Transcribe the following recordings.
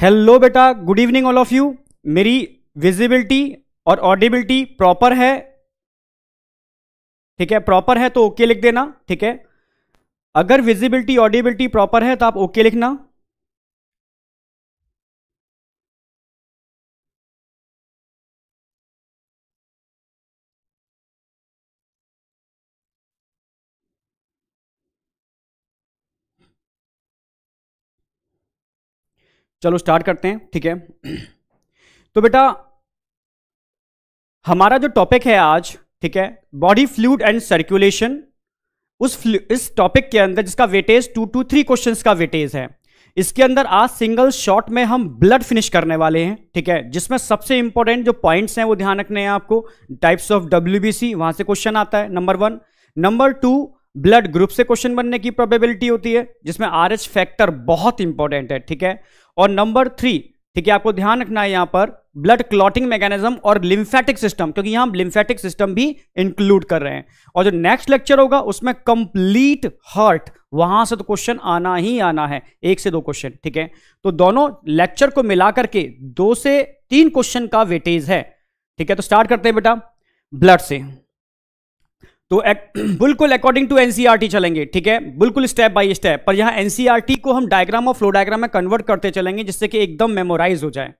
Hello बेटा good evening all of you मेरी visibility और ऑडिबिलिटी प्रॉपर है ठीक है प्रॉपर है तो ओके okay लिख देना ठीक है अगर विजिबिलिटी ऑडिबिलिटी प्रॉपर है तो आप ओके okay लिखना चलो स्टार्ट करते हैं ठीक है तो बेटा हमारा जो टॉपिक है आज ठीक है बॉडी फ्लूड एंड सर्कुलेशन उस इस टॉपिक के अंदर जिसका weightage two to three question का वेटेज है इसके अंदर आज सिंगल शॉट में हम ब्लड फिनिश करने वाले हैं ठीक है जिसमें सबसे इंपॉर्टेंट जो पॉइंट्स हैं वो ध्यान रखने हैं आपको types of W B C वहां से क्वेश्चन आता है number one number two blood group से क्वेश्चन बनने की प्रोबेबिलिटी होती है जिसमें आर एच फैक्टर बहुत इंपॉर्टेंट है ठीक है और नंबर थ्री ठीक है आपको ध्यान रखना है यहां पर ब्लड क्लॉटिंग मैकेनिज्म और लिम्फेटिक सिस्टम क्योंकि यहां लिम्फेटिक सिस्टम भी इंक्लूड कर रहे हैं और जो नेक्स्ट लेक्चर होगा उसमें कंप्लीट हार्ट वहां से तो क्वेश्चन आना ही आना है एक से दो क्वेश्चन ठीक है तो दोनों लेक्चर को मिलाकर के दो से तीन क्वेश्चन का वेटेज है ठीक है तो स्टार्ट करते हैं बेटा ब्लड से तो एक, बिल्कुल अकॉर्डिंग टू एनसीईआरटी चलेंगे ठीक है बिल्कुल स्टेप बाय स्टेप पर यहां एनसीईआरटी e को हम डायग्राम और फ्लो डायग्राम में कन्वर्ट करते चलेंगे जिससे कि एकदम मेमोराइज हो जाए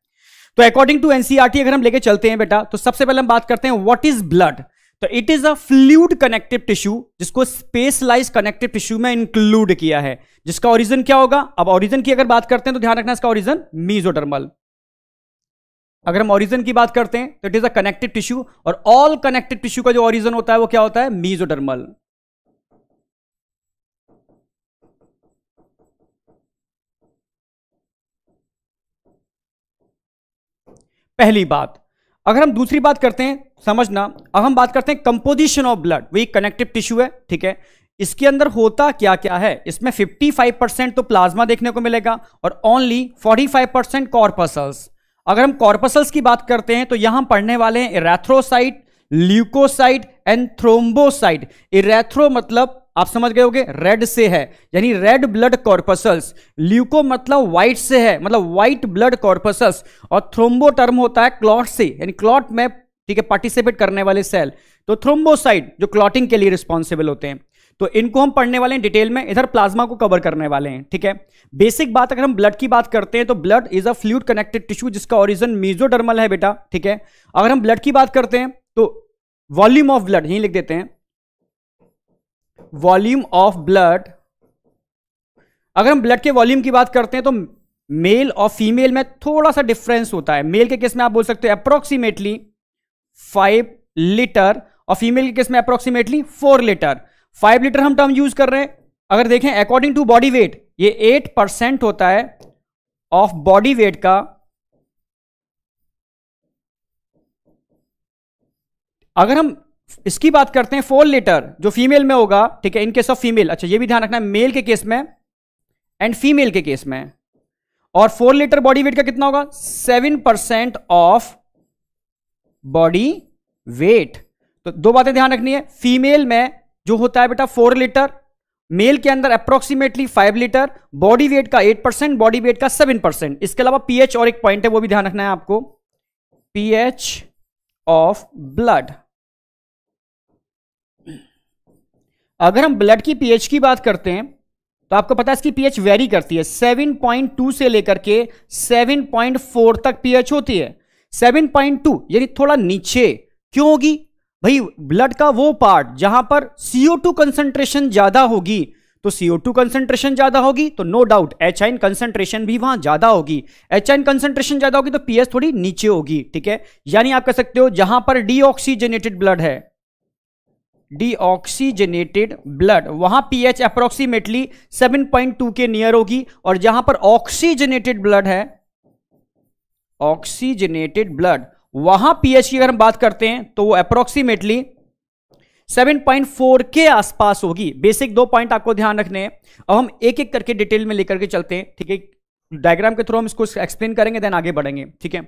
तो अकॉर्डिंग टू एनसीईआरटी अगर हम लेके चलते हैं बेटा तो सबसे पहले हम बात करते हैं व्हाट इज ब्लड तो it is a fluid connective tissue जिसको स्पेसलाइज कनेक्टिव टिश्यू में इंक्लूड किया है जिसका ओरिजन क्या होगा अब ओरिजन की अगर बात करते हैं तो ध्यान रखना इसका ओरिजन मीजोडर्मल अगर हम ऑरिजन की बात करते हैं तो it is a connected tissue और ऑल कनेक्टेड टिश्यू का जो ऑरिजन होता है वो क्या होता है मीजोडर्मल पहली बात अगर हम दूसरी बात करते हैं समझना अब हम बात करते हैं कंपोजिशन ऑफ ब्लड वो एक कनेक्टिव टिश्यू है ठीक है इसके अंदर होता क्या क्या है इसमें 55 परसेंट तो प्लाज्मा देखने को मिलेगा और ओनली 45 परसेंट कॉर्पसल्स अगर हम कॉर्पसल्स की बात करते हैं तो यहां पढ़ने वाले हैं erythrocyte leucocyte and thrombocyte erythro मतलब आप समझ गए होंगे रेड से है यानी रेड ब्लड कॉर्पसल्स ल्यूको मतलब व्हाइट से है मतलब व्हाइट ब्लड कॉर्पसल्स और थ्रोम्बो टर्म होता है क्लॉट से यानी क्लॉट में ठीक है पार्टिसिपेट करने वाले सेल तो थ्रोम्बोसाइट जो क्लॉटिंग के लिए रिस्पॉन्सिबल होते हैं तो इनको हम पढ़ने वाले हैं डिटेल में इधर प्लाज्मा को कवर करने वाले हैं ठीक है बेसिक बात अगर हम ब्लड की बात करते हैं तो blood is a fluid connected tissue जिसका ओरिजन मीजोडर्मल है बेटा ठीक है अगर हम ब्लड की बात करते हैं तो वॉल्यूम ऑफ ब्लड यही लिख देते हैं वॉल्यूम ऑफ ब्लड अगर हम ब्लड के वॉल्यूम की बात करते हैं तो मेल और फीमेल में थोड़ा सा डिफरेंस होता है मेल के केस में आप बोल सकते हो अप्रोक्सीमेटली फाइव लीटर और फीमेल के केस में approximately four litre five litre हम टर्म यूज कर रहे हैं अगर देखें अकॉर्डिंग टू बॉडी वेट ये एट परसेंट होता है ऑफ बॉडी वेट का अगर हम इसकी बात करते हैं फोर लीटर जो फीमेल में होगा ठीक है इन केस ऑफ फीमेल अच्छा ये भी ध्यान रखना है मेल के केस में एंड फीमेल के केस में और फोर लीटर बॉडी वेट का कितना होगा seven percent of body weight तो दो बातें ध्यान रखनी है फीमेल में जो होता है बेटा फोर लीटर मेल के अंदर approximately five litre body weight का एट परसेंट बॉडी वेट का सेवन परसेंट इसके अलावा पीएच और एक पॉइंट है वो भी ध्यान रखना है आपको पीएच ऑफ ब्लड अगर हम ब्लड की पीएच की बात करते हैं तो आपको पता है इसकी पीएच वेरी करती है सेवन पॉइंट टू से लेकर के सेवन पॉइंट फोर तक पीएच होती है सेवन पॉइंट टू यानी थोड़ा नीचे क्यों होगी भाई ब्लड का वो पार्ट जहां पर सीओ टू कंसेंट्रेशन ज्यादा होगी तो सीओ टू कंसेंट्रेशन ज्यादा होगी तो no doubt H ion concentration भी वहां ज्यादा होगी एच आइन कंसेंट्रेशन ज्यादा होगी तो पीएच थोड़ी नीचे होगी ठीक है यानी आप कह सकते हो जहां पर ऑक्सीजनेटेड ब्लड है डीऑक्सीजनेटेड ब्लड वहां पीएच अप्रोक्सीमेटली 7.2 के नियर होगी और जहां पर ऑक्सीजनेटेड ब्लड है ऑक्सीजनेटेड ब्लड वहां पीएच की अगर हम बात करते हैं तो वो अप्रोक्सीमेटली 7.4 के आसपास होगी बेसिक दो पॉइंट आपको ध्यान रखने हैं अब हम एक एक करके डिटेल में लेकर के चलते हैं ठीक है डायग्राम के थ्रू हम इसको एक्सप्लेन करेंगे देन आगे बढ़ेंगे ठीक है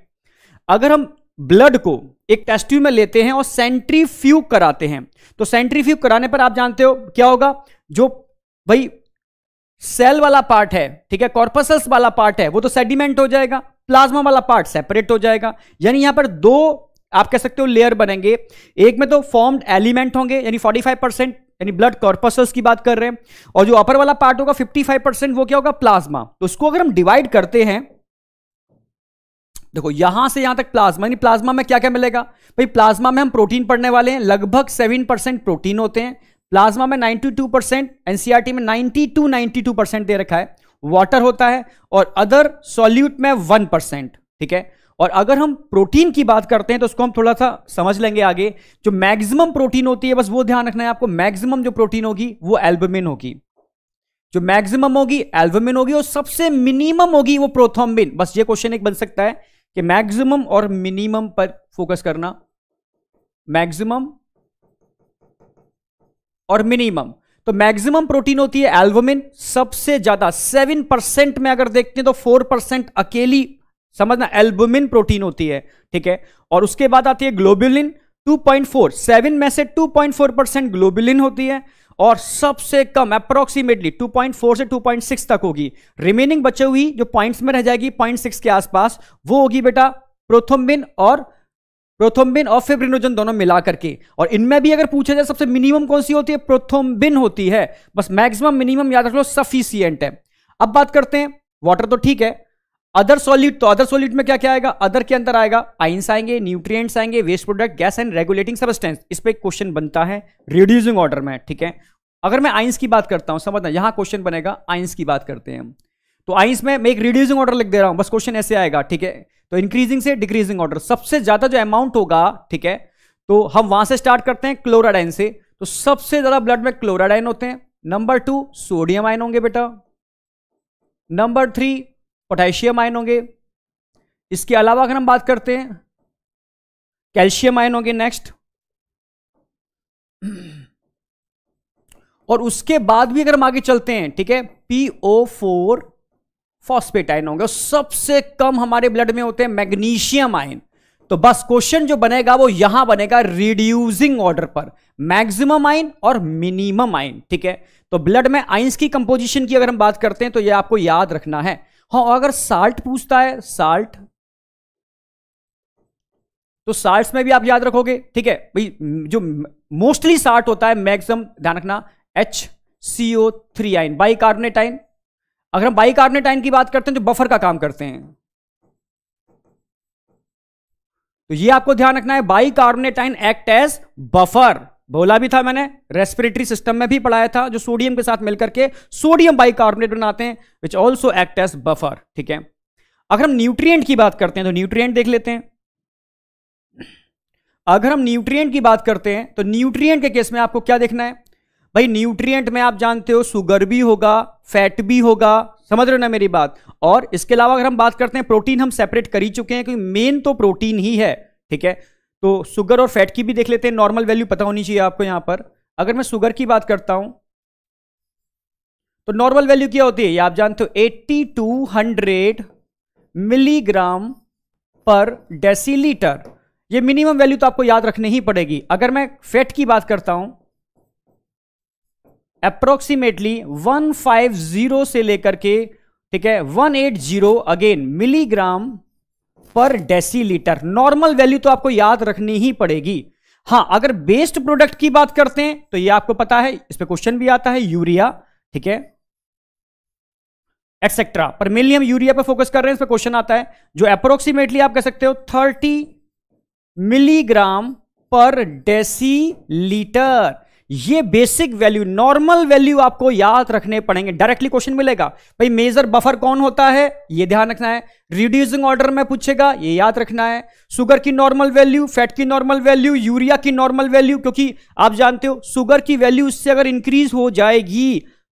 अगर हम ब्लड को एक टेस्ट्यू में लेते हैं और सेंट्रीफ्यूग कराते हैं तो सेंट्रीफ्यूग कराने पर आप जानते हो क्या होगा जो भाई सेल वाला पार्ट है ठीक है कॉर्पसल्स वाला पार्ट है वो तो सेडिमेंट हो जाएगा प्लाज्मा वाला पार्ट सेपरेट हो जाएगा यानी यहां पर दो आप कह सकते हो लेयर बनेंगे एक में तो फॉर्म्ड एलिमेंट होंगे यानी 45 परसेंट यानी ब्लड कॉर्पसल्स की बात कर रहे हैं और जो अपर वाला पार्ट होगा 55 परसेंट वो क्या होगा प्लाज्मा तो उसको अगर हम डिवाइड करते हैं देखो यहां से यहां तक प्लाज्मा यानी प्लाज्मा में क्या क्या मिलेगा भाई प्लाज्मा में हम प्रोटीन पढ़ने वाले हैं लगभग सेवन प्रोटीन होते हैं प्लाज्मा में 92 परसेंट एनसीआरटी में 90 टू 92 परसेंट दे रखा है वाटर होता है और अदर सॉल्यूट में वन परसेंट ठीक है और अगर हम प्रोटीन की बात करते हैं तो उसको हम थोड़ा सा समझ लेंगे आगे जो मैक्सिमम प्रोटीन होती है बस वो ध्यान रखना है आपको मैक्सिमम जो प्रोटीन होगी वो एल्बमिन होगी जो मैक्सिमम होगी एल्बमिन होगी और सबसे मिनिमम होगी वो प्रोथोम्बिन बस ये क्वेश्चन एक बन सकता है कि मैक्सिमम और मिनिमम पर फोकस करना मैक्सिमम और मिनिमम तो मैक्सिमम प्रोटीन होती है एल्बुमिन सबसे ज्यादा सेवन परसेंट में अगर देखते हैं तो फोर परसेंट अकेली समझना एल्बुमिन प्रोटीन होती है ठीक है और उसके बाद आती है ग्लोबुलिन 2.4 सेवन में से 2.4 परसेंट ग्लोबुलिन होती है और सबसे कम अप्रोक्सीमेटली 2.4 से 2.6 तक होगी रिमेनिंग बचे हुई जो पॉइंट्स में रह जाएगी 0.6 के आसपास वो होगी बेटा प्रोथोमिन और प्रोथोम्बिन और फिब्रिनोजन दोनों मिला करके और इनमें भी अगर पूछा जाए सबसे मिनिमम कौन सी होती है प्रोथोम्बिन होती है बस मैक्सिमम मिनिमम याद रख लो सफिशियंट है अब बात करते हैं वाटर तो ठीक है अदर सॉलिड तो अदर सॉलिड में क्या क्या आएगा अदर के अंदर आएगा आइंस आएंगे न्यूट्रिएंट्स आएंगे waste product gas and regulating substance इस पर क्वेश्चन बनता है रिड्यूसिंग ऑर्डर में ठीक है अगर मैं आइंस की बात करता हूं समझना यहां क्वेश्चन बनेगा आइंस की बात करते हैं हम तो आइंस में मैं एक रिड्यूसिंग ऑर्डर लिख दे रहा हूं बस क्वेश्चन ऐसे आएगा ठीक है तो इंक्रीजिंग से डिक्रीजिंग ऑर्डर सबसे ज्यादा जो अमाउंट होगा ठीक है तो हम वहां से स्टार्ट करते हैं क्लोराडाइन से तो सबसे ज्यादा ब्लड में क्लोराडाइन होते हैं नंबर टू सोडियम आयन होंगे बेटा नंबर थ्री पोटेशियम आयन होंगे इसके अलावा अगर हम बात करते हैं कैल्शियम आयन होंगे नेक्स्ट और उसके बाद भी अगर हम आगे चलते हैं ठीक है पीओ फोर फॉस्पेट आयन होंगे सबसे कम हमारे ब्लड में होते हैं मैग्नीशियम आयन तो बस क्वेश्चन जो बनेगा वो यहां बनेगा रिड्यूसिंग ऑर्डर पर मैक्सिमम आइन और मिनिमम आइन ठीक है तो ब्लड में आइंस की कंपोजिशन की अगर हम बात करते हैं तो ये आपको याद रखना है हाँ अगर साल्ट पूछता है साल्ट तो साल्ट में भी आप याद रखोगे ठीक है भाई जो मोस्टली साल्ट होता है मैक्सिमम ध्यान रखना H C O three ion bicarbonate ion अगर हम बाई कार्बोनेटाइन की बात करते हैं तो बफर का काम करते हैं तो ये आपको ध्यान रखना है बाई एक्ट एज बफर बोला भी था मैंने रेस्पिरेटरी सिस्टम में भी पढ़ाया था जो सोडियम के साथ मिलकर के सोडियम बाई कार्बोनेट बनाते हैं which also act as buffer ठीक है अगर हम न्यूट्रिएंट की बात करते हैं तो न्यूट्रिएंट देख लेते हैं अगर हम न्यूट्रिएंट की बात करते हैं तो न्यूट्रिएंट के केस में आपको क्या देखना है भाई न्यूट्रिएंट में आप जानते हो शुगर भी होगा फैट भी होगा समझ रहे हो ना मेरी बात और इसके अलावा अगर हम बात करते हैं प्रोटीन हम सेपरेट कर ही चुके हैं क्योंकि मेन तो प्रोटीन ही है ठीक है तो शुगर और फैट की भी देख लेते हैं नॉर्मल वैल्यू पता होनी चाहिए आपको यहां पर अगर मैं सुगर की बात करता हूं तो नॉर्मल वैल्यू क्या होती है ये आप जानते हो eighty to hundred milligram per decilitre ये मिनिमम वैल्यू तो आपको याद रखनी ही पड़ेगी अगर मैं फैट की बात करता हूं अप्रोक्सीमेटली 150 से लेकर के ठीक है 180 again milligram per decilitre normal value तो आपको याद रखनी ही पड़ेगी हाँ अगर बेस्ड प्रोडक्ट की बात करते हैं तो ये आपको पता है इस पर क्वेश्चन भी आता है यूरिया ठीक है एक्सेट्रा पर मेनली हम यूरिया पर फोकस कर रहे हैं इस पर क्वेश्चन आता है जो अप्रोक्सीमेटली आप कह सकते हो thirty milligram per decilitre ये बेसिक वैल्यू नॉर्मल वैल्यू आपको याद रखने पड़ेंगे डायरेक्टली क्वेश्चन मिलेगा भाई मेजर बफर कौन होता है ये ध्यान रखना है रिड्यूसिंग ऑर्डर में पूछेगा ये याद रखना है शुगर की नॉर्मल वैल्यू फैट की नॉर्मल वैल्यू यूरिया की नॉर्मल वैल्यू क्योंकि आप जानते हो शुगर की वैल्यू इससे अगर इंक्रीज हो जाएगी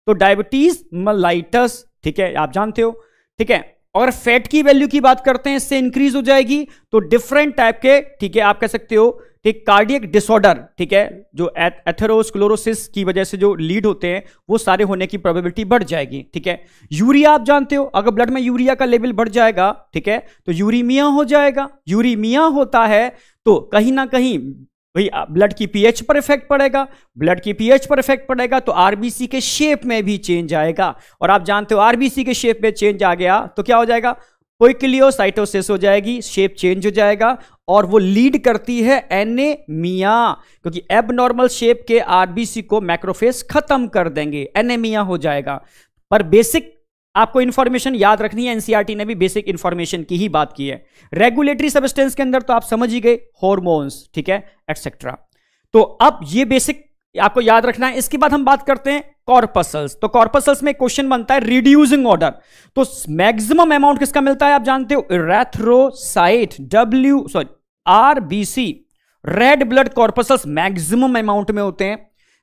तो डायबिटीज मलाइटस ठीक है आप जानते हो ठीक है और फैट की वैल्यू की बात करते हैं इससे इंक्रीज हो जाएगी तो डिफरेंट टाइप के ठीक है आप कह सकते हो ठीक कार्डियक डिसऑर्डर ठीक है जो एथेरोस्क्लोरोसिस की वजह से जो लीड होते हैं वो सारे होने की प्रोबेबिलिटी बढ़ जाएगी ठीक है यूरिया आप जानते हो अगर ब्लड में यूरिया का लेवल बढ़ जाएगा ठीक है तो यूरीमिया हो जाएगा यूरीमिया होता है तो कहीं ना कहीं भाई ब्लड की पीएच पर इफेक्ट पड़ेगा ब्लड की पीएच पर इफेक्ट पड़ेगा तो आरबीसी के शेप में भी चेंज आएगा और आप जानते हो आरबीसी के शेप में चेंज आ गया तो क्या हो जाएगा कोइकलियोसाइटोसिस हो जाएगी शेप चेंज हो जाएगा और वो लीड करती है एनेमिया क्योंकि एबनॉर्मल शेप के आरबीसी को मैक्रोफेस खत्म कर देंगे एनेमिया हो जाएगा पर बेसिक आपको इंफॉर्मेशन याद रखनी है एनसीआरटी e ने भी बेसिक इंफॉर्मेशन की ही बात की है रेगुलेटरी सबस्टेंस के अंदर तो आप समझ ही गए हॉर्मोन्स ठीक है एटसेट्रा तो अब ये बेसिक आपको याद रखना है इसके बाद हम बात करते हैं कॉर्पसल्स तो कॉर्पसल्स में क्वेश्चन बनता है रिड्यूसिंग ऑर्डर तो मैक्सिमम अमाउंट किसका मिलता है आप जानते हो erythrocyte W sorry R B C red blood corpuscles maximum amount में होते हैं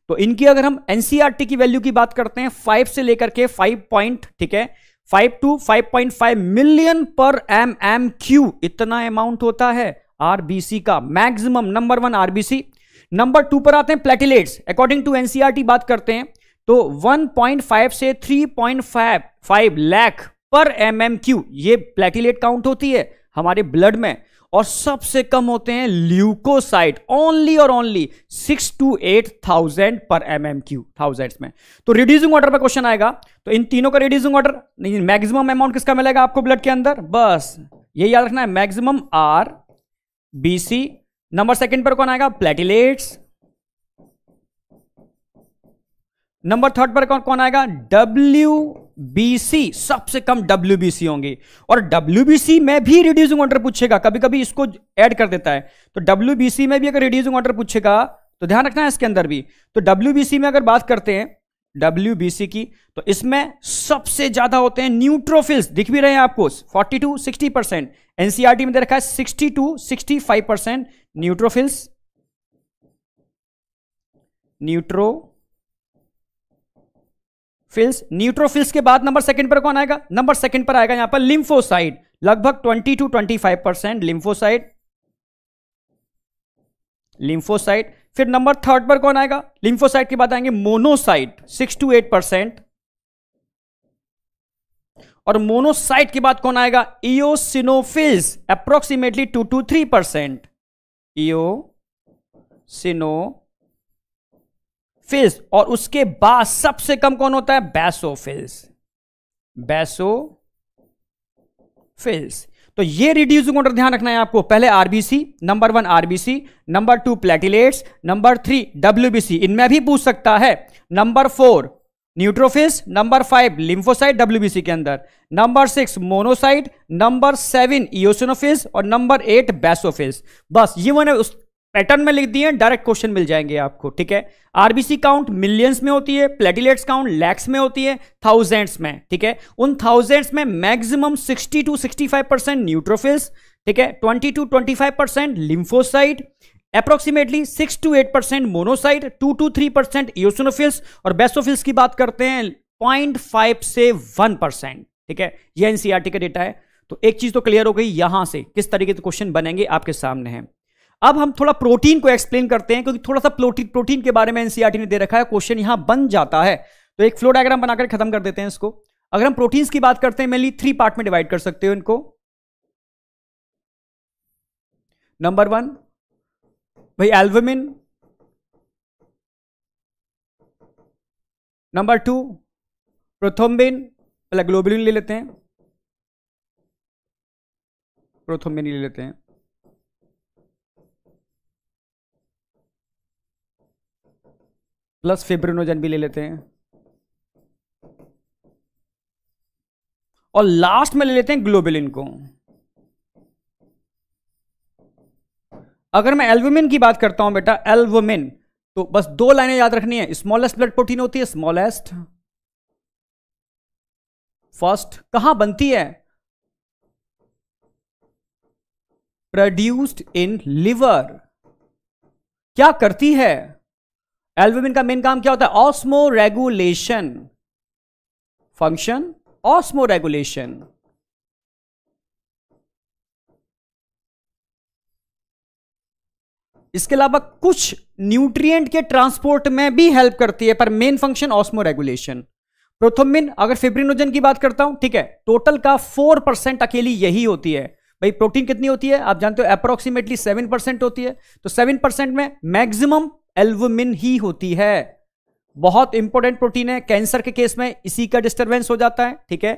तो इनकी अगर हम एनसीआरटी e की वैल्यू की बात करते हैं फाइव से लेकर के फाइव पॉइंट ठीक है five to five point five million per M M cube इतना अमाउंट होता है आरबीसी का maximum number one RBC number two पर आते हैं प्लेटिलेट्स अकॉर्डिंग टू एनसीआरटी बात करते हैं तो 1.5 से 3.5 5 lakh per M M cube ये प्लेटिलेट काउंट होती है हमारे ब्लड में और सबसे कम होते हैं ल्यूकोसाइट ओनली और only six to eight thousand per M M cube thousand में तो रिड्यूसिंग ऑर्डर पर क्वेश्चन आएगा तो इन तीनों का रिड्यूसिंग ऑर्डर मैक्सिमम अमाउंट किसका मिलेगा आपको ब्लड के अंदर बस ये याद रखना है maximum R BC number second पर कौन आएगा प्लेटिलेट्स नंबर थर्ड पर कौन कौन आएगा डब्ल्यू बी सी सबसे कम डब्ल्यू बी सी होंगी और डब्ल्यू बी सी में भी रिड्यूसिंग ऑर्डर पूछेगा कभी कभी इसको ऐड कर देता है तो डब्ल्यू बी सी में भी अगर रिड्यूसिंग ऑर्डर पूछेगा तो ध्यान रखना है इसके अंदर भी तो डब्ल्यू बी सी में अगर बात करते हैं डब्ल्यू बी सी की तो इसमें सबसे ज्यादा होते हैं न्यूट्रोफिल्स दिख भी रहे हैं आपको forty to sixty percent NCRT में दे रखा है sixty to sixty five percent neutrophils neutrophils neutrophils के बाद नंबर सेकंड पर कौन आएगा नंबर सेकंड पर आएगा यहां पर लिम्फोसाइड लगभग 20 टू 25 परसेंट लिम्फोसाइड लिम्फोसाइट फिर नंबर थर्ड पर कौन आएगा लिम्फोसाइट के बाद आएंगे monocyte six to eight percent और मोनोसाइड के बाद कौन आएगा eosinophils approximately two to three percent eosinophils और उसके बाद सबसे कम कौन होता है बैसो फिल्स तो ये रिड्यूसिंग ऑर्डर ध्यान रखना है आपको पहले RBC number one RBC number two platelets number three WBC इनमें भी पूछ सकता है number four neutrophils number five lymphocyte WBC के अंदर number six monocyte number seven eosinophils और नंबर एट बैसोफिल्स बस ये मैंने उस पैटर्न में लिख दिए डायरेक्ट क्वेश्चन मिल जाएंगे आपको ठीक है आरबीसी काउंट मिलियंस में होती है प्लेटिलेट्स काउंट लैक्स में होती है थाउजेंड्स में ठीक है उन थाउजेंड्स में मैक्सिमम 60 टू 65 परसेंट न्यूट्रोफिल्स ठीक है 20 to 25 percent lymphocyte approximately six to eight percent monocyte two to three percent eosinophils और बेस्टोफिल्स की बात करते हैं पॉइंट फाइव से वन परसेंट ठीक है यह एनसीआरटी e का डेटा है तो एक चीज तो क्लियर हो गई यहां से किस तरीके के क्वेश्चन बनेंगे आपके सामने हैं अब हम थोड़ा प्रोटीन को एक्सप्लेन करते हैं क्योंकि थोड़ा सा प्रोटीन प्रोटीन के बारे में एनसीईआरटी e ने दे रखा है क्वेश्चन यहां बन जाता है तो एक फ्लो डायग्राम बनाकर खत्म कर देते हैं इसको अगर हम प्रोटीन्स की बात करते हैं मेनली थ्री पार्ट में डिवाइड कर सकते हो इनको नंबर वन भाई एल्वमिन नंबर टू प्रोथोम्बिन पहले ग्लोबुलिन ले लेते हैं प्रोथोम्बिन ले लेते हैं प्लस फेब्रिनोजन भी ले लेते हैं और लास्ट में ले लेते हैं ग्लोबेलिन को अगर मैं एल्वुमिन की बात करता हूं बेटा एल्वुमिन तो बस दो लाइनें याद रखनी है स्मॉलेस्ट ब्लड प्रोटीन होती है स्मॉलेस्ट फर्स्ट कहां बनती है प्रोड्यूस्ड इन लिवर क्या करती है एल्ब्यूमिन का मेन काम क्या होता है osmoregulation function osmoregulation इसके अलावा कुछ न्यूट्रिएंट के ट्रांसपोर्ट में भी हेल्प करती है पर main function osmoregulation prothrombin अगर फिब्रिनोजन की बात करता हूं ठीक है टोटल का फोर परसेंट अकेली यही होती है भाई प्रोटीन कितनी होती है आप जानते हो अप्रोक्सीमेटली सेवन परसेंट होती है तो सेवन परसेंट में मैक्सिमम एल्वमिन ही होती है बहुत इंपॉर्टेंट प्रोटीन है कैंसर के केस में इसी का डिस्टरबेंस हो जाता है ठीक है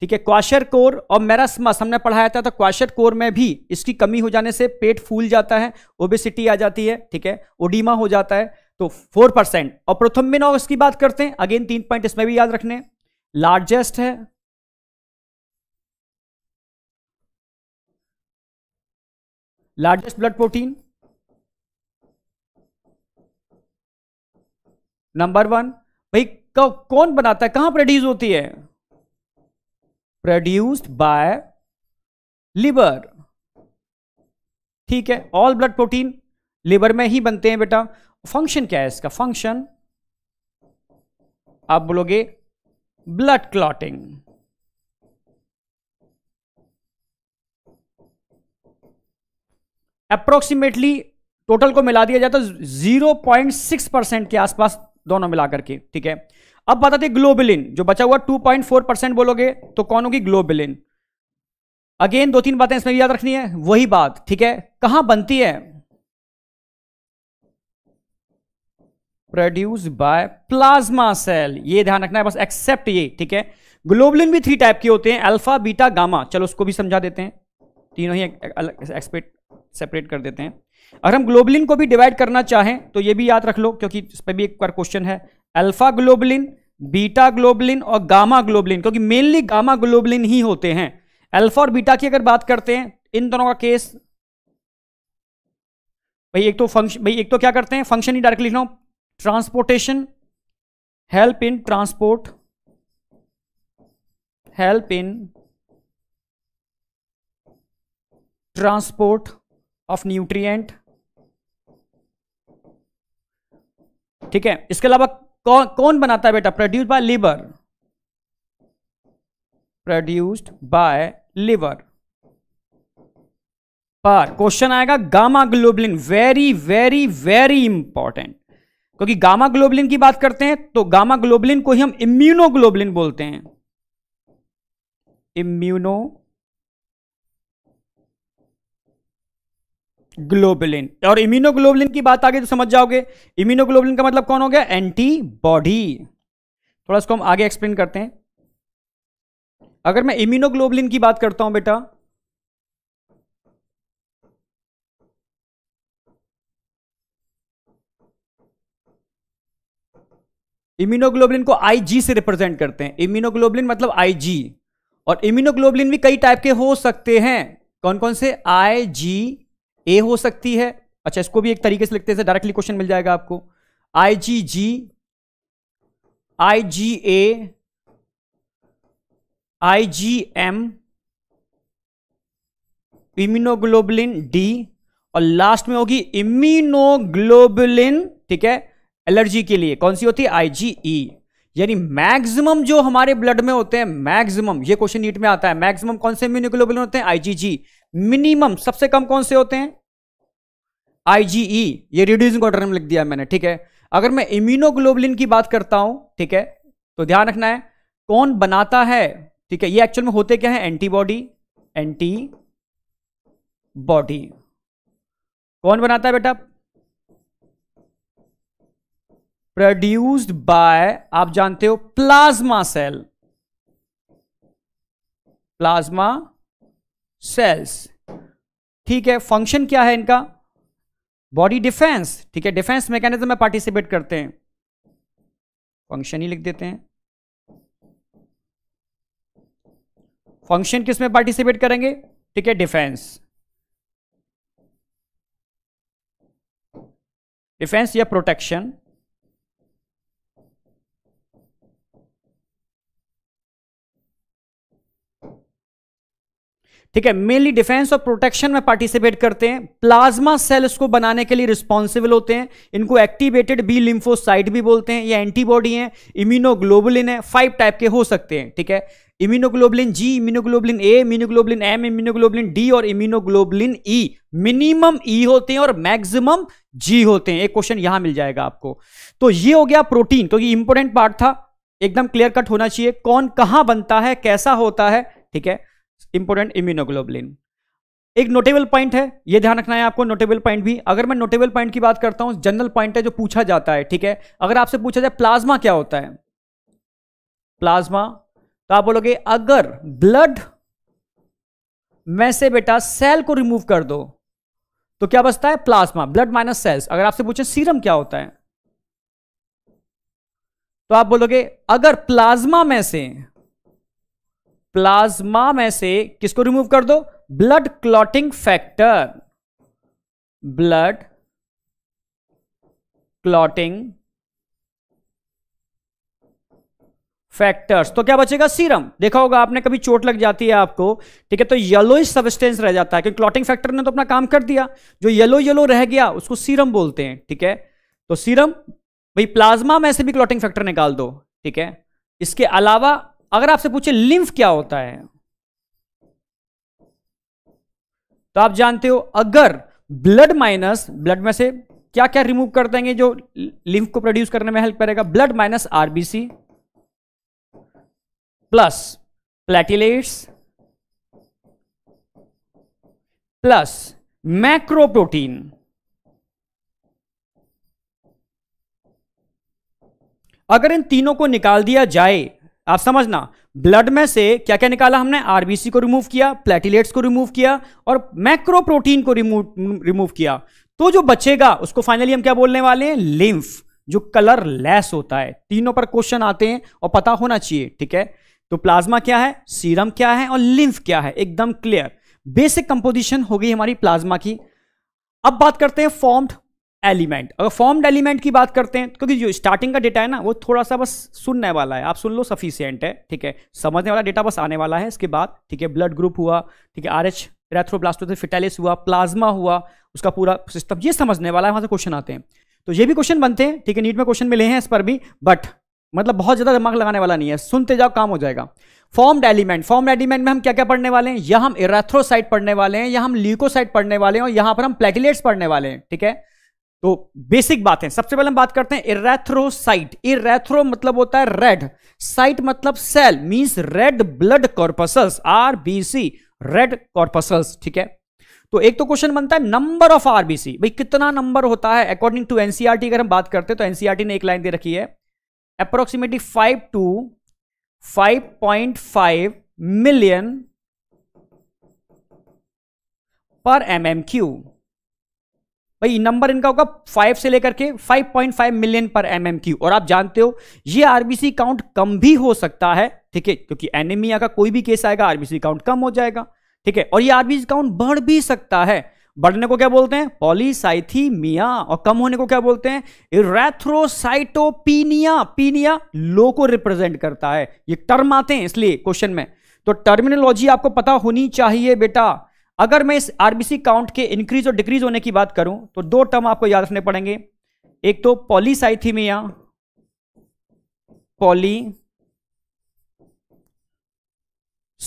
ठीक है क्वाशर कोर और मैरासमस हमने पढ़ाया था तो क्वाशर कोर में भी इसकी कमी हो जाने से पेट फूल जाता है ओबेसिटी आ जाती है ठीक है ओडीमा हो जाता है तो फोर परसेंट और प्रोथम्बिन और इसकी बात करते हैं अगेन तीन पॉइंट इसमें भी याद रखने लार्जेस्ट है largest blood protein number one भाई कौन बनाता है कहां प्रोड्यूस होती है प्रोड्यूस्ड बाय लिवर ठीक है ऑल ब्लड प्रोटीन लिवर में ही बनते हैं बेटा फंक्शन क्या है इसका फंक्शन आप बोलोगे ब्लड क्लॉटिंग अप्रोक्सीमेटली टोटल को मिला दिया जाए तो 0.6 परसेंट के आसपास दोनों मिलाकर के ठीक है अब बताते ग्लोबिलिन जो बचा हुआ 2.4 परसेंट बोलोगे तो कौन होगी ग्लोबिलिन अगेन दो तीन बातें इसमें भी याद रखनी है वही बात ठीक है कहां बनती है प्रोड्यूस बाय प्लाज्मा सेल ये ध्यान रखना है बस एक्सेप्ट ये ठीक है ग्लोबलिन भी थ्री टाइप के होते हैं अल्फा बीटा गामा चलो उसको भी समझा देते हैं तीनों ही एक्सपेक्ट सेपरेट कर देते हैं अगर हम ग्लोबलिन को भी डिवाइड करना चाहें तो ये भी याद रख लो क्योंकि इस पर भी एक बार क्वेश्चन है अल्फा ग्लोबलिन बीटा ग्लोबलिन और गामा ग्लोबलिन क्योंकि मेनली गामा ग्लोबलिन ही होते हैं अल्फा और बीटा की अगर बात करते हैं इन दोनों का केस भाई एक तो फंक्शन भाई एक तो क्या करते हैं फंक्शन ही डायरेक्ट लिख लो transportation help in transport help in transport of nutrient ठीक है इसके अलावा कौन कौन बनाता है बेटा produced by liver produced by liver पर क्वेश्चन आएगा gamma globulin very very very important क्योंकि गामा ग्लोबलिन की बात करते हैं तो गामा ग्लोबलिन को ही हम इम्यूनोग्लोबलिन बोलते हैं इम्यूनो ग्लोबुलिन और इम्यूनोग्लोबुलिन की बात आ गई तो समझ जाओगे इम्यूनोग्लोबुलिन का मतलब कौन हो गया एंटीबॉडी थोड़ा इसको हम आगे एक्सप्लेन करते हैं अगर मैं इम्यूनोग्लोबुलिन की बात करता हूं बेटा इम्यूनोग्लोबुलिन को आईजी से रिप्रेजेंट करते हैं इम्यूनोग्लोबुलिन मतलब आईजी और इम्यूनोग्लोबुलिन भी कई टाइप के हो सकते हैं कौन कौन से आई जी ए हो सकती है अच्छा इसको भी एक तरीके से लिखते हैं डायरेक्टली क्वेश्चन मिल जाएगा आपको I G G I G A I G M immunoglobulin D और लास्ट में होगी इम्यूनोग्लोबुलिन ठीक है एलर्जी के लिए कौन सी होती है ई e। यानी मैक्सिमम जो हमारे ब्लड में होते हैं मैक्सिमम ये क्वेश्चन नीट में आता है मैक्सिमम कौन से इम्यूनोग्लोबुलिन होते हैं आई जी जी मिनिमम सबसे कम कौन से होते हैं आईजीई e, ये रिड्यूसिंग ऑर्डर में लिख दिया मैंने ठीक है अगर मैं इम्यूनोग्लोबुलिन की बात करता हूं ठीक है तो ध्यान रखना है कौन बनाता है ठीक है ये एक्चुअल में होते क्या है एंटीबॉडी एंटी बॉडी कौन बनाता है बेटा प्रोड्यूस्ड बाय आप जानते हो प्लाज्मा सेल प्लाज्मा सेल्स ठीक है फंक्शन क्या है इनका बॉडी डिफेंस ठीक है डिफेंस मैकेनिज्म में पार्टिसिपेट करते हैं फंक्शन ही लिख देते हैं फंक्शन किस में पार्टिसिपेट करेंगे ठीक है डिफेंस डिफेंस या प्रोटेक्शन ठीक है मेनली डिफेंस और प्रोटेक्शन में पार्टिसिपेट करते हैं प्लाज्मा सेल्स को बनाने के लिए रिस्पॉन्सिबल होते हैं इनको एक्टिवेटेड बी लिम्फोसाइट भी बोलते हैं ये एंटीबॉडी हैं इम्यूनोग्लोबुलिन है फाइव टाइप के हो सकते हैं ठीक है immunoglobulin G immunoglobulin A immunoglobulin M immunoglobulin D और इम्यूनोग्लोबुलिन ई मिनिमम ई होते हैं और मैक्सिमम जी होते हैं एक क्वेश्चन यहां मिल जाएगा आपको तो ये हो गया प्रोटीन तो ये इंपॉर्टेंट पार्ट था एकदम क्लियर कट होना चाहिए कौन कहां बनता है कैसा होता है ठीक है इंपॉर्टेंट इम्यूनोग्लोबलिन एक नोटेबल पॉइंट है ये ध्यान रखना है आपको नोटेबल पॉइंट भी अगर मैं नोटेबल पॉइंट की बात करता हूं जनरल पॉइंट है जो पूछा जाता है ठीक है अगर आपसे पूछा जाए प्लाज्मा क्या होता है प्लाज्मा तो आप बोलोगे अगर ब्लड में से बेटा सेल को रिमूव कर दो तो क्या बचता है प्लाज्मा ब्लड माइनस सेल्स अगर आपसे पूछे सीरम क्या होता है तो आप बोलोगे अगर प्लाज्मा में से प्लाज्मा में से किसको रिमूव कर दो blood clotting factor blood clotting factors तो क्या बचेगा सीरम देखा होगा आपने कभी चोट लग जाती है आपको ठीक है तो येलो सबस्टेंस रह जाता है क्योंकि क्लॉटिंग फैक्टर ने तो अपना काम कर दिया जो येलो येलो रह गया उसको सीरम बोलते हैं ठीक है तो सीरम भाई प्लाज्मा में से भी क्लॉटिंग फैक्टर निकाल दो ठीक है इसके अलावा अगर आपसे पूछे लिम्फ क्या होता है तो आप जानते हो अगर ब्लड माइनस ब्लड में से क्या क्या रिमूव कर देंगे जो लिम्फ को प्रोड्यूस करने में हेल्प करेगा blood minus RBC plus platelets plus macroprotein अगर इन तीनों को निकाल दिया जाए आप समझना ब्लड में से क्या क्या निकाला हमने आरबीसी को रिमूव किया प्लेटिलेट्स को रिमूव किया और मैक्रो प्रोटीन को रिमूव रिमूव किया तो जो बचेगा उसको फाइनली हम क्या बोलने वाले हैं लिम्फ जो कलर लेस होता है तीनों पर क्वेश्चन आते हैं और पता होना चाहिए ठीक है तो प्लाज्मा क्या है सीरम क्या है और लिम्फ क्या है एकदम क्लियर बेसिक कंपोजिशन हो गई हमारी प्लाज्मा की अब बात करते हैं फॉर्म्ड एलिमेंट अगर फॉर्म्ड एलिमेंट की बात करते हैं तो क्योंकि जो स्टार्टिंग का डेटा है ना वो थोड़ा सा बस सुनने वाला है आप सुन लो सफिशियंट है ठीक है समझने वाला डेटा बस आने वाला है इसके बाद ठीक है ब्लड ग्रुप हुआ ठीक है आर एच से फिटेलिस हुआ प्लाज्मा हुआ उसका पूरा सिस्टम ये समझने वाला है वहाँ से क्वेश्चन आते हैं तो ये भी क्वेश्चन बनते हैं ठीक है नीट में क्वेश्चन मिले हैं इस पर भी बट मतलब बहुत ज़्यादा दिमाग लगाने वाला नहीं है सुनते जाओ काम हो जाएगा फॉर्म्ड एलिमेंट फॉर्म्ड एलिमेंट में हम क्या क्या पढ़ने वाले हैं या हम इरेथ्रोसाइट पढ़ने वाले हैं या हम ल्यूकोसाइट पढ़ने वाले हैं और यहाँ पर हम प्लेटिलेट्स पढ़ने वाले हैं ठीक है तो बेसिक बात है सबसे पहले हम बात करते हैं इरेथ्रोसाइट इरेथ्रो मतलब होता है रेड साइट मतलब cell means red blood corpuscles RBC red corpuscles ठीक है तो एक तो क्वेश्चन बनता है नंबर ऑफ आरबीसी भाई कितना नंबर होता है अकॉर्डिंग टू एनसीआरटी अगर हम बात करते हैं तो एनसीआरटी e ने एक लाइन दे रखी है approximately five to five point five million per M M cube भाई नंबर इनका होगा फाइव से लेकर के 5.5 मिलियन पर एम और आप जानते हो ये आरबीसी काउंट कम भी हो सकता है ठीक है क्योंकि एनेमिया का कोई भी केस आएगा आरबीसी काउंट कम हो जाएगा ठीक है और ये आरबीसी काउंट बढ़ भी सकता है बढ़ने को क्या बोलते हैं पॉलीसाइथीमिया और कम होने को क्या बोलते हैं रेथ्रोसाइटोपीनिया पीनिया लो को रिप्रेजेंट करता है ये टर्म आते हैं इसलिए क्वेश्चन में तो टर्मिनोलॉजी आपको पता होनी चाहिए बेटा अगर मैं इस आरबीसी काउंट के इंक्रीज और डिक्रीज होने की बात करूं तो दो टर्म आपको याद रखने पड़ेंगे एक तो पॉलीसाइथीमिया पॉली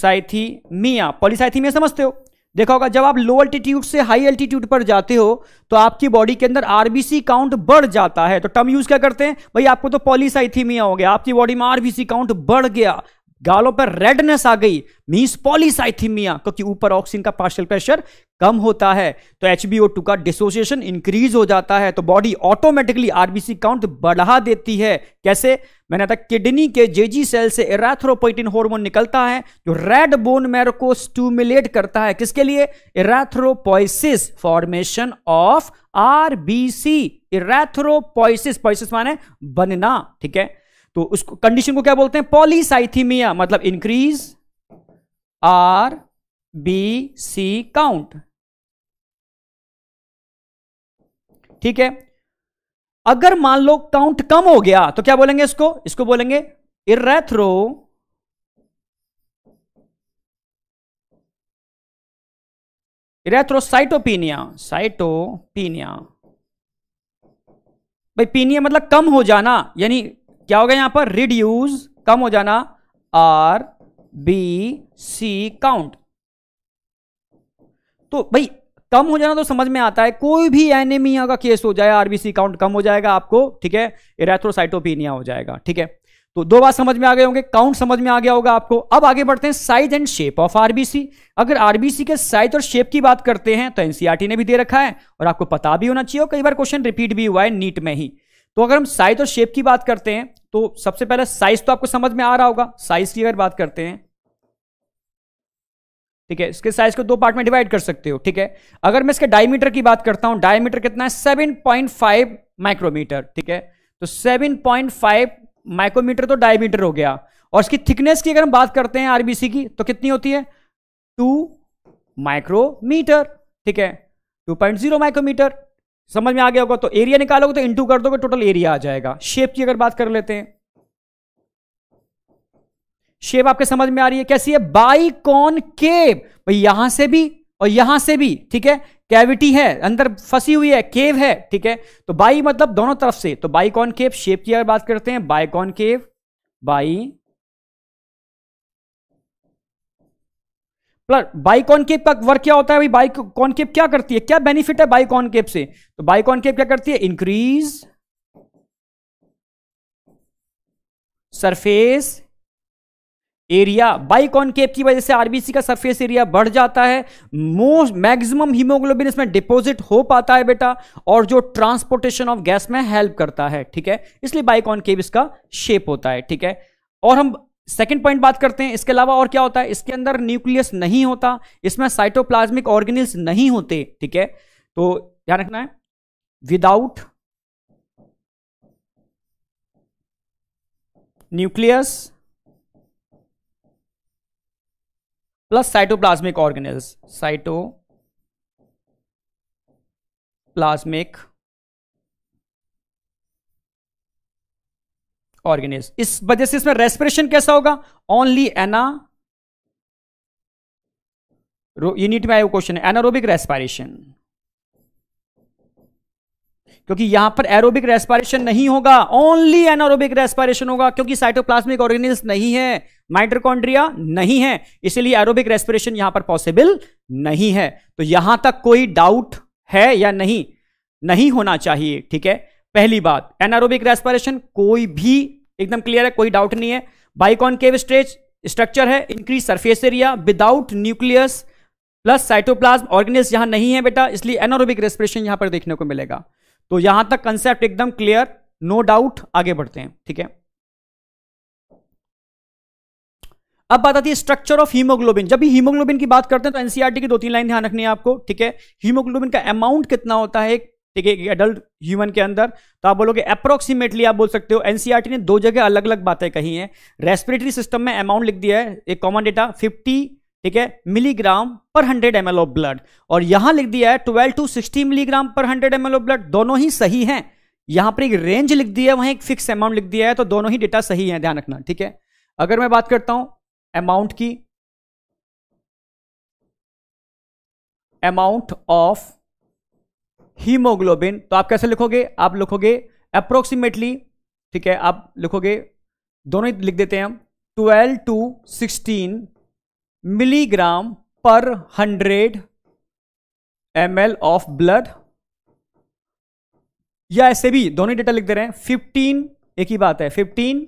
साइथीमिया पॉलीसाइथीमिया समझते हो देखा होगा जब आप लो अल्टीट्यूड से हाई अल्टीट्यूड पर जाते हो तो आपकी बॉडी के अंदर आरबीसी काउंट बढ़ जाता है तो टर्म यूज क्या करते हैं भाई आपको तो पॉलीसाइथीमिया हो गया आपकी बॉडी में आरबीसी काउंट बढ़ गया गालों पर रेडनेस आ गई मीस पॉलीसाइथिमिया क्योंकि ऊपर ऑक्सीजन का पार्शियल प्रेशर कम होता है तो एच का डिसोसिएशन इंक्रीज हो जाता है तो बॉडी ऑटोमेटिकली आरबीसी काउंट बढ़ा देती है कैसे मैंने था किडनी के जेजी सेल से एराथ्रोपोइटिन हार्मोन निकलता है जो रेड बोन मैरो को स्टूमुलेट करता है किसके लिए erythropoiesis formation of RBC erythropoiesis poiesis माने बनना ठीक है तो उस कंडीशन को क्या बोलते हैं पॉलीसाइथीमिया मतलब increase R B C count ठीक है अगर मान लो काउंट कम हो गया तो क्या बोलेंगे इसको इसको बोलेंगे इरेथ्रो इरेथ्रोसाइटोपीनिया साइटोपीनिया भाई पीनिया मतलब कम हो जाना यानी क्या होगा यहां पर रिड्यूज कम हो जाना आर बी सी काउंट तो भाई कम हो जाना तो समझ में आता है कोई भी एनेमिया का केस हो जाए आरबीसी काउंट कम हो जाएगा आपको ठीक है इरेथ्रोसाइटोपिनिया हो जाएगा ठीक है तो दो बात समझ में आ गए होंगे काउंट समझ में आ गया होगा आपको अब आगे बढ़ते हैं size and shape of RBC अगर आरबीसी के साइज और शेप की बात करते हैं तो एनसीआरटी e ने भी दे रखा है और आपको पता भी होना चाहिए कई बार क्वेश्चन रिपीट भी हुआ है नीट में ही तो अगर हम साइज और शेप की बात करते हैं तो सबसे पहले साइज तो आपको समझ में आ रहा होगा साइज की अगर बात करते हैं ठीक है इसके साइज को दो पार्ट में डिवाइड कर सकते हो ठीक है अगर मैं इसके डायमीटर की बात करता हूं डायमीटर कितना है सेवन पॉइंट फाइव माइक्रोमीटर ठीक है तो सेवन पॉइंट फाइव माइक्रोमीटर तो डायमीटर हो गया और इसकी थिकनेस की अगर हम बात करते हैं आरबीसी की तो कितनी होती है टू माइक्रोमीटर ठीक है टू पॉइंट जीरो माइक्रोमीटर समझ में आ गया होगा तो एरिया निकालोगे तो इंटू कर दोगे टोटल एरिया आ जाएगा शेप की अगर बात कर लेते हैं शेप आपके समझ में आ रही है कैसी है कॉन केव भाई यहां से भी और यहां से भी ठीक है कैविटी है अंदर फंसी हुई है केव है ठीक है तो बाई मतलब दोनों तरफ से तो कॉन केव शेप की अगर बात करते हैं concave bi biconcave का वर्क क्या होता है भाई बाई कॉनकेप क्या करती है क्या बेनिफिट है बाई कॉनकेप से तो बाई कॉनकेप क्या करती है increase surface area biconcave की वजह से आरबीसी का सरफेस एरिया बढ़ जाता है मोस्ट मैक्सिमम हीमोग्लोबिन इसमें डिपॉजिट हो पाता है बेटा और जो ट्रांसपोर्टेशन ऑफ गैस में हेल्प करता है ठीक है इसलिए बाई कॉनकेप इसका शेप होता है ठीक है और हम सेकेंड पॉइंट बात करते हैं इसके अलावा और क्या होता है इसके अंदर न्यूक्लियस नहीं होता इसमें साइटोप्लाज्मिक ऑर्गेनिल्स नहीं होते ठीक है तो ध्यान रखना है without nucleus plus cytoplasmic organelles cytoplasmic organelles इस वजह से इसमें रेस्पिरेशन कैसा होगा ओनली एना यूनिट में आए क्वेश्चन है एनारोबिक रेस्पायरेशन क्योंकि यहां पर एरोबिक रेस्पायरेशन नहीं होगा ओनली एनारोबिक रेस्पायरेशन होगा क्योंकि साइटोप्लाज्मिक ऑर्गेनिज नहीं है माइट्रोकॉन्ड्रिया नहीं है इसीलिए एरोबिक रेस्पिरेशन यहां पर पॉसिबल नहीं है तो यहां तक कोई डाउट है या नहीं नहीं होना चाहिए ठीक है पहली बात एनारोबिक रेस्पिरेशन कोई भी एकदम क्लियर है कोई डाउट नहीं है बाइकॉन केव स्टेज स्ट्रक्चर है increase surface area without nucleus plus cytoplasm organelles यहां नहीं है बेटा इसलिए एनारोबिक रेस्पिरेशन यहां पर देखने को मिलेगा तो यहां तक कंसेप्ट एकदम क्लियर नो डाउट आगे बढ़ते हैं ठीक है अब बात आती है स्ट्रक्चर ऑफ हीमोग्लोबिन जब भी हीमोग्लोबिन की बात करते हैं तो एनसीआरटी e की दो तीन लाइन ध्यान रखनी है आपको ठीक है हीमोग्लोबिन का अमाउंट कितना होता है एक ठीक है एडल्ट ह्यूमन के अंदर तो आप बोलोगे अप्रोक्सीमेटली आप बोल सकते हो एनसीईआरटी e ने दो जगह अलग अलग बातें कही हैं रेस्पिरेटरी सिस्टम में अमाउंट लिख दिया है एक कॉमन डेटा फिफ्टी ठीक है मिलीग्राम पर 100 एम ऑफ ब्लड और यहां लिख दिया है 12 टू 60 मिलीग्राम पर 100 एम ऑफ ब्लड दोनों ही सही है यहां पर एक रेंज लिख दिया है वहां एक फिक्स अमाउंट लिख दिया है तो दोनों ही डेटा सही है ध्यान रखना ठीक है अगर मैं बात करता हूं अमाउंट की अमाउंट ऑफ हीमोग्लोबिन तो आप कैसे लिखोगे आप लिखोगे अप्रोक्सीमेटली ठीक है आप लिखोगे दोनों ही लिख देते हैं हम twelve to sixteen milligram per hundred M of blood या ऐसे भी दोनों डेटा लिख दे रहे हैं फिफ्टीन एक ही बात है fifteen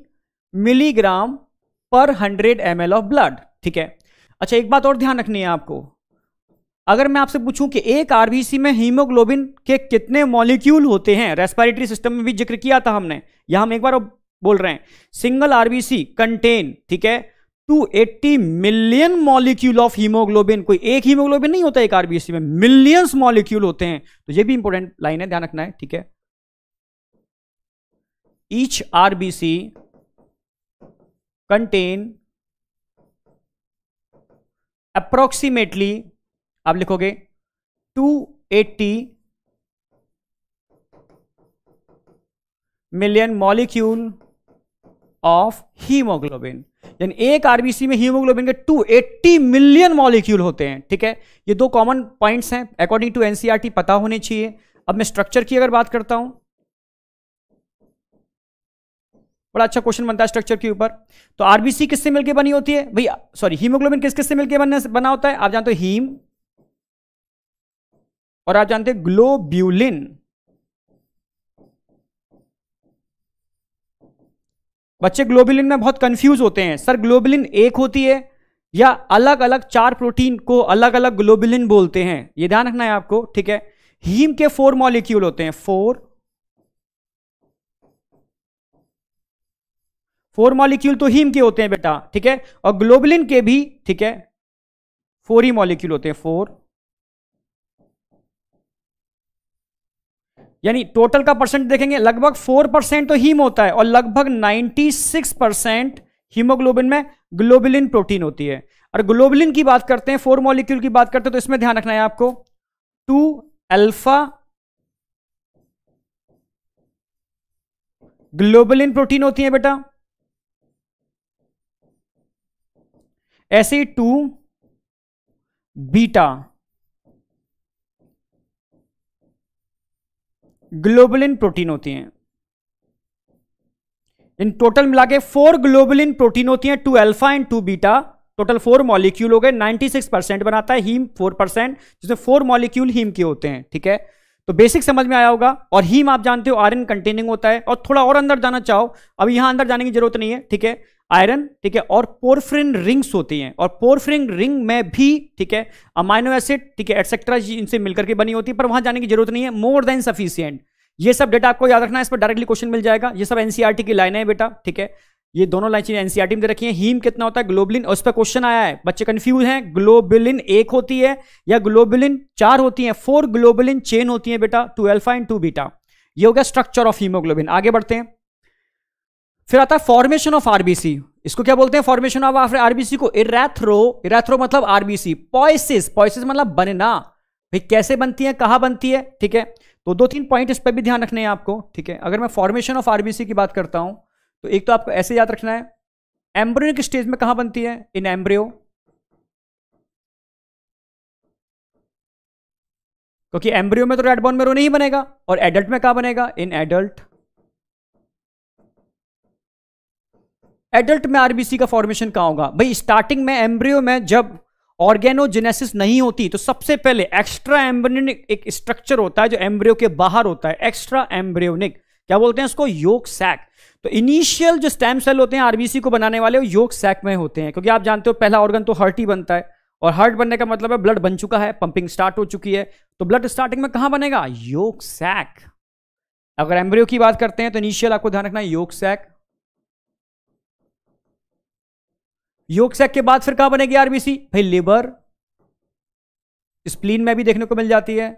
milligram per hundred M of blood ठीक है अच्छा एक बात और ध्यान रखनी है आपको अगर मैं आपसे पूछूं कि एक आरबीसी में हीमोग्लोबिन के कितने मॉलिक्यूल होते हैं रेस्पिरेटरी सिस्टम में भी जिक्र किया था हमने यह हम एक बार बोल रहे हैं सिंगल आरबीसी कंटेन ठीक है 280 मिलियन मॉलिक्यूल ऑफ हीमोग्लोबिन कोई एक हीमोग्लोबिन नहीं होता एक आरबीसी में मिलियंस मॉलिक्यूल होते हैं तो यह भी इंपॉर्टेंट लाइन है ध्यान रखना है ठीक है ईच आरबीसी कंटेन अप्रोक्सीमेटली आप लिखोगे 280 मिलियन मॉलिक्यूल ऑफ हीमोग्लोबिन यानी एक आरबीसी में हीमोग्लोबिन के 280 मिलियन मॉलिक्यूल होते हैं ठीक है ये दो कॉमन पॉइंट्स हैं अकॉर्डिंग टू एनसीईआरटी पता होने चाहिए अब मैं स्ट्रक्चर की अगर बात करता हूं बड़ा अच्छा क्वेश्चन बनता है स्ट्रक्चर के ऊपर तो आरबीसी किससे मिलकर बनी होती है भैया सॉरी हीमोग्लोबिन किस किससे मिलकर बनने बना होता है आप जानते हो हीम और आप जानते हैं ग्लोब्यूलिन बच्चे ग्लोबुलिन में बहुत कंफ्यूज होते हैं सर ग्लोबुलिन एक होती है या अलग अलग चार प्रोटीन को अलग अलग ग्लोबुलिन बोलते हैं ये ध्यान रखना है आपको ठीक है हीम के फोर मॉलिक्यूल होते हैं फोर फोर मॉलिक्यूल तो हीम के होते हैं बेटा ठीक है और ग्लोबुलिन के भी ठीक है फोर ही मॉलिक्यूल होते हैं फोर यानी टोटल का परसेंट देखेंगे लगभग फोर परसेंट तो हीम होता है और लगभग नाइन्टी सिक्स परसेंट हीमोग्लोबिन में ग्लोबिलिन प्रोटीन होती है और ग्लोबिलिन की बात करते हैं फोर मॉलिक्यूल की बात करते हैं तो इसमें ध्यान रखना है आपको टू अल्फा ग्लोबिलिन प्रोटीन होती है बेटा ऐसे ही टू बीटा ग्लोबुलिन प्रोटीन होती हैं इन टोटल मिला के फोर ग्लोबुलिन प्रोटीन होती हैं two alpha and two beta total four molecule हो गए नाइनटी सिक्स परसेंट बनाता है हीम फोर परसेंट जिसमें फोर मॉलिक्यूल हीम के होते हैं ठीक है तो बेसिक समझ में आया होगा और हीम आप जानते हो आयरन कंटेनिंग होता है और थोड़ा और अंदर जाना चाहो अब यहां अंदर जाने की जरूरत नहीं है ठीक है आयरन ठीक है और पोरफ्रिन रिंग्स होती हैं और पोरफ्रिन रिंग में भी ठीक है अमाइनो एसिड ठीक है एटसेट्रा इनसे मिलकर के बनी होती है पर वहां जाने की जरूरत नहीं है मोर देन सफिशियंट ये सब डेटा आपको याद रखना है इस पर डायरेक्टली क्वेश्चन मिल जाएगा ये सब एनसीआरटी e की लाइनें है बेटा ठीक है ये दोनों लाइन चीजें एनसीआरटी e में दे रखी है हीम कितना होता है ग्लोबलिन उस पर क्वेश्चन आया है बच्चे कंफ्यूज हैं ग्लोबलिन एक होती है या ग्लोबलिन चार होती है फोर ग्लोबलिन चेन होती है बेटा two alpha and two beta ये हो गया स्ट्रक्चर ऑफ हीमोग्लोबिन आगे बढ़ते हैं फिर आता है फॉर्मेशन ऑफ आरबीसी इसको क्या बोलते हैं फॉर्मेशन ऑफ आरबीसी को इरेथ्रो इरेथ्रो मतलब आरबीसी पॉइसिस पॉइसिस मतलब बनना भाई कैसे बनती है कहां बनती है ठीक है तो दो तीन पॉइंट इस पर भी ध्यान रखने हैं आपको ठीक है अगर मैं फॉर्मेशन ऑफ आरबीसी की बात करता हूं तो एक तो आपको ऐसे याद रखना है एम्ब्रियोनिक स्टेज में कहां बनती है इन एम्ब्रियो क्योंकि एम्ब्रियो में तो रेड बॉन मेरो नहीं बनेगा और एडल्ट में कहा बनेगा इन एडल्ट एडल्ट में आरबीसी का फॉर्मेशन कहा होगा भाई स्टार्टिंग में एम्ब्रियो में जब ऑर्गेनोजेनेसिस नहीं होती तो सबसे पहले एक्स्ट्रा एम्ब्रियोनिक एक स्ट्रक्चर होता है जो एम्ब्रियो के बाहर होता है एक्स्ट्रा एम्ब्रियोनिक क्या बोलते हैं इसको योग सैक तो इनिशियल जो स्टेम सेल होते हैं आरबीसी को बनाने वाले वो योग सैक में होते हैं क्योंकि आप जानते हो पहला ऑर्गन तो हर्ट ही बनता है और हर्ट बनने का मतलब है ब्लड बन चुका है पंपिंग स्टार्ट हो चुकी है तो ब्लड स्टार्टिंग में कहां बनेगा योग सैक अगर एम्ब्रियो की बात करते हैं तो इनिशियल आपको ध्यान रखना है योग सैक योग सैक के बाद फिर कहां बनेगी आरबीसी भाई लिवर स्प्लीन में भी देखने को मिल जाती है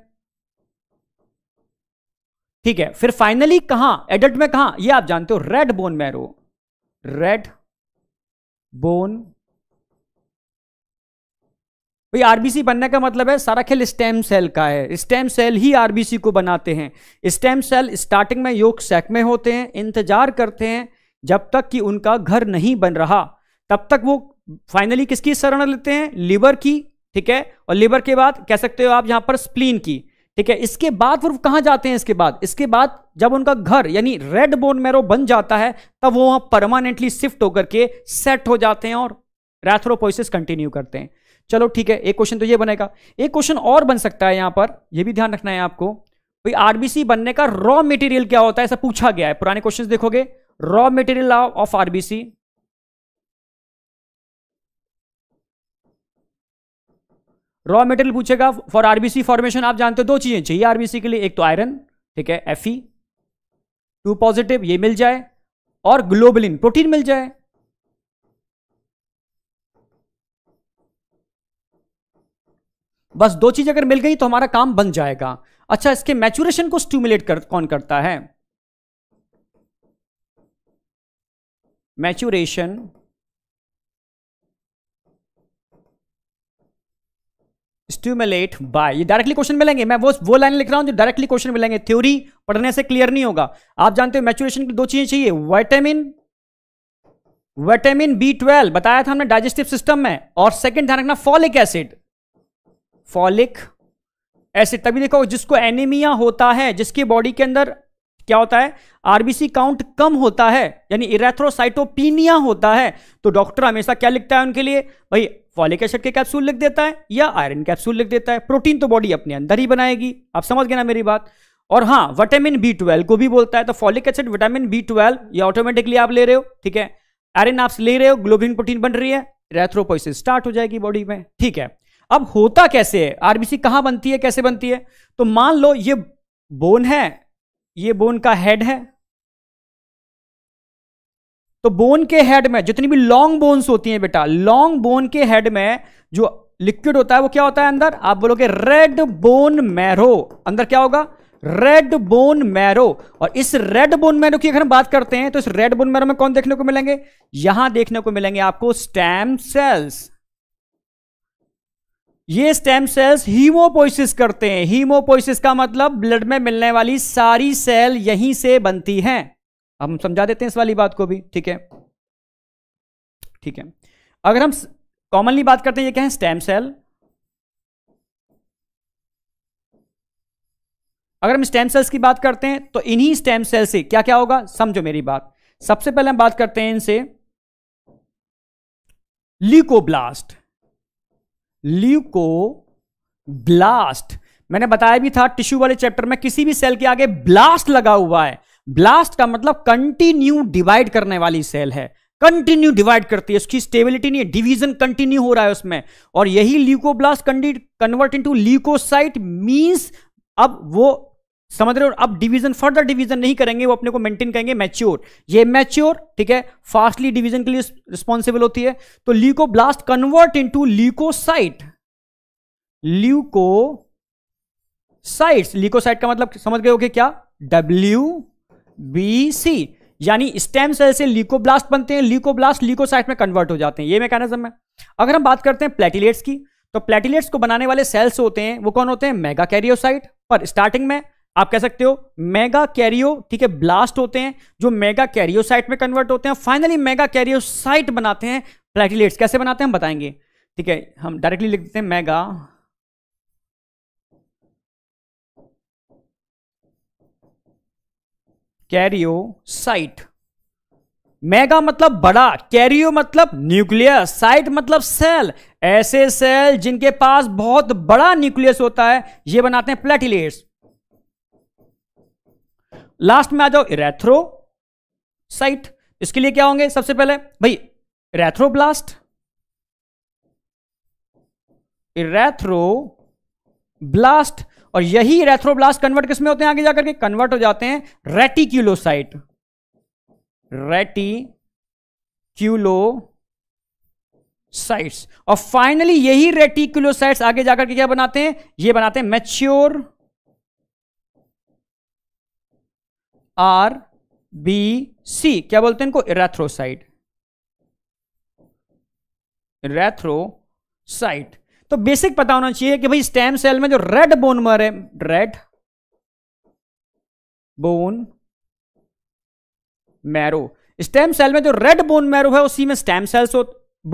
ठीक है फिर फाइनली कहा एडल्ट में कहा यह आप जानते हो red bone marrow red bone भाई आरबीसी बनने का मतलब है सारा खेल स्टेम सेल का है स्टेम सेल ही आरबीसी को बनाते हैं स्टेम सेल स्टार्टिंग में योग सेक में होते हैं इंतजार करते हैं जब तक कि उनका घर नहीं बन रहा तब तक वो फाइनली किसकी शरण लेते हैं लिवर की ठीक है और लिवर के बाद कह सकते हो आप यहां पर स्प्लीन की ठीक है इसके बाद फिर कहां जाते हैं इसके बाद इसके बाद जब उनका घर यानी रेड बोन मैरो बन जाता है तब वो वहां परमानेंटली शिफ्ट होकर के सेट हो जाते हैं और रैथ्रोपोइसिस कंटिन्यू करते हैं चलो ठीक है एक क्वेश्चन तो ये बनेगा एक क्वेश्चन और बन सकता है यहां पर यह भी ध्यान रखना है आपको भाई आरबीसी बनने का रॉ मटेरियल क्या होता है ऐसा पूछा गया है पुराने क्वेश्चन देखोगे raw material of RBC raw material पूछेगा फॉर आरबीसी फॉर्मेशन आप जानते हो दो चीजें चाहिए आरबीसी के लिए एक तो आयरन ठीक है एफ टू पॉजिटिव ये मिल जाए और ग्लोबलिन प्रोटीन मिल जाए बस दो चीज अगर मिल गई तो हमारा काम बन जाएगा अच्छा इसके मैचुरेशन को स्टूमुलेट कर कौन करता है मैचुरेशन स्टिमुलेट बाय ये डायरेक्टली क्वेश्चन मिलेंगे मैं वो वो लाइन लिख रहा हूँ जो डायरेक्टली क्वेश्चन मिलेंगे थ्योरी पढ़ने से क्लियर नहीं होगा आप जानते हो मैचुरेशन की दो चीज़ें चाहिए वाइटामिन विटामिन बी ट्वेल्व बताया था हमने डाइजेस्टिव सिस्टम में और सेकंड ध्यान रखना फॉलिक एसिड फॉलिक एसिड तभी देखो जिसको एनीमिया होता है जिसकी बॉडी के अंदर क्या होता है आरबीसी काउंट कम होता है यानी इरेथ्रोसाइटोपीनिया होता है तो डॉक्टर हमेशा क्या लिखता है उनके लिए भाई फॉलिक एसिड के कैप्सूल लिख देता है या आयरन कैप्सूल लिख देता है प्रोटीन तो बॉडी अपने अंदर ही बनाएगी आप समझ गए ना मेरी बात और हाँ विटामिन बी ट्वेल्व को भी बोलता है तो folic acid vitamin B twelve ये ऑटोमेटिकली आप ले रहे हो ठीक है आयरन आप ले रहे हो ग्लोबिन प्रोटीन बन रही है रेथ्रोपोइसिस स्टार्ट हो जाएगी बॉडी में ठीक है अब होता कैसे है आरबीसी कहां बनती है कैसे बनती है तो मान लो ये बोन है ये बोन का हेड है तो बोन के हेड में जितनी भी लॉन्ग बोन्स होती हैं बेटा लॉन्ग बोन के हेड में जो लिक्विड होता है वो क्या होता है अंदर आप बोलोगे रेड बोन मैरो अंदर क्या होगा रेड बोन मैरो और इस रेड बोन मैरो की अगर हम बात करते हैं तो इस रेड बोन मैरो में कौन देखने को मिलेंगे यहां देखने को मिलेंगे आपको स्टेम सेल्स ये स्टेम सेल्स हीमोपोइसिस करते हैं हीमोपोइसिस का मतलब ब्लड में मिलने वाली सारी सेल यहीं से बनती हैं हम समझा देते हैं इस वाली बात को भी ठीक है ठीक है अगर हम कॉमनली बात करते हैं ये क्या है स्टेम सेल अगर हम स्टेम सेल्स की बात करते हैं तो इन्हीं स्टेम सेल से क्या क्या होगा समझो मेरी बात सबसे पहले हम बात करते हैं इनसे ल्यूकोब्लास्ट ब्लास्ट मैंने बताया भी था टिश्यू वाले चैप्टर में किसी भी सेल के आगे ब्लास्ट लगा हुआ है ब्लास्ट का मतलब कंटिन्यू डिवाइड करने वाली सेल है कंटिन्यू डिवाइड करती है उसकी स्टेबिलिटी नहीं है डिवीजन कंटिन्यू हो रहा है उसमें और यही leucoblast convert into leucocyte means अब वो समझ रहे हो अब डिवीजन फर्दर डिवीजन नहीं करेंगे वो अपने को मेंटेन करेंगे मैच्योर ये मैच्योर ठीक है फास्टली डिवीजन के लिए रिस्पॉन्सिबल होती है तो leucoblast convert into leucocyte leucocyte का मतलब समझ गए हो क्या डब्ल्यू बी सी यानी स्टेम सेल से लीकोब्लास्ट बनते हैं लीकोब्लास्ट लीकोसाइट में कन्वर्ट हो जाते हैं ये मैकेनिज्म है अगर हम बात करते हैं प्लेटिलेट्स की तो प्लेटिलेट्स को बनाने वाले सेल्स होते हैं वो कौन होते हैं मेगा कैरियोसाइट पर स्टार्टिंग में आप कह सकते हो मेगा कैरियो ठीक है ब्लास्ट होते हैं जो मेगा कैरियोसाइट में कन्वर्ट होते हैं फाइनली मेगा कैरियोसाइट बनाते हैं प्लेटिलेट्स कैसे बनाते हैं हम बताएंगे ठीक है हम डायरेक्टली लिख देते हैं मेगा कैरियो साइट मेगा मतलब बड़ा कैरियो मतलब न्यूक्लियस साइट मतलब सेल ऐसे सेल जिनके पास बहुत बड़ा न्यूक्लियस होता है ये बनाते हैं प्लेटिलेट्स लास्ट में आ जाओ इरेथ्रो साइट इसके लिए क्या होंगे सबसे पहले भाई ब्लास्ट इरेथ्रो ब्लास्ट और यही रेथ्रोब्लास्ट कन्वर्ट किसमें होते हैं आगे जाकर के कन्वर्ट हो जाते हैं रेटिक्यूलोसाइट रेटिक्यूलोसाइट्स और फाइनली यही रेटिक्यूलोसाइट्स आगे जाकर के क्या बनाते हैं ये बनाते हैं मैच्योर आर बी सी क्या बोलते हैं इनको रेथ्रोसाइट रेथ्रोसाइट तो बेसिक पता होना चाहिए कि भाई स्टेम सेल में जो रेड बोन मर है red bone marrow stem cell में जो रेड बोन मैरो है उसी में स्टेम सेल्स हो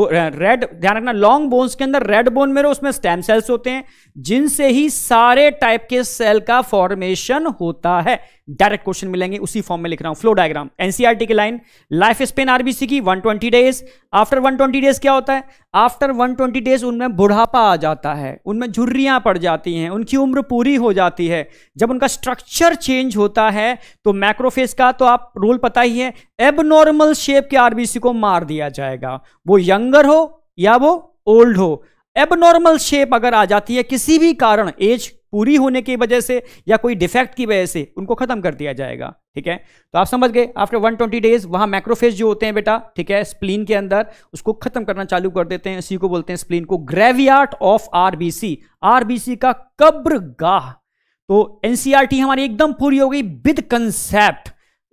रेड ध्यान रखना लॉन्ग बोन्स के अंदर रेड बोन मेरो उसमें स्टेम सेल्स होते हैं जिनसे ही सारे टाइप के सेल का फॉर्मेशन होता है डायरेक्ट क्वेश्चन मिलेंगे उसी फॉर्म में लिख रहा हूं फ्लो डायग्राम एनसीआरटी की लाइन लाइफ स्पेन आरबीसी की 120 डेज आफ्टर 120 डेज क्या होता है आफ्टर 120 डेज उनमें बुढ़ापा आ जाता है उनमें झुर्रियां पड़ जाती हैं उनकी उम्र पूरी हो जाती है जब उनका स्ट्रक्चर चेंज होता है तो मैक्रोफेस का तो आप रूल पता ही है एबनॉर्मल शेप के आरबीसी को मार दिया जाएगा वो यंगर हो या वो ओल्ड हो एबनॉर्मल शेप अगर आ जाती है किसी भी कारण एज पूरी होने की वजह से या कोई डिफेक्ट की वजह से उनको खत्म कर दिया जाएगा ठीक है तो आप समझ गए आफ्टर 120 डेज वहां मैक्रोफेज जो होते हैं बेटा ठीक है स्प्लीन के अंदर उसको खत्म करना चालू कर देते हैं इसी को बोलते हैं स्प्लीन को ग्रेवियार्ट ऑफ आरबीसी आरबीसी का कब्र गाह तो एनसीआर e हमारी एकदम पूरी हो गई विद कंसेप्ट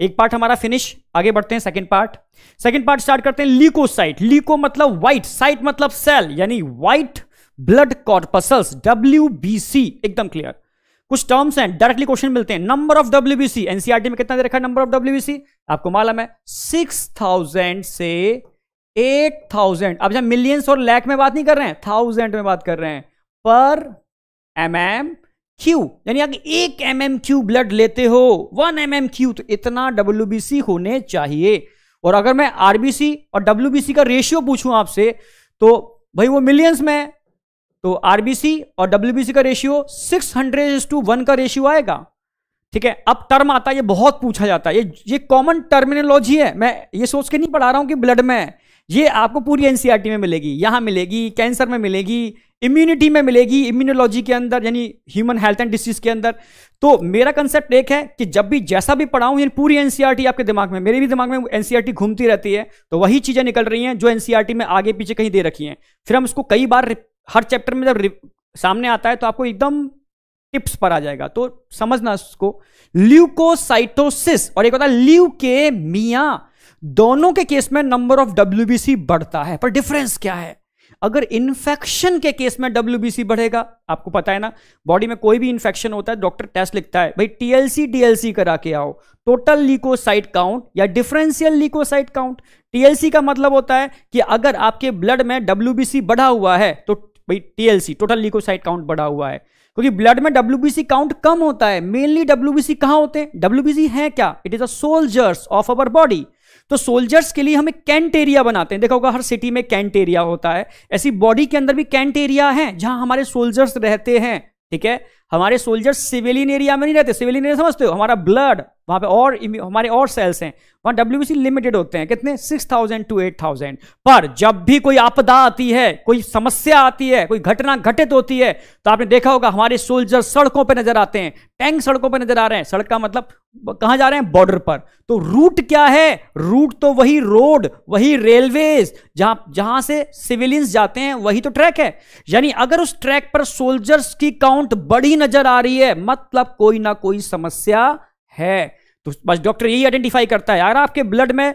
एक पार्ट हमारा फिनिश आगे बढ़ते हैं second part second part start करते हैं लीको साइट लीको मतलब व्हाइट साइट मतलब सेल यानी व्हाइट ब्लड कॉर्पसल्स डब्ल्यू एकदम क्लियर कुछ टर्म्स हैं डायरेक्टली क्वेश्चन मिलते हैं नंबर ऑफ डब्ल्यू एनसीआरटी में कितना दे रखा है नंबर ऑफ डब्ल्यू आपको मालूम है सिक्स थाउजेंड से एट थाउजेंड अब जब मिलियंस और लैख में बात नहीं कर रहे हैं थाउजेंड में बात कर रहे हैं पर एम एम क्यू यानी अगर एक एम एम क्यू ब्लड लेते हो वन एम एम क्यू तो इतना डब्ल्यू बी सी होने चाहिए और अगर मैं आरबीसी और डब्ल्यू बी सी का रेशियो पूछूं आपसे तो भाई वो मिलियंस में तो आरबीसी और डब्ल्यूबीसी का ratio six hundred to one का रेशियो आएगा ठीक है अब टर्म आता है ये बहुत पूछा जाता है ये ये कॉमन टर्मिनोलॉजी है मैं ये सोच के नहीं पढ़ा रहा हूं कि ब्लड में ये आपको पूरी एनसीआरटी e में मिलेगी यहां मिलेगी कैंसर में मिलेगी इम्यूनिटी में मिलेगी इम्यूनोलॉजी के अंदर यानी ह्यूमन हेल्थ एंड डिसीज के अंदर तो मेरा कंसेप्ट एक है कि जब भी जैसा भी पढ़ाऊं यानी पूरी एनसीआरटी e आपके दिमाग में मेरे भी दिमाग में एनसीआरटी e घूमती रहती है तो वही चीज़ें निकल रही हैं जो एनसीआरटी में आगे पीछे कहीं दे रखी हैं फिर हम उसको कई बार हर चैप्टर में जब सामने आता है तो आपको एकदम टिप्स पर आ जाएगा तो समझना उसको ल्यूकोसाइटोसिस और एक होता है ल्यू के मिया दोनों के केस में नंबर ऑफ डब्ल्यू बढ़ता है पर डिफरेंस क्या है अगर इन्फेक्शन के केस में डब्ल्यू बढ़ेगा आपको पता है ना बॉडी में कोई भी इन्फेक्शन होता है डॉक्टर टेस्ट लिखता है भाई टीएलसी डीएलसी करा के आओ टोटल लीकोसाइट काउंट या डिफरेंशियल लीकोसाइट काउंट टीएलसी का मतलब होता है कि अगर आपके ब्लड में डब्ल्यू बढ़ा हुआ है तो भाई टीएलसी टोटल लिकोसाइट काउंट बढ़ा हुआ है क्योंकि ब्लड में डब्ल्यू काउंट कम होता है मेनली डब्ल्यू कहाँ होते हैं डब्ल्यू है क्या it is a soldiers of our body तो सोल्जर्स के लिए हमें कैंट एरिया बनाते हैं देखा होगा हर सिटी में कैंट एरिया होता है ऐसी बॉडी के अंदर भी कैंट एरिया है जहां हमारे सोल्जर्स रहते हैं ठीक है हमारे सोल्जर्स सिविलियन एरिया में नहीं रहते सिविलियन एरिया समझते हो हमारा ब्लड वहाँ पे और हमारे और सेल्स हैं वहाँ डब्ल्यू लिमिटेड होते हैं कितने six thousand to eight thousand पर जब भी कोई आपदा आती है कोई समस्या आती है कोई घटना घटित होती है तो आपने देखा होगा हमारे सोल्जर सड़कों पर नजर आते हैं टैंक सड़कों पर नजर आ रहे हैं सड़क का मतलब कहाँ जा रहे हैं बॉर्डर पर तो रूट क्या है रूट तो वही रोड वही रेलवे जहां जहां से सिविलियंस जाते हैं वही तो ट्रैक है यानी अगर उस ट्रैक पर सोल्जर्स की काउंट बढ़ी नजर आ रही है मतलब कोई ना कोई समस्या है तो बस डॉक्टर यही आइडेंटिफाई करता है अगर आपके ब्लड में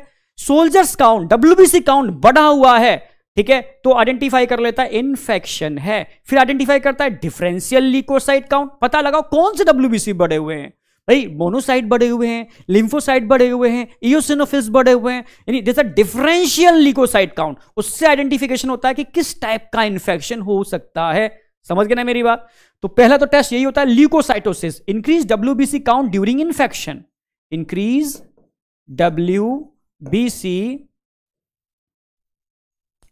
सोल्जर्स काउंट डब्ल्यूबीसी काउंट बढ़ा हुआ है ठीक है तो आइडेंटिफाई कर लेता है इन्फेक्शन है फिर आइडेंटिफाई करता है डिफरेंशियल लिकोसाइट काउंट पता लगाओ कौन से डब्ल्यूबीसी बढ़े हुए हैं भाई मोनोसाइट बढ़े हुए हैं लिम्फोसाइट बढ़े हुए हैं इोसिनोफिस बढ़े हुए हैं यानी जैसा डिफरेंशियल लिकोसाइट काउंट उससे आइडेंटिफिकेशन होता है कि किस टाइप का इन्फेक्शन हो सकता है समझ गए ना मेरी बात तो पहला तो टेस्ट यही होता है leucocytosis increase W count during infection increase W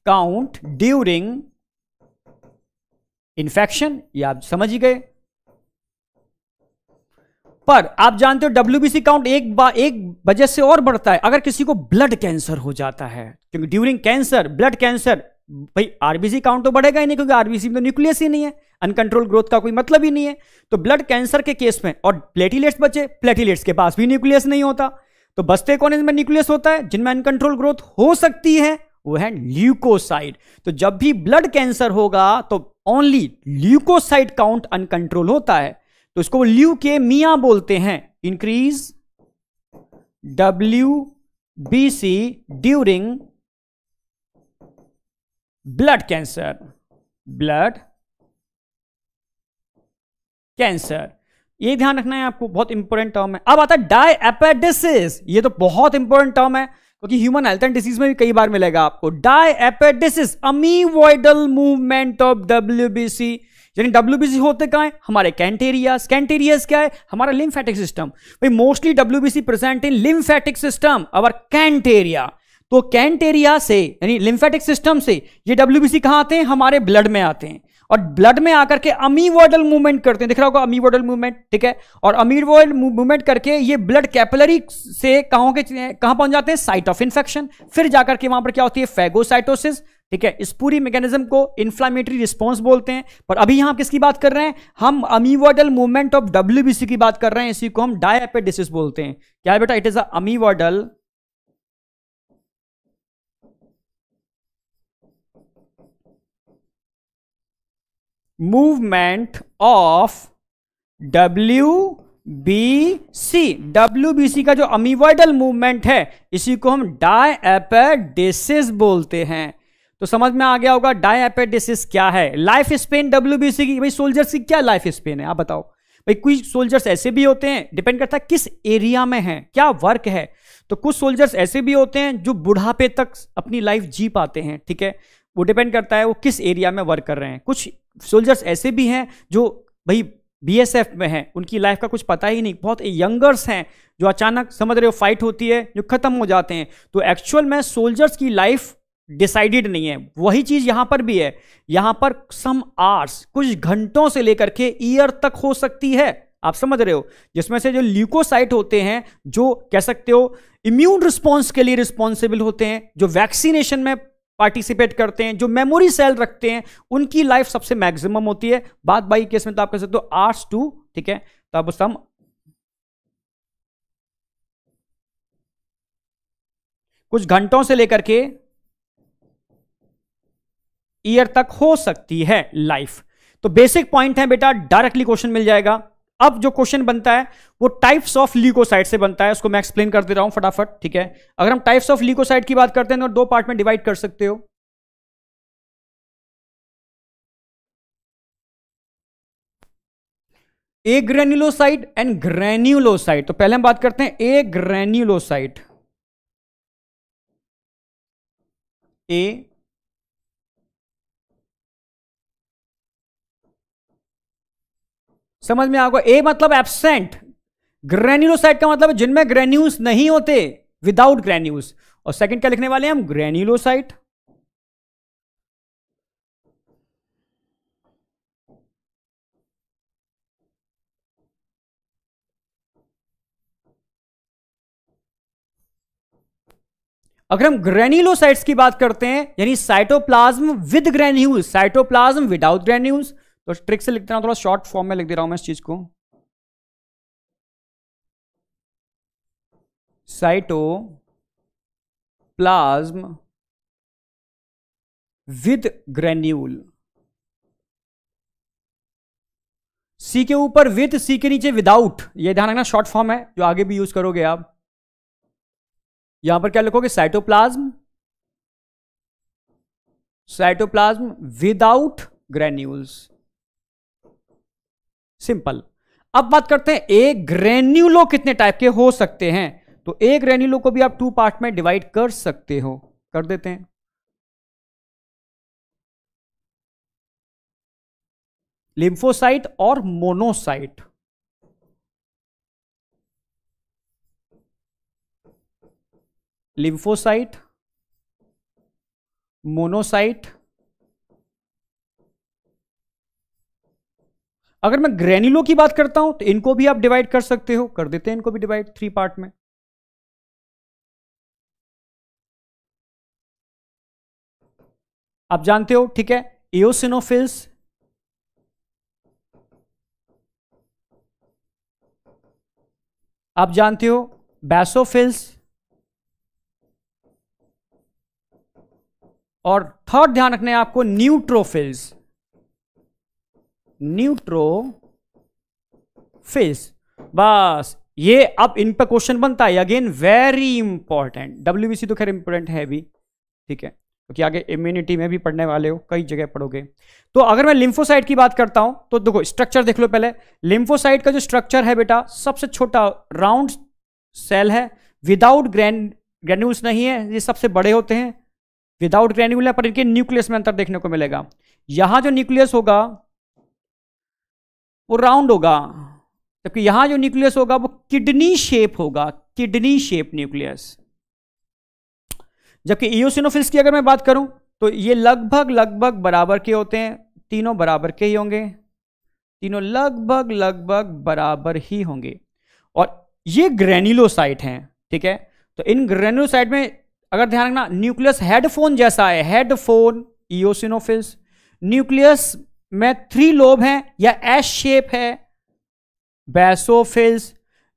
count during infection ये आप समझ ही गए पर आप जानते हो डब्ल्यू काउंट एक बार एक वजह से और बढ़ता है अगर किसी को ब्लड कैंसर हो जाता है क्योंकि ड्यूरिंग कैंसर ब्लड कैंसर भाई आरबीसी काउंट तो बढ़ेगा ही नहीं क्योंकि आरबीसी में तो न्यूक्लियस ही नहीं है अनकंट्रोल ग्रोथ का कोई मतलब ही नहीं है तो ब्लड कैंसर के केस में और प्लेटिलेट्स बचे प्लेटिलेट्स के पास भी न्यूक्लियस नहीं होता तो बस्ते कौन इसमें न्यूक्लियस होता है जिनमें अनकंट्रोल ग्रोथ हो सकती है वो है ल्यूकोसाइड तो जब भी ब्लड कैंसर होगा तो ओनली ल्यूकोसाइड काउंट अनकंट्रोल होता है तो इसको ल्यू के मिया बोलते हैं increase W B C during blood cancer blood cancer ये ध्यान रखना है आपको बहुत इंपॉर्टेंट टर्म है अब आता है एपेडिस ये तो बहुत इंपॉर्टेंट टर्म है क्योंकि ह्यूमन हेल्थ एंड डिसीज में भी कई बार मिलेगा आपको diapedesis amoeboidal movement of WBC यानी डब्ल्यूबीसी होते कहा है हमारे कैंटेरियाज कैंटेरियाज क्या है हमारा लिम्फेटिक सिस्टम भाई mostly WBC present in lymphatic system our cantt area तो कैंट एरिया से यानी लिम्फेटिक सिस्टम से ये डब्ल्यू कहाँ आते हैं हमारे ब्लड में आते हैं और ब्लड में आकर के अमीवर्डल मूवमेंट करते हैं दिख रहा होगा अमीवर्डल मूवमेंट ठीक है और अमीवर्डल मूवमेंट करके ये ब्लड कैपिलरी से कहां के कहां पहुंच जाते हैं साइट ऑफ इंफेक्शन फिर जाकर के वहां पर क्या होती है फेगोसाइटोसिस ठीक है इस पूरी मैकेनिज्म को इन्फ्लामेटरी रिस्पॉन्स बोलते हैं पर अभी यहां किसकी बात कर रहे हैं हम अमीवर्डल मूवमेंट ऑफ डब्ल्यू की बात कर रहे हैं इसी को हम डायपेडिस बोलते हैं क्या है बेटा it is amoeboidal movement of W B C W B C का जो अमीवाइडल मूवमेंट है इसी को हम डायपेडिस बोलते हैं तो समझ में आ गया होगा डायपेडिस क्या है life span W B C की भाई सोल्जर्स की क्या लाइफ स्पेन है आप बताओ भाई कुछ सोल्जर्स ऐसे भी होते हैं डिपेंड करता है किस एरिया में है क्या वर्क है तो कुछ सोल्जर्स ऐसे भी होते हैं जो बुढ़ापे तक अपनी लाइफ जी पाते हैं ठीक है वो डिपेंड करता है वो किस एरिया में वर्क कर रहे हैं कुछ सोल्जर्स ऐसे भी हैं जो भाई बीएसएफ में हैं उनकी लाइफ का कुछ पता ही नहीं बहुत यंगर्स हैं जो अचानक समझ रहे हो फाइट होती है जो ख़त्म हो जाते हैं तो एक्चुअल में सोल्जर्स की लाइफ डिसाइडेड नहीं है वही चीज़ यहाँ पर भी है यहाँ पर सम आर्स कुछ घंटों से लेकर के ईयर तक हो सकती है आप समझ रहे हो जिसमें से जो ल्यूकोसाइट होते हैं जो कह सकते हो इम्यून रिस्पॉन्स के लिए रिस्पॉन्सिबल होते हैं जो वैक्सीनेशन में पार्टिसिपेट करते हैं जो मेमोरी सेल रखते हैं उनकी लाइफ सबसे मैक्सिमम होती है बात बाई केस में तो आप कह सकते हो आर्ट्स टू ठीक है तो अब सम कुछ घंटों से लेकर के ईयर तक हो सकती है लाइफ तो बेसिक पॉइंट है बेटा डायरेक्टली क्वेश्चन मिल जाएगा अब जो क्वेश्चन बनता है वो टाइप्स ऑफ लीकोसाइट से बनता है उसको मैं एक्सप्लेन कर दे रहा हूं फटाफट ठीक है अगर हम टाइप्स ऑफ लीकोसाइड की बात करते हैं तो दो पार्ट में डिवाइड कर सकते हो ए ग्रेन्यूलोसाइट एंड ग्रेन्यूलोसाइट तो पहले हम बात करते हैं ए ग्रेन्यूलोसाइट ए समझ में आएगा ए मतलब एबसेंट ग्रेन्यूलोसाइट का मतलब जिनमें ग्रेन्यूल्स नहीं होते विदाउट ग्रेन्यूल्स और सेकंड क्या लिखने वाले हैं हम ग्रेन्यूलोसाइट अगर हम ग्रेन्यूलोसाइट्स की बात करते हैं यानी cytoplasm with granules cytoplasm without granules तो ट्रिक से लिख देना रहा थोड़ा शॉर्ट फॉर्म में लिख दे रहा हूं मैं इस चीज़ को साइटो प्लाज्म विद ग्रेन्यूल सी के ऊपर विथ सी के नीचे विदाउट ये ध्यान रखना शॉर्ट फॉर्म है जो आगे भी यूज करोगे आप यहां पर क्या लिखोगे cytoplasm cytoplasm without granules simple अब बात करते हैं ए ग्रेन्यूलो कितने टाइप के हो सकते हैं तो ए ग्रेन्यूलो को भी आप टू पार्ट में डिवाइड कर सकते हो कर देते हैं लिम्फोसाइट और मोनोसाइट लिम्फोसाइट मोनोसाइट अगर मैं ग्रेन्यूलो की बात करता हूं तो इनको भी आप डिवाइड कर सकते हो कर देते हैं इनको भी डिवाइड थ्री पार्ट में आप जानते हो ठीक है एओसिनोफिल्स आप जानते हो बैसोफिल्स और थर्ड ध्यान रखना है आपको न्यूट्रोफिल्स न्यूट्रोफिल्स बस ये अब इन पर क्वेश्चन बनता है अगेन वेरी इंपॉर्टेंट डब्ल्यू तो खैर इंपॉर्टेंट है भी ठीक है क्योंकि तो आगे इम्यूनिटी में भी पढ़ने वाले हो कई जगह पढ़ोगे तो अगर मैं लिम्फोसाइट की बात करता हूं तो देखो स्ट्रक्चर देख लो पहले लिम्फोसाइट का जो स्ट्रक्चर है बेटा सबसे छोटा राउंड सेल है विदाउट ग्रैंड ग्रेन्यूल्स नहीं है ये सबसे बड़े होते हैं विदाउट ग्रेन्यूल है पर इनके न्यूक्लियस में अंतर देखने को मिलेगा यहां जो न्यूक्लियस होगा वो राउंड होगा जबकि यहां जो न्यूक्लियस होगा वो किडनी शेप होगा किडनी शेप न्यूक्लियस जबकि ईओसिनोफिल्स की अगर मैं बात करूं तो ये लगभग लगभग बराबर के होते हैं तीनों बराबर के ही होंगे तीनों लगभग लगभग बराबर ही होंगे और ये ग्रेन्यूलोसाइट हैं ठीक है तो इन ग्रेन्यूलोसाइट में अगर ध्यान रखना न्यूक्लियस हेडफोन जैसा है हेडफोन ईओसिनोफिल्स न्यूक्लियस में थ्री लोब हैं या एस शेप है बैसोफिल्स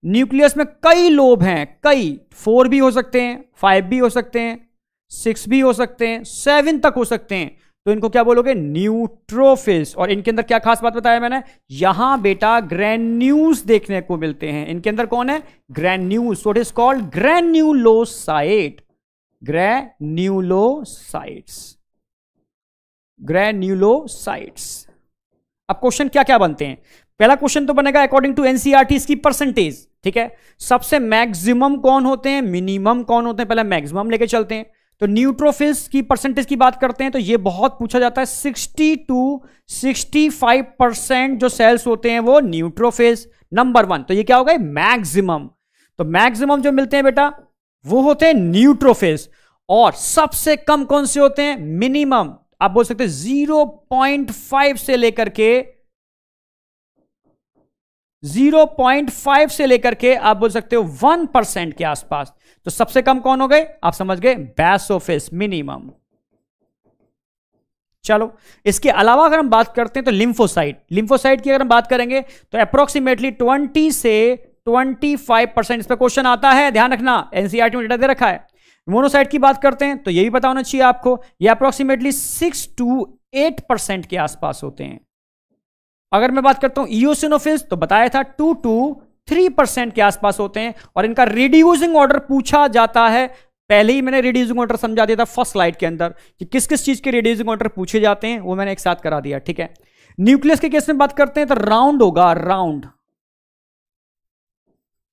न्यूक्लियस में कई लोब हैं कई फोर भी हो सकते हैं फाइव भी हो सकते हैं सिक्स भी हो सकते हैं सेवन तक हो सकते हैं तो इनको क्या बोलोगे न्यूट्रोफिल्स और इनके अंदर क्या खास बात बताया मैंने यहां बेटा ग्रैन्यूज देखने को मिलते हैं इनके अंदर कौन है granules what is called granulocyte granulocytes granulocytes अब क्वेश्चन क्या क्या बनते हैं पहला क्वेश्चन तो बनेगा अकॉर्डिंग टू एनसीआरटी इसकी परसेंटेज ठीक है सबसे मैक्सिमम कौन होते हैं मिनिमम कौन होते हैं पहले मैक्सिमम लेके चलते हैं तो न्यूट्रोफिल्स की परसेंटेज की बात करते हैं तो ये बहुत पूछा जाता है 60 टू 65 परसेंट जो सेल्स होते हैं वो न्यूट्रोफिल्स नंबर वन तो ये क्या हो गए मैक्सिमम तो मैक्सिमम जो मिलते हैं बेटा वो होते हैं न्यूट्रोफिल्स और सबसे कम कौन से होते हैं मिनिमम आप बोल सकते जीरो पॉइंट फाइव से लेकर के जीरो पॉइंट फाइव से लेकर के आप बोल सकते हो वन परसेंट के आसपास तो सबसे कम कौन हो गए आप समझ गए बैसोफिस मिनिमम चलो इसके अलावा अगर हम बात करते हैं तो लिम्फोसाइट लिम्फोसाइट की अगर हम बात करेंगे तो अप्रोक्सीमेटली 20 से 25 परसेंट इस पर क्वेश्चन आता है ध्यान रखना एनसीआर e में डेटा दे रखा है मोनोसाइट की बात करते हैं तो यही भी पता होना चाहिए आपको ये approximately six to eight percent के आसपास होते हैं अगर मैं बात करता हूं ईओसिनोफिल्स तो बताया था टू टू थ्री परसेंट के आसपास होते हैं और इनका रिड्यूसिंग ऑर्डर पूछा जाता है पहले ही मैंने रिड्यूसिंग ऑर्डर समझा दिया था फर्स्ट लाइट के अंदर कि किस किस चीज के रिड्यूसिंग ऑर्डर पूछे जाते हैं वो मैंने एक साथ करा दिया ठीक है न्यूक्लियस के केस में बात करते हैं तो राउंड होगा राउंड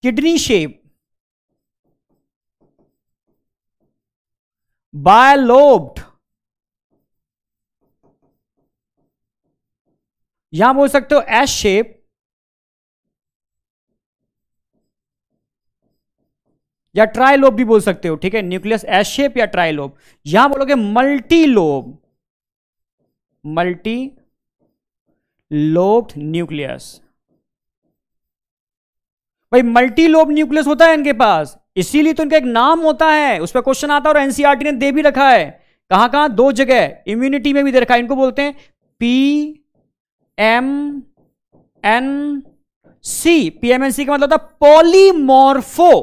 किडनी शेप बायलोब्ड यहां बोल सकते हो एस शेप या ट्राइलोब भी बोल सकते हो ठीक है न्यूक्लियस एस शेप या ट्राइलोब यहां बोलोगे multi lobe multi lobed nucleus भाई मल्टी लोब न्यूक्लियस होता है इनके पास इसीलिए तो इनका एक नाम होता है उस पर क्वेश्चन आता है और एनसीआरटी e ने दे भी रखा है कहां कहां दो जगह इम्यूनिटी में भी दे रखा है इनको बोलते हैं P M N C P M N C का मतलब होता है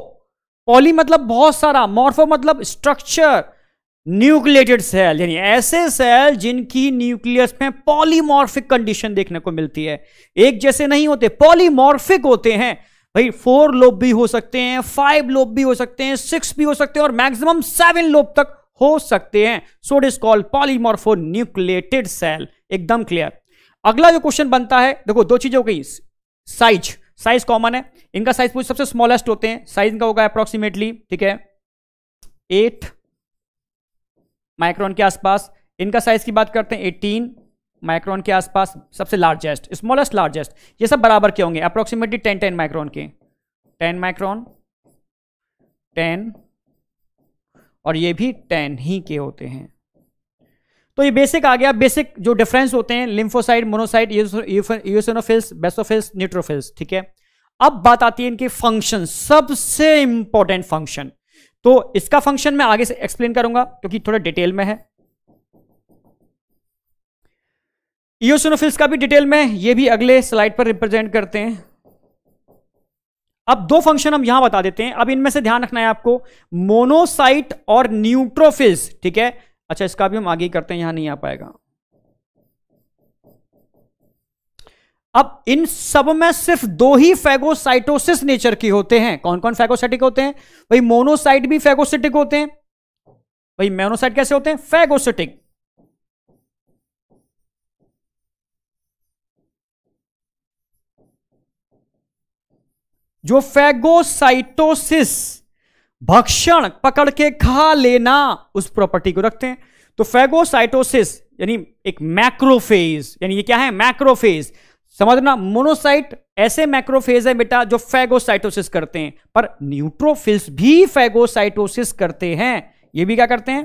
पॉली मतलब बहुत सारा मॉर्फो मतलब स्ट्रक्चर न्यूक्लिएटेड सेल यानी ऐसे सेल जिनकी न्यूक्लियस में पॉलीमॉर्फिक कंडीशन देखने को मिलती है एक जैसे नहीं होते पॉलीमॉर्फिक होते हैं भाई फोर लोप भी हो सकते हैं फाइव लोप भी हो सकते हैं सिक्स भी हो सकते हैं और मैक्सिमम सेवन लोप तक हो सकते हैं so it is called polymorpho nucleated cell एकदम क्लियर अगला जो क्वेश्चन बनता है देखो दो चीजें हो गई साइज साइज कॉमन है इनका साइज पूछ सबसे स्मॉलेस्ट होते हैं साइज इनका होगा अप्रोक्सीमेटली ठीक है एट माइक्रोन के आसपास इनका साइज की बात करते हैं एटीन माइक्रोन के आसपास सबसे लार्जेस्ट स्मॉलेस्ट लार्जेस्ट ये सब बराबर के होंगे अप्रोक्सीमेटली टेन टेन माइक्रोन के टेन माइक्रोन टेन और ये भी टेन ही के होते हैं तो ये बेसिक आ गया बेसिक जो डिफरेंस होते हैं lymphocyte monocyte eosinophils basophils neutrophils ठीक है अब बात आती है इनके फंक्शन सबसे इंपॉर्टेंट फंक्शन तो इसका फंक्शन मैं आगे से एक्सप्लेन करूंगा क्योंकि थोड़ा डिटेल में है ईओसिनोफिल्स का भी डिटेल में ये भी अगले स्लाइड पर रिप्रेजेंट करते हैं अब दो फंक्शन हम यहां बता देते हैं अब इनमें से ध्यान रखना है आपको मोनोसाइट और न्यूट्रोफिल्स ठीक है अच्छा इसका भी हम आगे करते हैं यहां नहीं आ पाएगा अब इन सब में सिर्फ दो ही फैगोसाइटोसिस नेचर के होते हैं कौन कौन फैगोसाइटिक होते हैं भाई मोनोसाइट भी फैगोसिटिक होते हैं भाई मोनोसाइट कैसे होते हैं फैगोसिटिक जो फैगोसाइटोसिस भक्षण पकड़ के खा लेना उस प्रॉपर्टी को रखते हैं तो फैगोसाइटोसिस यानी एक मैक्रोफेज यानी ये क्या है मैक्रोफेज समझना मोनोसाइट ऐसे मैक्रोफेज है बेटा जो फैगोसाइटोसिस करते हैं पर न्यूट्रोफिल्स भी फैगोसाइटोसिस करते हैं ये भी क्या करते हैं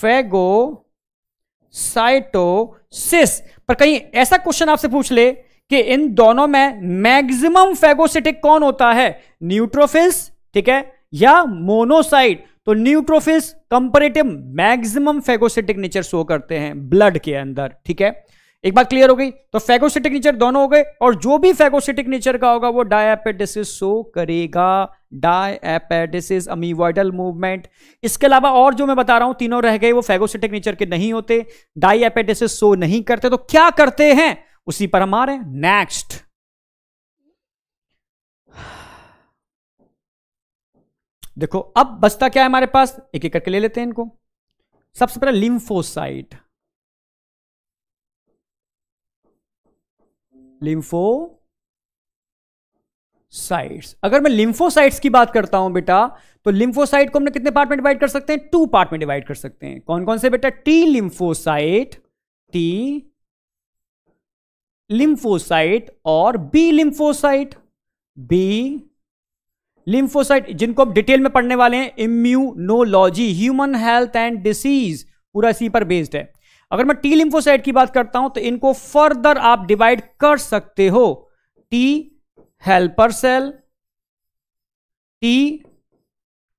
फैगोसाइटोसिस पर कहीं ऐसा क्वेश्चन आपसे पूछ ले कि इन दोनों में मैक्सिमम फेगोसिटिक कौन होता है न्यूट्रोफिल्स ठीक है या मोनोसाइट तो neutrophils comparative maximum phagocytic nature show करते हैं ब्लड के अंदर ठीक है एक बात क्लियर हो गई तो फेगोसिटिक नेचर दोनों हो गए और जो भी फेगोसिटिक नेचर का होगा वो डायपेडिसिस शो करेगा डायपेडिसिस अमीवाइडल मूवमेंट इसके अलावा और जो मैं बता रहा हूं तीनों रह गए वो फेगोसिटिक नेचर के नहीं होते डायपेडिसिस शो नहीं करते तो क्या करते हैं उसी पर हम आ रहे हैं नेक्स्ट देखो अब बचता क्या है हमारे पास एक एक करके ले लेते हैं इनको सबसे पहले लिम्फोसाइट लिम्फो साइट्स अगर मैं लिम्फोसाइट्स की बात करता हूं बेटा तो लिम्फोसाइट को हमने कितने पार्ट में डिवाइड कर सकते हैं टू पार्ट में डिवाइड कर सकते हैं कौन कौन से बेटा टी लिम्फोसाइट टी लिम्फोसाइट और बी लिम्फोसाइट बी लिम्फोसाइट जिनको आप डिटेल में पढ़ने वाले हैं immunology human health and disease पूरा इसी पर बेस्ड है अगर मैं टी लिम्फोसाइट की बात करता हूं तो इनको फर्दर आप डिवाइड कर सकते हो T helper cell T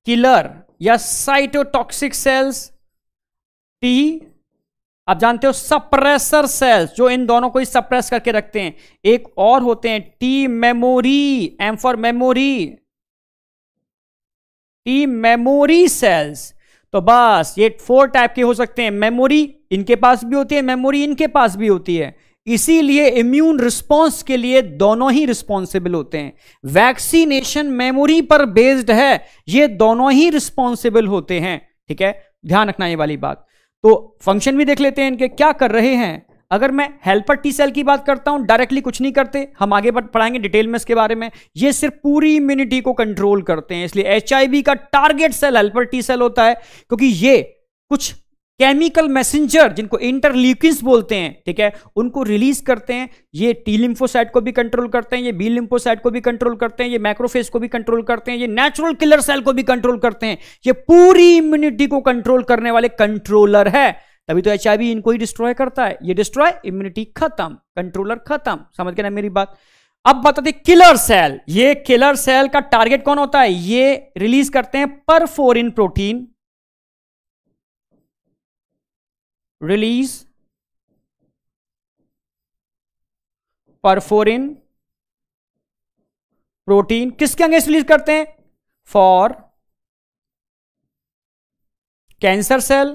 killer या साइटोटॉक्सिक सेल्स टी आप जानते हो सप्रेसर सेल्स जो इन दोनों को ही सप्रेस करके रखते हैं एक और होते हैं T memory M for memory T memory cells तो बस ये फोर टाइप के हो सकते हैं मेमोरी इनके पास भी होती है मेमोरी इनके पास भी होती है इसीलिए इम्यून रिस्पॉन्स के लिए दोनों ही रिस्पॉन्सिबल होते हैं वैक्सीनेशन मेमोरी पर बेस्ड है ये दोनों ही रिस्पॉन्सिबल होते हैं ठीक है ध्यान रखना ये वाली बात तो फंक्शन भी देख लेते हैं इनके क्या कर रहे हैं अगर मैं हेल्पर टी सेल की बात करता हूं डायरेक्टली कुछ नहीं करते हम आगे पढ़ाएंगे डिटेल में इसके बारे में ये सिर्फ पूरी इम्यूनिटी को कंट्रोल करते हैं इसलिए एच का target cell helper T cell होता है क्योंकि ये कुछ केमिकल मैसेंजर जिनको इंटरल्यूकिस बोलते हैं ठीक है उनको रिलीज करते हैं ये टी लिम्फोसाइट को भी कंट्रोल करते हैं ये बी लिम्फोसाइट को भी कंट्रोल करते हैं ये मैक्रोफेज को भी कंट्रोल करते हैं ये नेचुरल किलर सेल को भी कंट्रोल करते हैं ये पूरी इम्यूनिटी को कंट्रोल करने वाले कंट्रोलर है तभी तो एच इनको ही डिस्ट्रॉय करता है ये डिस्ट्रॉय इम्यूनिटी खत्म कंट्रोलर खत्म समझ के ना मेरी बात अब बताते किलर सेल ये किलर सेल का टारगेट कौन होता है ये रिलीज करते हैं perforin protein release perforin protein किसके अंगेंस्ट रिलीज करते हैं फॉर कैंसर सेल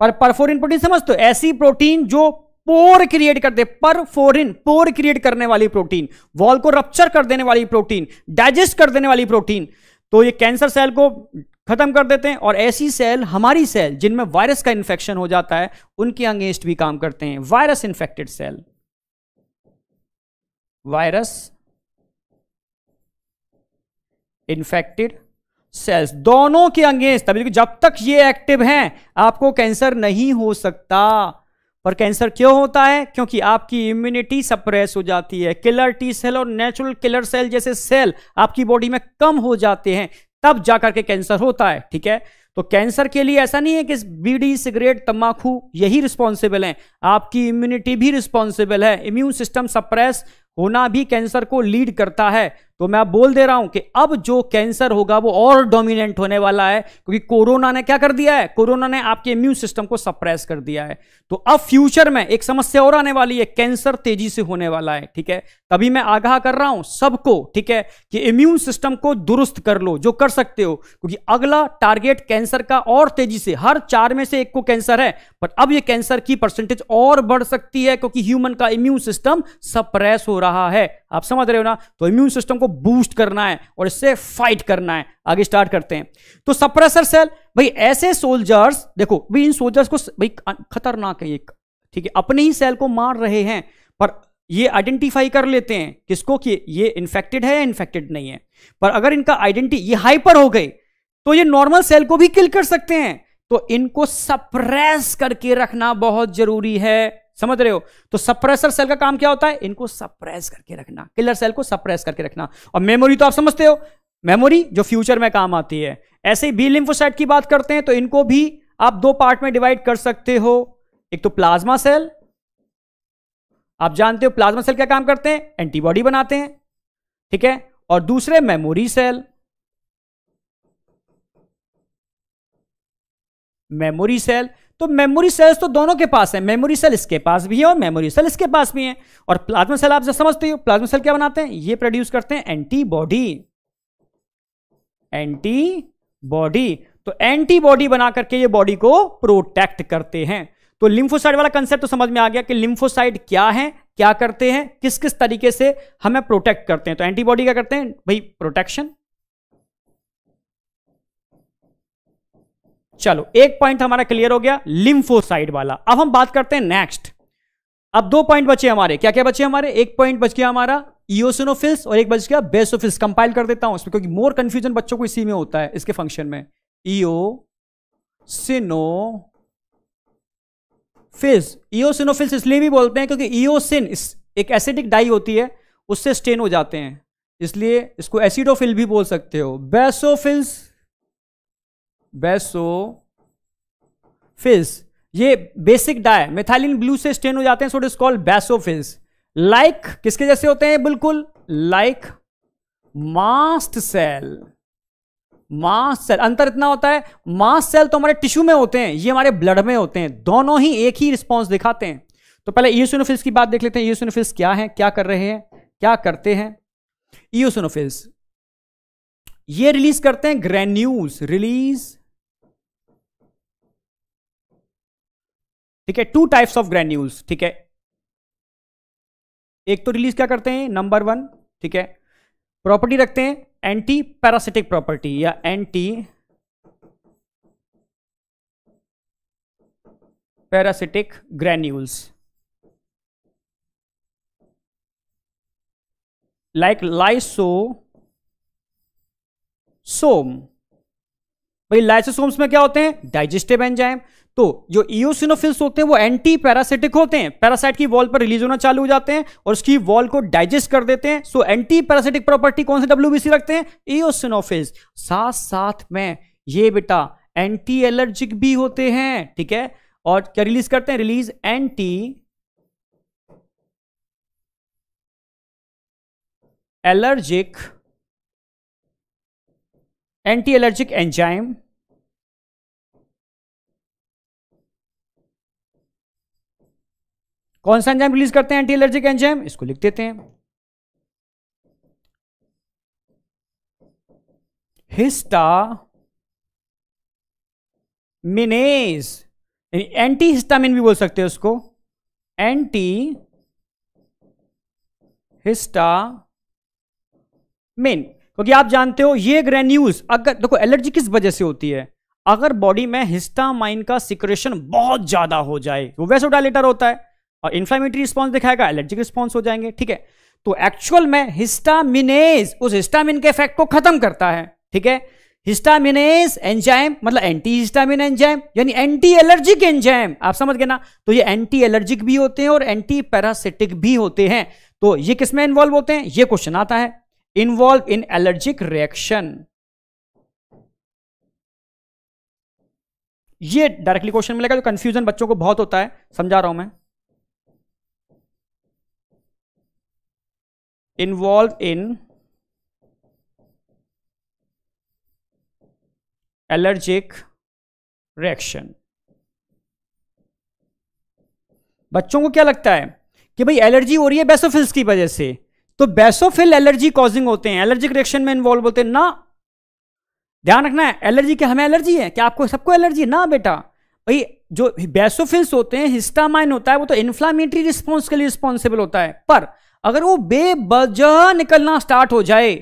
पर परफोरिन प्रोटीन समझते हो ऐसी प्रोटीन जो पोर क्रिएट कर दे पर फोरिन पोर क्रिएट करने वाली प्रोटीन वॉल को रप्चर कर देने वाली प्रोटीन डाइजेस्ट कर देने वाली प्रोटीन तो ये कैंसर सेल को खत्म कर देते हैं और ऐसी सेल हमारी सेल जिनमें वायरस का इंफेक्शन हो जाता है उनके अंगेंस्ट भी काम करते हैं virus infected cell virus infected cells दोनों के अंगेंस्ट तभी तो जब तक ये एक्टिव हैं आपको कैंसर नहीं हो सकता पर कैंसर क्यों होता है क्योंकि आपकी इम्यूनिटी सप्रेस हो जाती है किलर टी सेल और नेचुरल किलर सेल जैसे सेल आपकी बॉडी में कम हो जाते हैं तब जाकर के कैंसर होता है ठीक है तो कैंसर के लिए ऐसा नहीं है कि बीड़ी सिगरेट तम्बाकू यही रिस्पॉन्सिबल है आपकी इम्यूनिटी भी रिस्पॉन्सिबल है इम्यून सिस्टम सप्रेस होना भी कैंसर को लीड करता है तो मैं आप बोल दे रहा हूं कि अब जो कैंसर होगा वो और डोमिनेंट होने वाला है क्योंकि कोरोना ने क्या कर दिया है कोरोना ने आपके इम्यून सिस्टम को सप्रेस कर दिया है तो अब फ्यूचर में एक समस्या और आने वाली है कैंसर तेजी से होने वाला है ठीक है तभी मैं आगाह कर रहा हूं सबको ठीक है कि इम्यून सिस्टम को दुरुस्त कर लो जो कर सकते हो क्योंकि अगला टारगेट कैंसर का और तेजी से हर चार में से एक को कैंसर है पर अब ये कैंसर की परसेंटेज और बढ़ सकती है क्योंकि ह्यूमन का इम्यून सिस्टम सप्रेस हो रहा है आप समझ रहे हो ना तो इम्यून सिस्टम को बूस्ट करना है और इससे फाइट करना है आगे स्टार्ट करते हैं तो सप्रेसर सेल भाई ऐसे सोल्जर्स देखो भाई इन सोल्जर्स को भाई खतरनाक है एक ठीक है अपने ही सेल को मार रहे हैं पर ये आइडेंटिफाई कर लेते हैं किसको कि ये इन्फेक्टेड है या इन्फेक्टेड नहीं है पर अगर इनका आइडेंटिटी ये हाइपर हो गई तो ये नॉर्मल सेल को भी किल कर सकते हैं तो इनको सप्रेस करके रखना बहुत जरूरी है समझ रहे हो तो सप्रेसर सेल का काम क्या होता है इनको सप्रेस करके रखना किलर सेल को सप्रेस करके रखना और मेमोरी तो आप समझते हो मेमोरी जो फ्यूचर में काम आती है ऐसे ही बी लिम्फोसाइट की बात करते हैं तो इनको भी आप दो पार्ट में डिवाइड कर सकते हो एक तो प्लाज्मा सेल आप जानते हो प्लाज्मा सेल क्या काम करते हैं एंटीबॉडी बनाते हैं ठीक है और दूसरे मेमोरी सेल मेमोरी सेल तो मेमोरी सेल्स तो दोनों के पास है मेमोरी सेल इसके पास भी है और मेमोरी सेल इसके पास भी है और प्लाज्मा सेल आप जब समझते हो प्लाज्मा सेल क्या बनाते हैं ये प्रोड्यूस करते हैं एंटीबॉडी एंटीबॉडी तो एंटीबॉडी बना करके ये बॉडी को प्रोटेक्ट करते हैं तो लिम्फोसाइड वाला कंसेप्ट तो समझ में आ गया कि लिम्फोसाइड क्या है क्या करते हैं किस किस तरीके से हमें प्रोटेक्ट करते हैं तो एंटीबॉडी क्या करते हैं भाई प्रोटेक्शन चलो एक पॉइंट हमारा क्लियर हो गया लिम्फोसाइड वाला अब हम बात करते हैं नेक्स्ट अब दो पॉइंट बचे हमारे क्या क्या बचे हमारे एक पॉइंट बच गया हमारा इोसिनोफिल्स और एक बच गया बेसोफिल्स कंपाइल कर देता हूं क्योंकि मोर कंफ्यूजन बच्चों को इसी में होता है इसके फंक्शन में ईओ फिल्स इोसिनोफिल्स इसलिए भी बोलते हैं क्योंकि इोसिन एक एसिडिक डाई होती है उससे स्टेन हो जाते हैं इसलिए इसको एसिडोफिल भी बोल सकते हो बेसोफिल्स बेसो फिस ये बेसिक डाय मेथाइलिन ब्लू से स्टेन हो जाते हैं so it is called basophils like किसके जैसे होते हैं बिल्कुल like mast cell mast cell अंतर इतना होता है मास सेल तो हमारे टिश्यू में होते हैं ये हमारे ब्लड में होते हैं दोनों ही एक ही रिस्पॉन्स दिखाते हैं तो पहले ईसोनोफिल्स की बात देख लेते हैं ईसोनोफिल्स क्या है क्या कर रहे हैं क्या करते हैं ईसोनोफिल्स ये रिलीज करते हैं ग्रेन्यूज रिलीज ठीक है टू टाइप्स ऑफ ग्रेन्यूल्स ठीक है एक तो रिलीज क्या करते हैं नंबर वन ठीक है प्रॉपर्टी रखते हैं एंटी पैरासिटिक प्रॉपर्टी या anti parasitic granules like lysosome भाई लाइसोसोम्स में क्या होते हैं डाइजेस्टिव एंजाइम तो जो इओसिनोफिल्स होते हैं वो एंटी पैरासिटिक होते हैं पैरासाइट की वॉल पर रिलीज होना चालू हो जाते हैं और उसकी वॉल को डाइजेस्ट कर देते हैं सो एंटी पैरासिटिक प्रॉपर्टी कौन से डब्ल्यूबीसी रखते हैं इओसिनोफिल्स साथ साथ में ये बेटा एंटी एलर्जिक भी होते हैं ठीक है और क्या रिलीज करते हैं release anti allergic anti allergic enzyme कौन सा एंजाइम रिलीज करते हैं एंटी एलर्जिक एंजाइम इसको लिख देते हैं हिस्टा मिनेस एंटी हिस्टामिन भी बोल सकते हैं उसको एंटी हिस्टामिन क्योंकि आप जानते हो ये ग्रेन्यूज अगर देखो एलर्जी किस वजह से होती है अगर बॉडी में हिस्टामाइन का सिक्रेशन बहुत ज्यादा हो जाए वो तो डायलेटर होता है और इन्फ्लामेटरी रिस्पॉन्स दिखाएगा एलर्जिक रिस्पॉन्स हो जाएंगे ठीक है तो एक्चुअल में हिस्टामिनेज उस हिस्टामिन के इफेक्ट को खत्म करता है ठीक है हिस्टामिनेज एंजाइम मतलब एंटी हिस्टामिन एंजाइम यानी एंटी एलर्जिक एंजाइम आप समझ गए ना तो ये एंटी एलर्जिक भी होते हैं और एंटी पैरासिटिक भी होते हैं तो ये किसमें इन्वॉल्व होते हैं ये क्वेश्चन आता है इन्वॉल्व इन एलर्जिक रिएक्शन ये डायरेक्टली क्वेश्चन मिलेगा जो कंफ्यूजन बच्चों को बहुत होता है समझा रहा हूं मैं इन्वॉल्व इन एलर्जिक रिएक्शन बच्चों को क्या लगता है कि भाई एलर्जी हो रही है बेसोफिल्स की वजह से तो बेसोफिल एलर्जी कॉजिंग होते हैं एलर्जिक रिएक्शन में इन्वॉल्व होते हैं ना ध्यान रखना है एलर्जी के हमें एलर्जी है क्या आपको सबको एलर्जी है ना बेटा भाई जो बेसोफिल्स होते हैं हिस्टामाइन होता है वो तो इन्फ्लामेटरी रिस्पॉन्स के लिए रिस्पॉन्सिबल होता है पर अगर वो बेबजह निकलना स्टार्ट हो जाए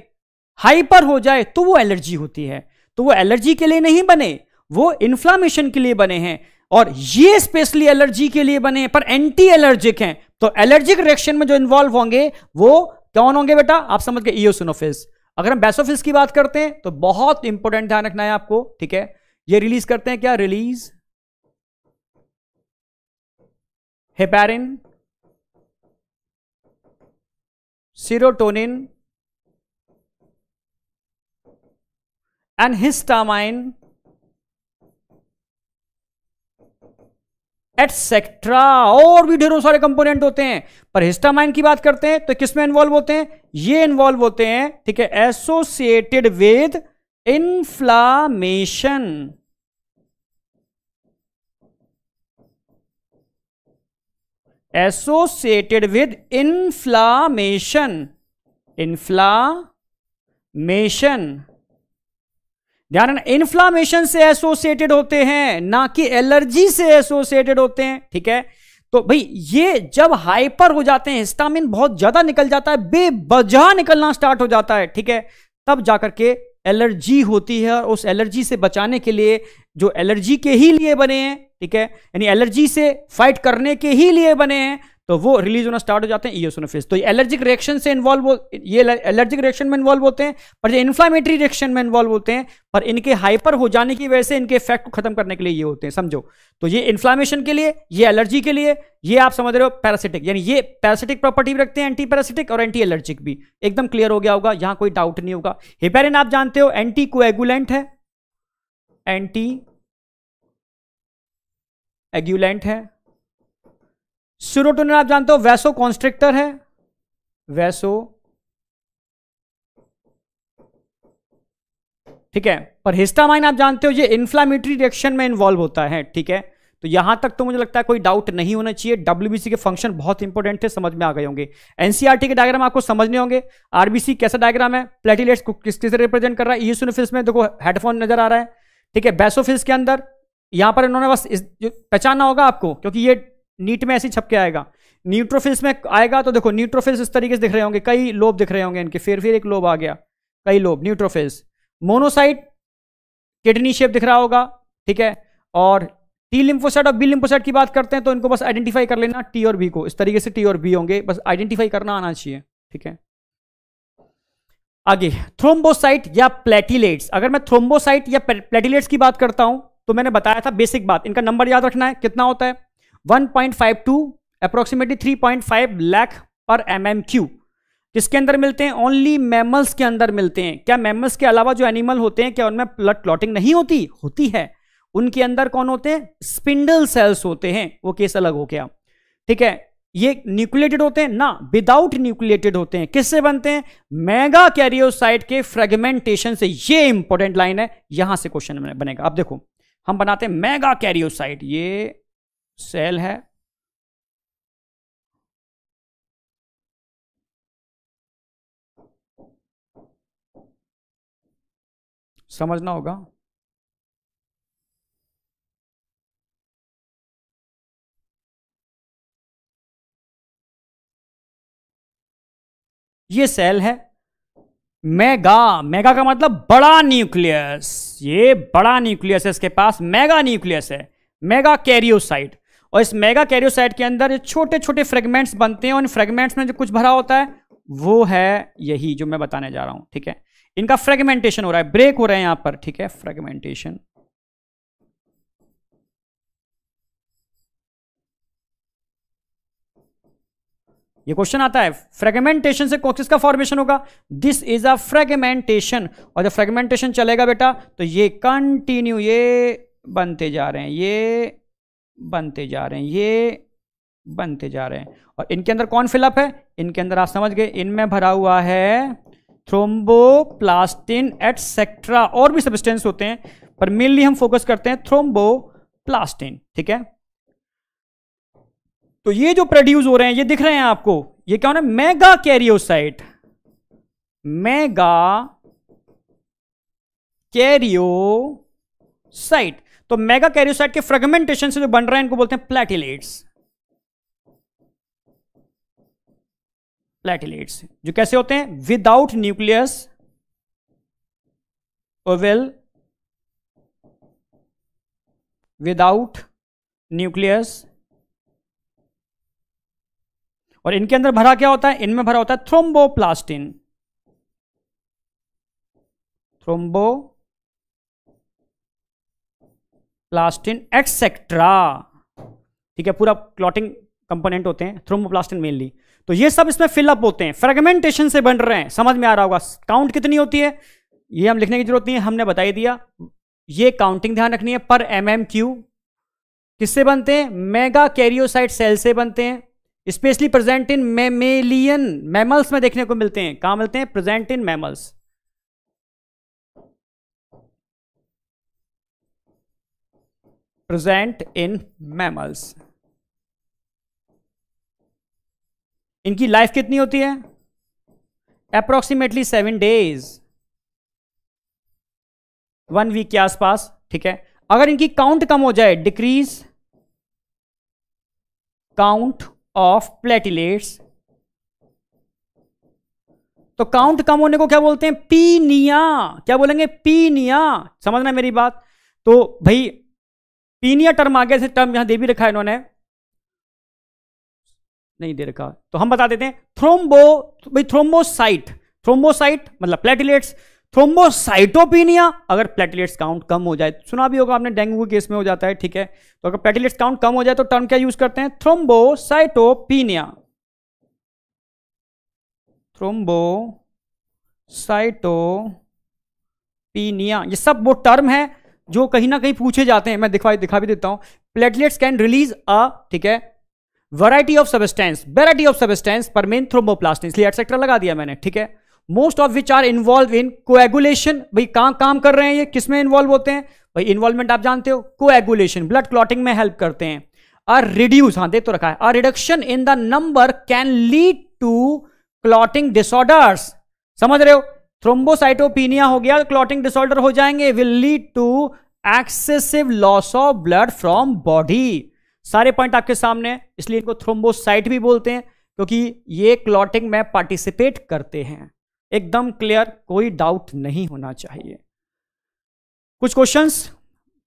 हाइपर हो जाए तो वो एलर्जी होती है तो वो एलर्जी के लिए नहीं बने वो इन्फ्लामेशन के लिए बने हैं और ये स्पेशली एलर्जी के लिए बने हैं पर एंटी एलर्जिक हैं तो एलर्जिक रिएक्शन में जो इन्वॉल्व होंगे वो कौन होंगे बेटा आप समझ गए ईओसिनोफिस अगर हम बेसोफिस की बात करते हैं तो बहुत इंपॉर्टेंट ध्यान रखना है आपको ठीक है ये रिलीज करते हैं क्या release heparin serotonin and histamine etcetera और भी ढेरों सारे कंपोनेंट होते हैं पर हिस्टामाइन की बात करते हैं तो किसमें इन्वॉल्व होते हैं ये इन्वॉल्व होते हैं ठीक है associated with inflammation associated with inflammation inflammation ध्यान इन्फ्लामेशन से एसोसिएटेड होते हैं ना कि एलर्जी से एसोसिएटेड होते हैं ठीक है तो भाई ये जब हाइपर हो जाते हैं हिस्टामिन बहुत ज्यादा निकल जाता है बेबजा निकलना स्टार्ट हो जाता है ठीक है तब जाकर के एलर्जी होती है और उस एलर्जी से बचाने के लिए जो एलर्जी के ही लिए बने हैं ठीक है यानी एलर्जी से फाइट करने के ही लिए बने हैं तो वो रिलीज होना स्टार्ट हो जाते हैं ईओसोनोफिल्स तो एलर्जिक रिएक्शन से इन्वॉल्व ये एलर्जिक रिएक्शन में इन्वॉल्व होते हैं पर ये इन्फ्लामेटरी रिएक्शन में इन्वॉल्व होते हैं पर इनके हाइपर हो जाने की वजह से इनके इफेक्ट को खत्म करने के लिए ये होते हैं समझो तो ये इन्फ्लामेशन के लिए ये एलर्जी के लिए ये आप समझ रहे हो पैरासिटिक यानी ये पैरासिटिक प्रॉपर्टी भी रखते हैं एंटी पैरासिटिक और एंटी एलर्जिक भी एकदम क्लियर हो गया होगा यहाँ कोई डाउट नहीं होगा हिपेरिन आप जानते हो एंटी कोएगुलेंट है एंटी एग्यूलेंट है सीरोटोनिन आप जानते हो वैसो कॉन्स्ट्रिक्टर है वैसो ठीक है पर हिस्टामाइन आप जानते हो ये इन्फ्लामेटरी रिएक्शन में इन्वॉल्व होता है ठीक है तो यहां तक तो मुझे लगता है कोई डाउट नहीं होना चाहिए डब्ल्यूबीसी के फंक्शन बहुत इंपॉर्टेंट थे समझ में आ गए होंगे एनसीआरटी e के डायग्राम आपको समझने होंगे आरबीसी कैसा डायग्राम है प्लेटिलेट्स किस किस रिप्रेजेंट कर रहा है ईसोनोफिस में देखो हेडफोन नजर आ रहा है ठीक है बेसोफिस के अंदर यहां पर इन्होंने बस इस पहचानना होगा आपको क्योंकि ये नीट में ऐसे छप के आएगा न्यूट्रोफिल्स में आएगा तो देखो न्यूट्रोफिल्स इस तरीके से दिख रहे होंगे कई लोब दिख रहे होंगे इनके फिर फिर एक लोब आ गया कई lobe neutrophils monocyte kidney shape दिख रहा होगा ठीक है और टी लिम्फोसाइट और बी लिम्फोसाइट की बात करते हैं तो इनको बस आइडेंटिफाई कर लेना टी और बी को इस तरीके से टी और बी होंगे बस आइडेंटिफाई करना आना चाहिए ठीक है आगे थ्रोम्बोसाइट या प्लेटिलेट्स अगर मैं थ्रोम्बोसाइट या प्लेटिलेट्स की बात करता हूं तो मैंने बताया था बेसिक बात इनका नंबर याद रखना है कितना होता है 1.52 point five to approximately three point five lakh पर एम एम क्यू किसके अंदर मिलते हैं ओनली मैमल्स के अंदर मिलते हैं क्या मैमल्स के अलावा जो एनिमल होते हैं क्या उनमें ब्लड क्लॉटिंग नहीं होती होती है उनके अंदर कौन होते हैं स्पिंडल सेल्स होते हैं वो केस अलग हो गया ठीक है ये न्यूक्लिएटेड होते हैं ना विदाउट न्यूक्लिएटेड होते हैं किससे बनते हैं मेगा कैरियोसाइट के फ्रेगमेंटेशन से ये इंपॉर्टेंट लाइन है यहां से क्वेश्चन बनेगा आप देखो हम बनाते हैं मेगा कैरियोसाइट ये सेल है समझना होगा ये सेल है मेगा मेगा का मतलब बड़ा न्यूक्लियस ये बड़ा न्यूक्लियस है इसके पास मेगा न्यूक्लियस है मेगा कैरियोसाइट और इस मेगा कैरियोसाइट के अंदर जो छोटे छोटे फ्रेगमेंट्स बनते हैं और इन फ्रेगमेंट्स में जो कुछ भरा होता है वो है यही जो मैं बताने जा रहा हूं ठीक है इनका फ्रेगमेंटेशन हो रहा है ब्रेक हो रहा है यहां पर ठीक है फ्रेगमेंटेशन ये क्वेश्चन आता है फ्रेगमेंटेशन से किसका फॉर्मेशन होगा दिस इज अ फ्रेगमेंटेशन और जब फ्रेगमेंटेशन चलेगा बेटा तो ये कंटिन्यू ये बनते जा रहे हैं ये बनते जा रहे हैं ये बनते जा रहे हैं और इनके अंदर कौन फिलअप है इनके अंदर आप समझ गए इनमें भरा हुआ है थ्रोम्बोप्लास्टिन एटसेट्रा और भी सब्सटेंस होते हैं पर मेनली हम फोकस करते हैं थ्रोम्बोप्लास्टिन ठीक है तो ये जो प्रोड्यूस हो रहे हैं ये दिख रहे हैं आपको ये क्या होना मेगा कैरियोसाइट मेगा साइट तो मेगा कैरियोसाइट के फ्रेगमेंटेशन से जो बन रहा है इनको बोलते हैं प्लेटिलेट्स प्लेटिलेट्स जो कैसे होते हैं without nucleus oval without nucleus और इनके अंदर भरा क्या होता है इनमें भरा होता है थ्रोम्बोप्लास्टिन थ्रोम्बो प्लास्टिन एक्सेट्रा ठीक है पूरा क्लॉटिंग कंपोनेंट होते हैं प्लास्टिन मेनली तो ये सब इसमें फिलअप होते हैं फ्रेगमेंटेशन से बन रहे हैं समझ में आ रहा होगा काउंट कितनी होती है ये हम लिखने की जरूरत नहीं है हमने बताई दिया ये काउंटिंग ध्यान रखनी है पर एम एम क्यू किससे बनते हैं मेगा कैरियोसाइट सेल से बनते हैं specially present in mammalian mammals में देखने को मिलते हैं कहां मिलते हैं present in mammals present in mammals इनकी लाइफ कितनी होती है approximately seven days one week के आसपास ठीक है अगर इनकी काउंट कम हो जाए डिक्रीज काउंट ऑफ प्लेटिलेट्स तो काउंट कम होने को क्या बोलते हैं पीनिया क्या बोलेंगे पीनिया समझना मेरी बात तो भाई पीनिया टर्म गया से टर्म यहां दे भी रखा है इन्होंने नहीं दे रखा तो हम बता देते हैं थ्रोम्बो भाई थ्रोम्बोसाइट थ्रोम्बोसाइट मतलब प्लेटिलेट्स थ्रोम्बोसाइटोपिनिया अगर प्लेटलेट्स काउंट कम हो जाए सुना भी होगा आपने डेंगू के केस में हो जाता है ठीक है तो अगर प्लेटलेट्स काउंट कम हो जाए तो टर्म क्या यूज करते हैं थ्रोम्बोसाइटोपिनिया थ्रोम्बोसाइटोपिनिया ये सब वो टर्म है जो कहीं ना कहीं पूछे जाते हैं मैं दिखा दिखा भी देता हूं प्लेटलेट्स कैन रिलीज अ ठीक है variety of substance variety of substance पर मेन थ्रोम्बोप्लास्ट इसलिए एटसेक्ट्रा लगा दिया मैंने ठीक है most of which are involve in coagulation भाई कहां काम कर रहे हैं ये किस में इन्वॉल्व होते हैं भाई इन्वॉल्वमेंट आप जानते हो कोएगुलेशन ब्लड क्लॉटिंग में हेल्प करते हैं आर रिड्यूस हाँ देख तो रखा है are reduction in the number can lead to clotting disorders समझ रहे हो थ्रोम्बोसाइटोपीनिया हो गया क्लॉटिंग डिसऑर्डर हो जाएंगे will lead to excessive loss of blood from body सारे पॉइंट आपके सामने इसलिए इनको थ्रोम्बोसाइट भी बोलते हैं क्योंकि ये क्लॉटिंग में पार्टिसिपेट करते हैं एकदम क्लियर कोई डाउट नहीं होना चाहिए कुछ क्वेश्चंस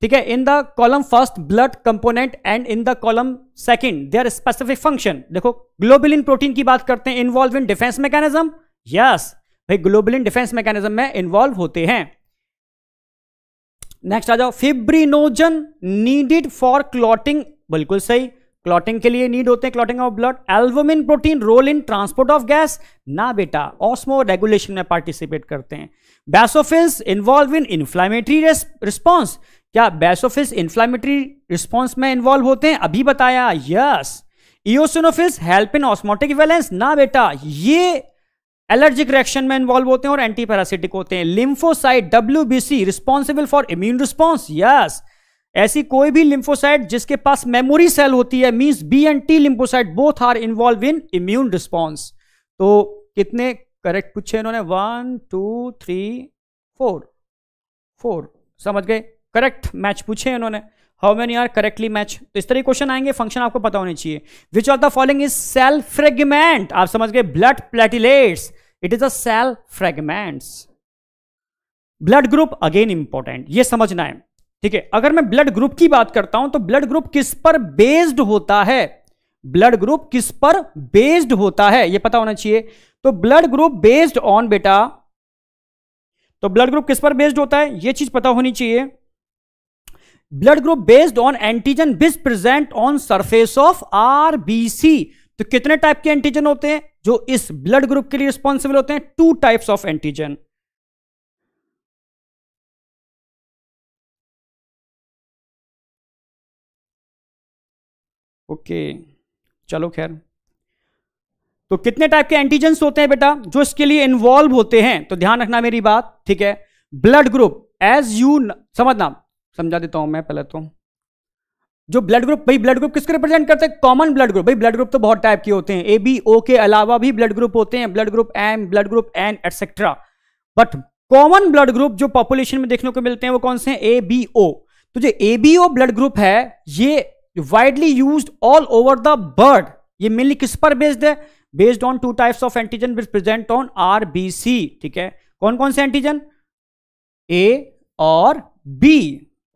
ठीक है in the column first blood component and in the column second their specific function देखो ग्लोबुलिन प्रोटीन की बात करते हैं involve in defence mechanism yes भाई ग्लोबुलिन डिफेंस मैकेनिज्म में इन्वॉल्व होते हैं नेक्स्ट आ जाओ फिब्रिनोजन नीडेड फॉर क्लॉटिंग बिल्कुल सही क्लॉटिंग के लिए नीड होते हैं clotting of blood albumin protein role in transport of gas ना बेटा ऑस्मो रेगुलेशन में पार्टिसिपेट करते हैं basophils involve in inflammatory response क्या बैसोफिल्स इन्फ्लामेटरी रिस्पॉन्स में इन्वॉल्व होते हैं अभी बताया yes eosinophils help in osmotic balance ना बेटा ये एलर्जिक रिएक्शन में इन्वॉल्व होते हैं और एंटीपैरासिटिक होते हैं lymphocyte W B C responsible for immune response yes ऐसी कोई भी लिम्फोसाइट जिसके पास मेमोरी सेल होती है means B and T lymphocyte both are involve in immune response तो कितने करेक्ट पूछे इन्होंने one two three four four समझ गए करेक्ट मैच पूछे इन्होंने how many are correctly match तो इस तरह क्वेश्चन आएंगे फंक्शन आपको पता होने चाहिए which of the following is cell fragment आप समझ गए blood platelets it is a cell fragments blood group again important ये समझना है ठीक है अगर मैं ब्लड ग्रुप की बात करता हूं तो ब्लड ग्रुप किस पर बेस्ड होता है ब्लड ग्रुप किस पर बेस्ड होता है यह पता होना चाहिए तो ब्लड ग्रुप बेस्ड ऑन बेटा तो ब्लड ग्रुप किस पर बेस्ड होता है यह चीज पता होनी चाहिए blood group based on antigen बिज present on surface of RBC तो कितने टाइप के एंटीजन होते हैं जो इस ब्लड ग्रुप के लिए रिस्पॉन्सिबल होते हैं two types of antigen okay चलो खैर तो कितने टाइप के एंटीजेंस होते हैं बेटा जो इसके लिए इन्वॉल्व होते हैं तो ध्यान रखना मेरी बात ठीक है ब्लड ग्रुप एज यू समझना समझा देता हूं मैं पहले तो जो ब्लड ग्रुप भाई ब्लड ग्रुप किसको रिप्रेजेंट करते हैं कॉमन ब्लड ग्रुप भाई ब्लड ग्रुप तो बहुत टाइप के होते हैं ए बी ओ के अलावा भी ब्लड ग्रुप होते हैं blood group M blood group N etcetera but common blood group जो पॉपुलेशन में देखने को मिलते हैं वो कौन से हैं ए बी ओ तो जो A B O blood group है ये widely use all over the world ये मेनली किस पर बेस्ड है based on two types of antigen which present on R B C ठीक है कौन कौन से एंटीजन ए और बी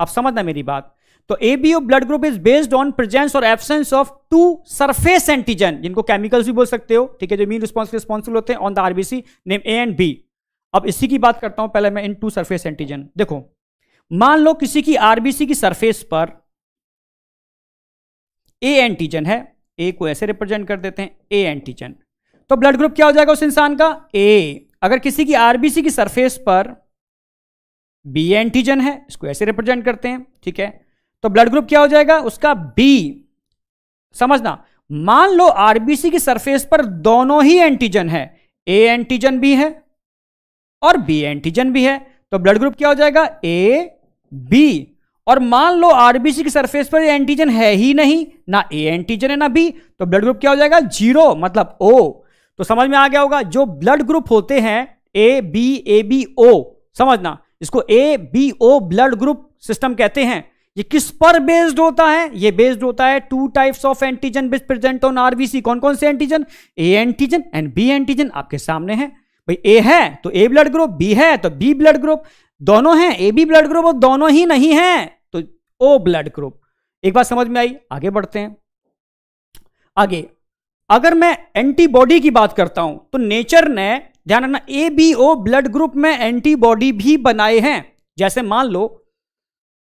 आप समझना मेरी बात तो A B blood group is based on presence और absence of two surface antigen जिनको केमिकल्स भी बोल सकते हो ठीक है जो इम्यून रिस्पॉन्स रिस्पॉन्सिबल होते हैं on the RBC name A and B अब इसी की बात करता हूं पहले मैं इन टू सरफेस एंटीजन देखो मान लो किसी की आरबीसी की सरफेस पर ए एंटीजन है ए को ऐसे रिप्रेजेंट कर देते हैं ए एंटीजन तो ब्लड ग्रुप क्या हो जाएगा उस इंसान का ए अगर किसी की आरबीसी की सरफेस पर बी एंटीजन है इसको ऐसे रिप्रेजेंट करते हैं ठीक है तो ब्लड ग्रुप क्या हो जाएगा उसका बी समझना मान लो आरबीसी की सरफेस पर दोनों ही एंटीजन है ए एंटीजन भी है और बी एंटीजन भी है तो ब्लड ग्रुप क्या हो जाएगा ए बी और मान लो आरबीसी की सरफेस पर एंटीजन है ही नहीं ना ए एंटीजन है ना बी तो ब्लड ग्रुप क्या हो जाएगा जीरो मतलब ओ तो समझ में आ गया होगा जो ब्लड ग्रुप होते हैं ए बी ए बी ओ समझना इसको A B O blood group system कहते हैं ये किस पर बेस्ड होता है ये बेस्ड होता है टू टाइप्स ऑफ एंटीजन बिज प्रेजेंट ऑन आरबीसी कौन कौन से antigen A antigen and B antigen आपके सामने है भाई ए है तो ए ब्लड ग्रुप बी है तो बी ब्लड ग्रुप दोनों हैं ए बी ब्लड ग्रुप और दोनों ही नहीं हैं तो ओ ब्लड ग्रुप एक बात समझ में आई आगे बढ़ते हैं आगे अगर मैं एंटीबॉडी की बात करता हूं तो नेचर ने ध्यान रखना A B O blood group में एंटीबॉडी भी बनाए हैं जैसे मान लो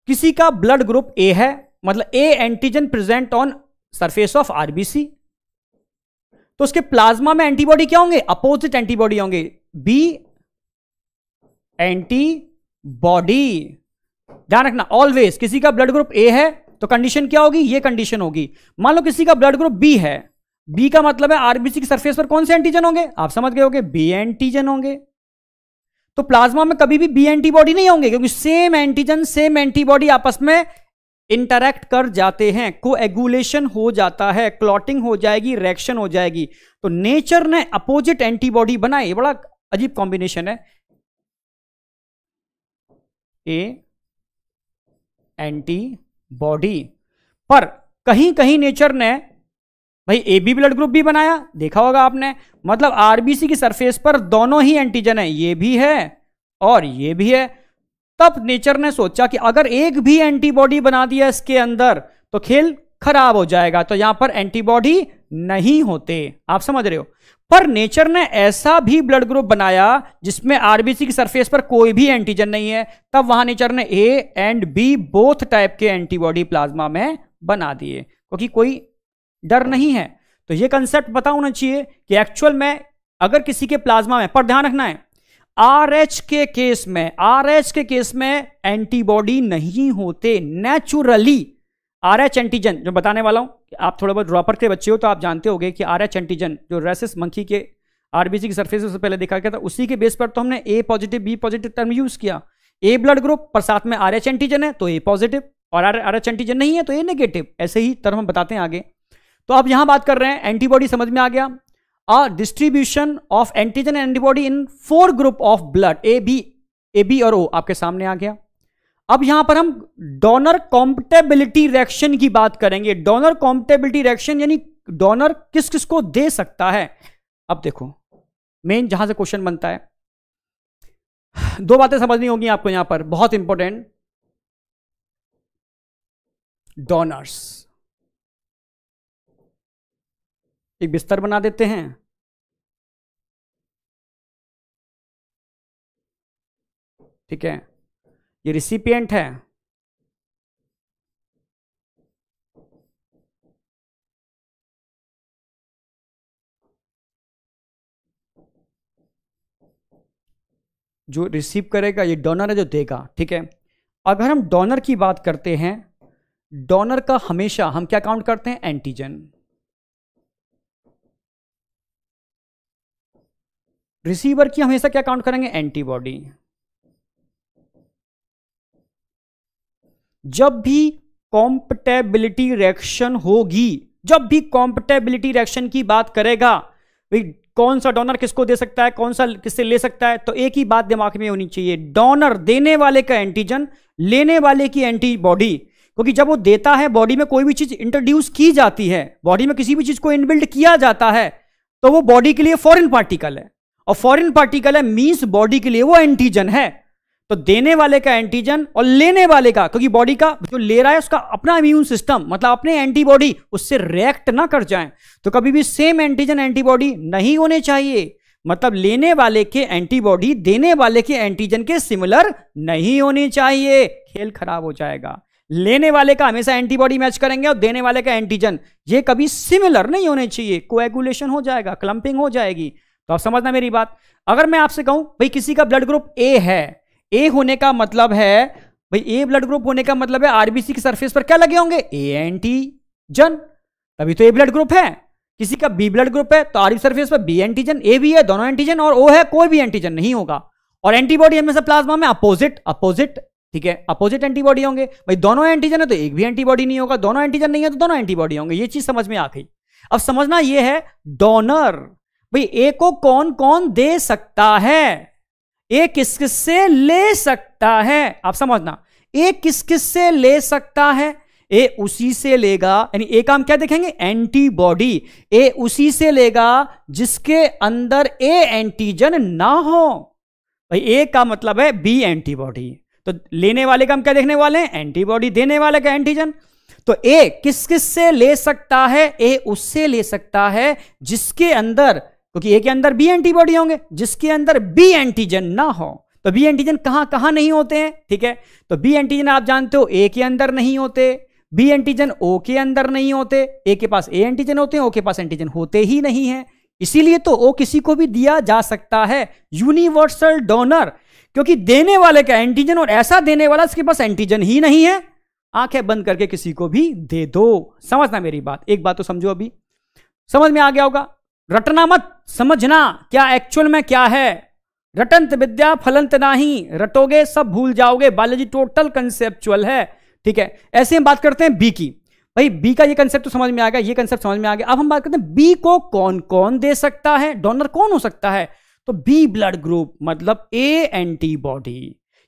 किसी का ब्लड ग्रुप ए है मतलब A antigen present on surface of RBC तो उसके प्लाज्मा में एंटीबॉडी क्या होंगे अपोजिट एंटीबॉडी होंगे बी एंटी बॉडी ध्यान रखना ऑलवेज किसी का ब्लड ग्रुप ए है तो कंडीशन क्या होगी ये कंडीशन होगी मान लो किसी का ब्लड ग्रुप बी है बी का मतलब है आरबीसी की सरफेस पर कौन से एंटीजन होंगे आप समझ गए होंगे बी एंटीजन होंगे तो प्लाज्मा में कभी भी बी एंटीबॉडी नहीं होंगे क्योंकि सेम एंटीजन सेम एंटीबॉडी आपस में इंटरैक्ट कर जाते हैं एगुलेशन हो जाता है क्लॉटिंग हो जाएगी रिएक्शन हो जाएगी तो नेचर ने अपोजिट एंटीबॉडी बनाई बड़ा अजीब कॉम्बिनेशन है ए एंटी बॉडी पर कहीं कहीं नेचर ने भाई ए बी ब्लड ग्रुप भी बनाया देखा होगा आपने मतलब आरबीसी की सरफेस पर दोनों ही एंटीजन है ये भी है और ये भी है तब नेचर ने सोचा कि अगर एक भी एंटीबॉडी बना दिया इसके अंदर तो खेल खराब हो जाएगा तो यहां पर एंटीबॉडी नहीं होते आप समझ रहे हो पर नेचर ने ऐसा भी ब्लड ग्रुप बनाया जिसमें आरबीसी की सरफेस पर कोई भी एंटीजन नहीं है तब वहां नेचर ने A and B both type के एंटीबॉडी प्लाज्मा में बना दिए क्योंकि कोई डर नहीं है तो यह कंसेप्ट पता होना चाहिए कि एक्चुअल में अगर किसी के प्लाज्मा में पर ध्यान रखना है आर एच के केस में आर एच के केस में एंटीबॉडी नहीं होते नेचुरली आर एच एंटीजन जो बताने वाला हूँ आप थोड़ा बहुत ड्रॉपर के बच्चे हो तो आप जानते होगे कि आर एच एंटीजन जो रेसिस मंकी के आरबीसी की सर्फेस से पहले देखा गया था उसी के बेस पर तो हमने A positive B positive term use किया ए ब्लड ग्रुप पर साथ में आर एच एंटीजन है तो ए पॉजिटिव और आर आर एच एंटीजन नहीं है तो ए नेगेटिव ऐसे ही टर्म हम बताते हैं आगे तो आप यहाँ बात कर रहे हैं एंटीबॉडी समझ में आ गया आ distribution of antigen antibody in four group of blood A B A B और ओ आपके सामने आ गया अब यहां पर हम डोनर कॉम्पटेबिलिटी रिएक्शन की बात करेंगे डोनर कॉम्पटेबिलिटी रिएक्शन यानी डोनर किस किस को दे सकता है अब देखो मेन जहां से क्वेश्चन बनता है दो बातें समझनी होगी आपको यहां पर बहुत इंपॉर्टेंट डोनर्स एक बिस्तर बना देते हैं ठीक है ये रिसिपियंट है जो रिसीव करेगा ये डोनर है जो देगा ठीक है अगर हम डोनर की बात करते हैं डोनर का हमेशा हम क्या काउंट करते हैं एंटीजन रिसीवर की हमेशा क्या काउंट करेंगे एंटीबॉडी जब भी कॉम्पटेबिलिटी रिएक्शन होगी जब भी कॉम्पटेबिलिटी रिएक्शन की बात करेगा भाई कौन सा डोनर किसको दे सकता है कौन सा किससे ले सकता है तो एक ही बात दिमाग में होनी चाहिए डोनर देने वाले का एंटीजन लेने वाले की एंटीबॉडी क्योंकि जब वो देता है बॉडी में कोई भी चीज इंट्रोड्यूस की जाती है बॉडी में किसी भी चीज को इनबिल्ड किया जाता है तो वो बॉडी के लिए फॉरेन पार्टिकल है और फॉरेन पार्टिकल है मीन्स बॉडी के लिए वो एंटीजन है तो देने वाले का एंटीजन और लेने वाले का क्योंकि बॉडी का जो ले रहा है उसका अपना इम्यून सिस्टम मतलब अपने एंटीबॉडी उससे रिएक्ट ना कर जाए तो कभी भी सेम एंटीजन एंटीबॉडी नहीं होने चाहिए मतलब लेने वाले के एंटीबॉडी देने वाले के एंटीजन के सिमिलर नहीं होने चाहिए खेल खराब हो जाएगा लेने वाले का हमेशा एंटीबॉडी मैच करेंगे और देने वाले का एंटीजन ये कभी सिमिलर नहीं होने चाहिए कोएगुलेशन हो जाएगा क्लंपिंग हो जाएगी तो आप समझना मेरी बात अगर मैं आपसे कहूं भाई किसी का ब्लड ग्रुप ए है ए होने का मतलब है भाई ए ब्लड ग्रुप होने का मतलब है आरबीसी की सरफेस पर क्या लगे होंगे ए एंटी जन तभी तो ए ब्लड ग्रुप है किसी का बी ब्लड ग्रुप है तो आरबी सरफेस पर बी एंटीजन ए भी है दोनों एंटीजन और ओ है कोई भी एंटीजन नहीं होगा और एंटीबॉडी हमेशा प्लाज्मा में अपोजिट अपोजिट ठीक है अपोजिट एंटीबॉडी होंगे भाई दोनों एंटीजन है तो एक भी एंटीबॉडी नहीं होगा दोनों एंटीजन नहीं है तो दोनों एंटीबॉडी होंगे ये चीज समझ में आ गई अब समझना यह है डोनर भाई ए को कौन कौन दे सकता है एक किस किस से ले सकता है आप समझना एक किस किस से ले सकता है ए उसी से लेगा यानी एक काम क्या देखेंगे एंटीबॉडी ए उसी से लेगा जिसके अंदर ए एंटीजन ना हो भाई ए का मतलब है बी एंटीबॉडी तो लेने वाले का हम क्या देखने वाले हैं एंटीबॉडी देने वाले का एंटीजन तो ए किस किस से ले सकता है ए उससे ले सकता है जिसके अंदर क्योंकि ए के अंदर बी एंटीबॉडी होंगे जिसके अंदर बी एंटीजन ना हो तो बी एंटीजन कहां कहां नहीं होते हैं ठीक है तो बी एंटीजन आप जानते हो ए के अंदर नहीं होते बी एंटीजन ओ के अंदर नहीं होते ए के पास ए एंटीजन होते हैं ओ के पास एंटीजन होते ही नहीं है इसीलिए तो ओ किसी को भी दिया जा सकता है यूनिवर्सल डोनर क्योंकि देने वाले का एंटीजन और ऐसा देने वाला इसके पास एंटीजन ही नहीं है आंखें बंद करके किसी को भी दे दो समझना मेरी बात एक बात तो समझो अभी समझ में आ गया होगा रटना मत समझना क्या एक्चुअल में क्या है रटंत विद्या फलंत नाही रटोगे सब भूल जाओगे बायोलॉजी टोटल कंसेप्चुअल है ठीक है ऐसे हम बात करते हैं बी की भाई बी का ये कंसेप्ट तो समझ में आ गया ये कंसेप्ट समझ में आ गया अब हम बात करते हैं बी को कौन कौन दे सकता है डोनर कौन हो सकता है तो बी ब्लड ग्रुप मतलब ए एंटीबॉडी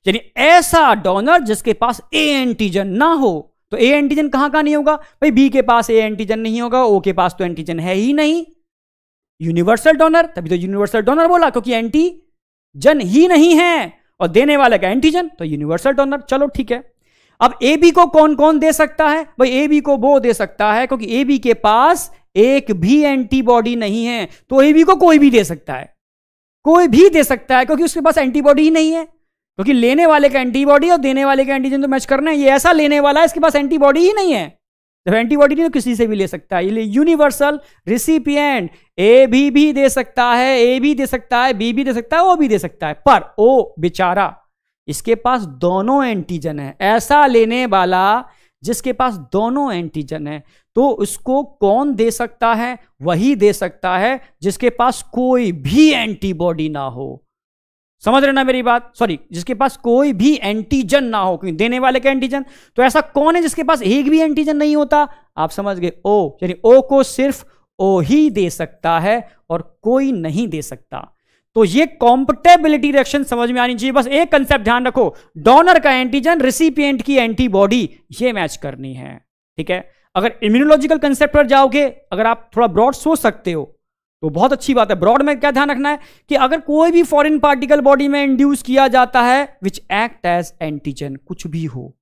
यानी ऐसा डोनर जिसके पास ए एंटीजन ना हो तो ए एंटीजन कहां का नहीं होगा भाई बी के पास ए एंटीजन नहीं होगा ओ के पास तो एंटीजन है ही नहीं यूनिवर्सल डोनर तभी तो यूनिवर्सल डोनर बोला क्योंकि एंटी जन ही नहीं है और देने वाले का एंटीजन तो यूनिवर्सल डोनर चलो ठीक है अब ए बी को कौन कौन दे सकता है भाई ए बी को वो दे सकता है क्योंकि ए बी के पास एक भी एंटीबॉडी नहीं है तो ए बी को कोई भी दे सकता है कोई भी दे सकता है क्योंकि उसके पास एंटीबॉडी ही नहीं है क्योंकि लेने वाले का एंटीबॉडी और देने वाले का एंटीजन तो मैच करना है ये ऐसा लेने वाला है इसके पास एंटीबॉडी ही नहीं है जब एंटीबॉडी नहीं तो किसी से भी ले सकता है यूनिवर्सल रिसिपियंट ए भी भी दे सकता है ए भी दे सकता है बी भी दे सकता है वो भी दे सकता है पर ओ बेचारा इसके पास दोनों एंटीजन है ऐसा लेने वाला जिसके पास दोनों एंटीजन है तो उसको कौन दे सकता है वही दे सकता है जिसके पास कोई भी एंटीबॉडी ना हो समझ रहे ना मेरी बात सॉरी जिसके पास कोई भी एंटीजन ना हो क्योंकि देने वाले का एंटीजन तो ऐसा कौन है जिसके पास एक भी एंटीजन नहीं होता आप समझ गए ओ यानी ओ को सिर्फ ओ ही दे सकता है और कोई नहीं दे सकता तो ये कॉम्पटेबिलिटी रिएक्शन समझ में आनी चाहिए बस एक कंसेप्ट ध्यान रखो डोनर का एंटीजन रिसिपियंट की एंटीबॉडी ये मैच करनी है ठीक है अगर इम्यूनोलॉजिकल कंसेप्ट पर जाओगे अगर आप थोड़ा ब्रॉड सोच सकते हो तो बहुत अच्छी बात है ब्रॉड में क्या ध्यान रखना है कि अगर कोई भी फॉरेन पार्टिकल बॉडी में इंड्यूस किया जाता है विच एक्ट एज एंटीजन कुछ भी हो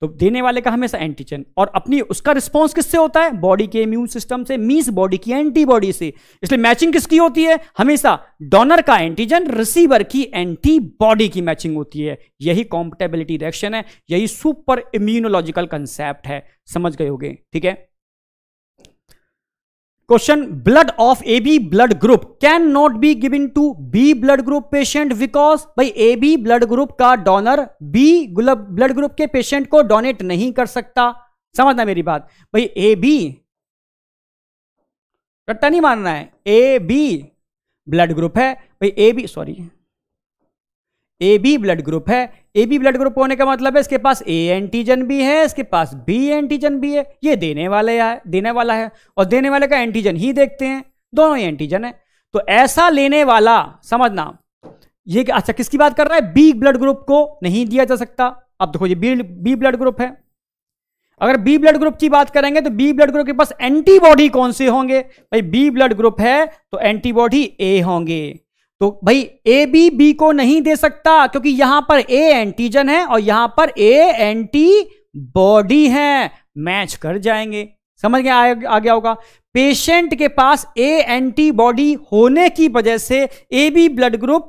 तो देने वाले का हमेशा एंटीजन और अपनी उसका रिस्पॉन्स किससे होता है बॉडी के इम्यून सिस्टम से मीन्स बॉडी की एंटीबॉडी से इसलिए मैचिंग किसकी होती है हमेशा डोनर का एंटीजन रिसीवर की एंटीबॉडी की मैचिंग होती है यही कॉम्पटेबिलिटी रिएक्शन है यही सुपर इम्यूनोलॉजिकल कंसेप्ट है समझ गए होगे ठीक है question blood of A B blood group can not be given to B blood group patient because भाई ए बी ब्लड ग्रुप का डोनर बी ब्लड ग्रुप के पेशेंट को डोनेट नहीं कर सकता समझना मेरी बात भाई ए बी रट्टा नहीं मानना है ए बी ब्लड ग्रुप है भाई A B sorry A B blood group है ए बी ब्लड ग्रुप होने का मतलब है इसके पास ए एंटीजन भी है इसके पास बी एंटीजन भी है ये देने वाले है देने वाला है और देने वाले का एंटीजन ही देखते हैं दोनों ही एंटीजन है तो ऐसा लेने वाला समझना ये अच्छा किसकी बात कर रहा है बी ब्लड ग्रुप को नहीं दिया जा सकता अब देखो ये बी बी ब्लड ग्रुप है अगर बी ब्लड ग्रुप की बात करेंगे तो बी ब्लड ग्रुप के पास एंटीबॉडी कौन से होंगे भाई बी ब्लड ग्रुप है तो एंटीबॉडी ए होंगे तो भाई ए बी बी को नहीं दे सकता क्योंकि यहां पर ए एंटीजन है और यहां पर ए एंटी बॉडी है मैच कर जाएंगे समझ गया आ गया होगा पेशेंट के पास ए एंटीबॉडी होने की वजह से ए बी ब्लड ग्रुप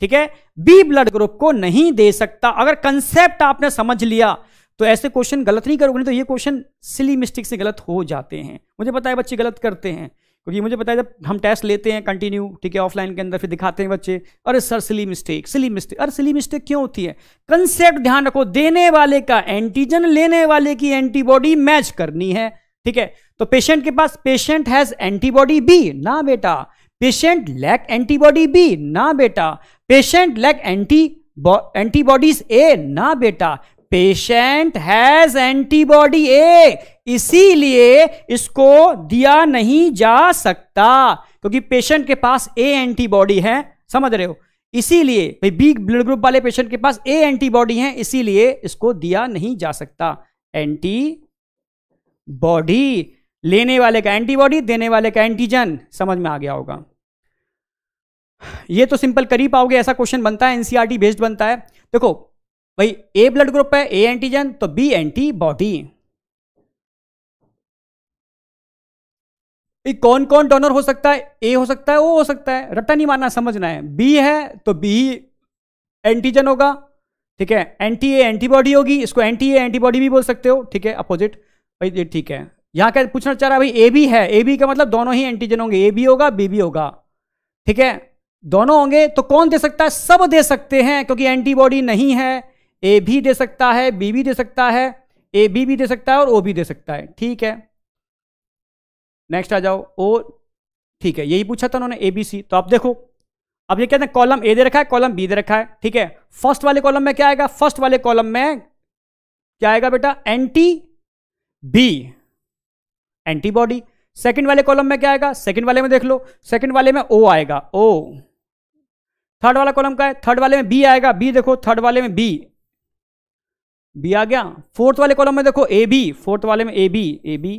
ठीक है बी ब्लड ग्रुप को नहीं दे सकता अगर कंसेप्ट आपने समझ लिया तो ऐसे क्वेश्चन गलत नहीं करोगे नहीं तो ये क्वेश्चन सिली मिस्टेक से गलत हो जाते हैं मुझे पता है बच्चे गलत करते हैं क्योंकि मुझे पता है जब हम टेस्ट लेते हैं कंटिन्यू ठीक है ऑफलाइन के अंदर फिर दिखाते हैं बच्चे अरे sir silly mistake silly mistake अरे सिली मिस्टेक क्यों होती है कंसेप्ट ध्यान रखो देने वाले का एंटीजन लेने वाले की एंटीबॉडी मैच करनी है ठीक है तो पेशेंट के पास पेशेंट हैज एंटीबॉडी बी ना बेटा पेशेंट लैक एंटीबॉडी बी ना बेटा patient lack anti antibodies A ना बेटा पेशेंट हैज एंटीबॉडी ए इसीलिए इसको दिया नहीं जा सकता क्योंकि पेशेंट के पास ए एंटीबॉडी है समझ रहे हो इसीलिए भाई बी ब्लड ग्रुप वाले पेशेंट के पास ए एंटीबॉडी है इसीलिए इसको दिया नहीं जा सकता एंटी बॉडी लेने वाले का एंटीबॉडी देने वाले का एंटीजन समझ में आ गया होगा ये तो सिंपल कर ही पाओगे ऐसा क्वेश्चन बनता है एनसीआरटी बेस्ड e बनता है देखो भाई ए ब्लड ग्रुप है ए एंटीजन तो बी एंटीबॉडी ये कौन कौन डोनर हो सकता है ए हो सकता है वो हो सकता है रट्टा नहीं मारना समझना है बी है तो बी एंटीजन होगा ठीक है एंटी ए एंटीबॉडी होगी इसको एंटी ए एंटीबॉडी भी बोल सकते हो ठीक है अपोजिट भाई ये ठीक है यहाँ क्या पूछना चाह रहा है भाई ए बी है ए बी का मतलब दोनों ही एंटीजन होंगे ए बी होगा बी बी होगा ठीक है दोनों होंगे तो कौन दे सकता है सब दे सकते हैं क्योंकि एंटीबॉडी नहीं है ए भी दे सकता है बी भी दे सकता है ए बी भी दे सकता है और ओ भी दे सकता है ठीक है नेक्स्ट आ जाओ ओ ठीक है यही पूछा था उन्होंने ए बी सी तो आप देखो अब ये कहते हैं कॉलम ए दे रखा है कॉलम बी दे रखा है ठीक है फर्स्ट वाले कॉलम में क्या आएगा फर्स्ट वाले कॉलम में क्या आएगा बेटा एंटी बी एंटीबॉडी सेकंड वाले कॉलम में क्या आएगा सेकंड वाले में देख लो सेकंड वाले में ओ आएगा ओ थर्ड वाला कॉलम का है थर्ड वाले में बी आएगा बी देखो थर्ड वाले में बी बी आ गया फोर्थ वाले कॉलम में देखो ए बी फोर्थ वाले में A B A B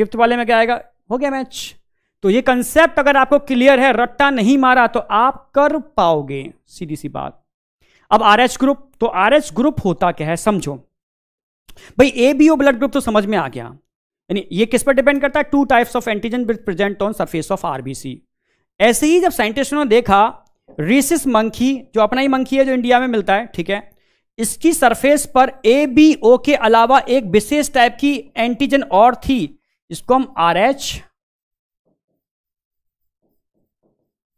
fifth वाले में क्या आएगा हो गया मैच तो ये कंसेप्ट अगर आपको क्लियर है रट्टा नहीं मारा तो आप कर पाओगे सीधी सी बात अब आर ग्रुप तो आर ग्रुप होता क्या है समझो भाई A B O blood group तो समझ में आ गया यानी ये किस पर डिपेंड करता है two types of antigen present on surface of RBC ऐसे ही जब साइंटिस्टों ने देखा रिसिस मंकी जो अपना ही मंकी है जो इंडिया में मिलता है ठीक है इसकी सरफेस पर ए बी ओ के अलावा एक विशेष टाइप की एंटीजन और थी इसको हम आर एच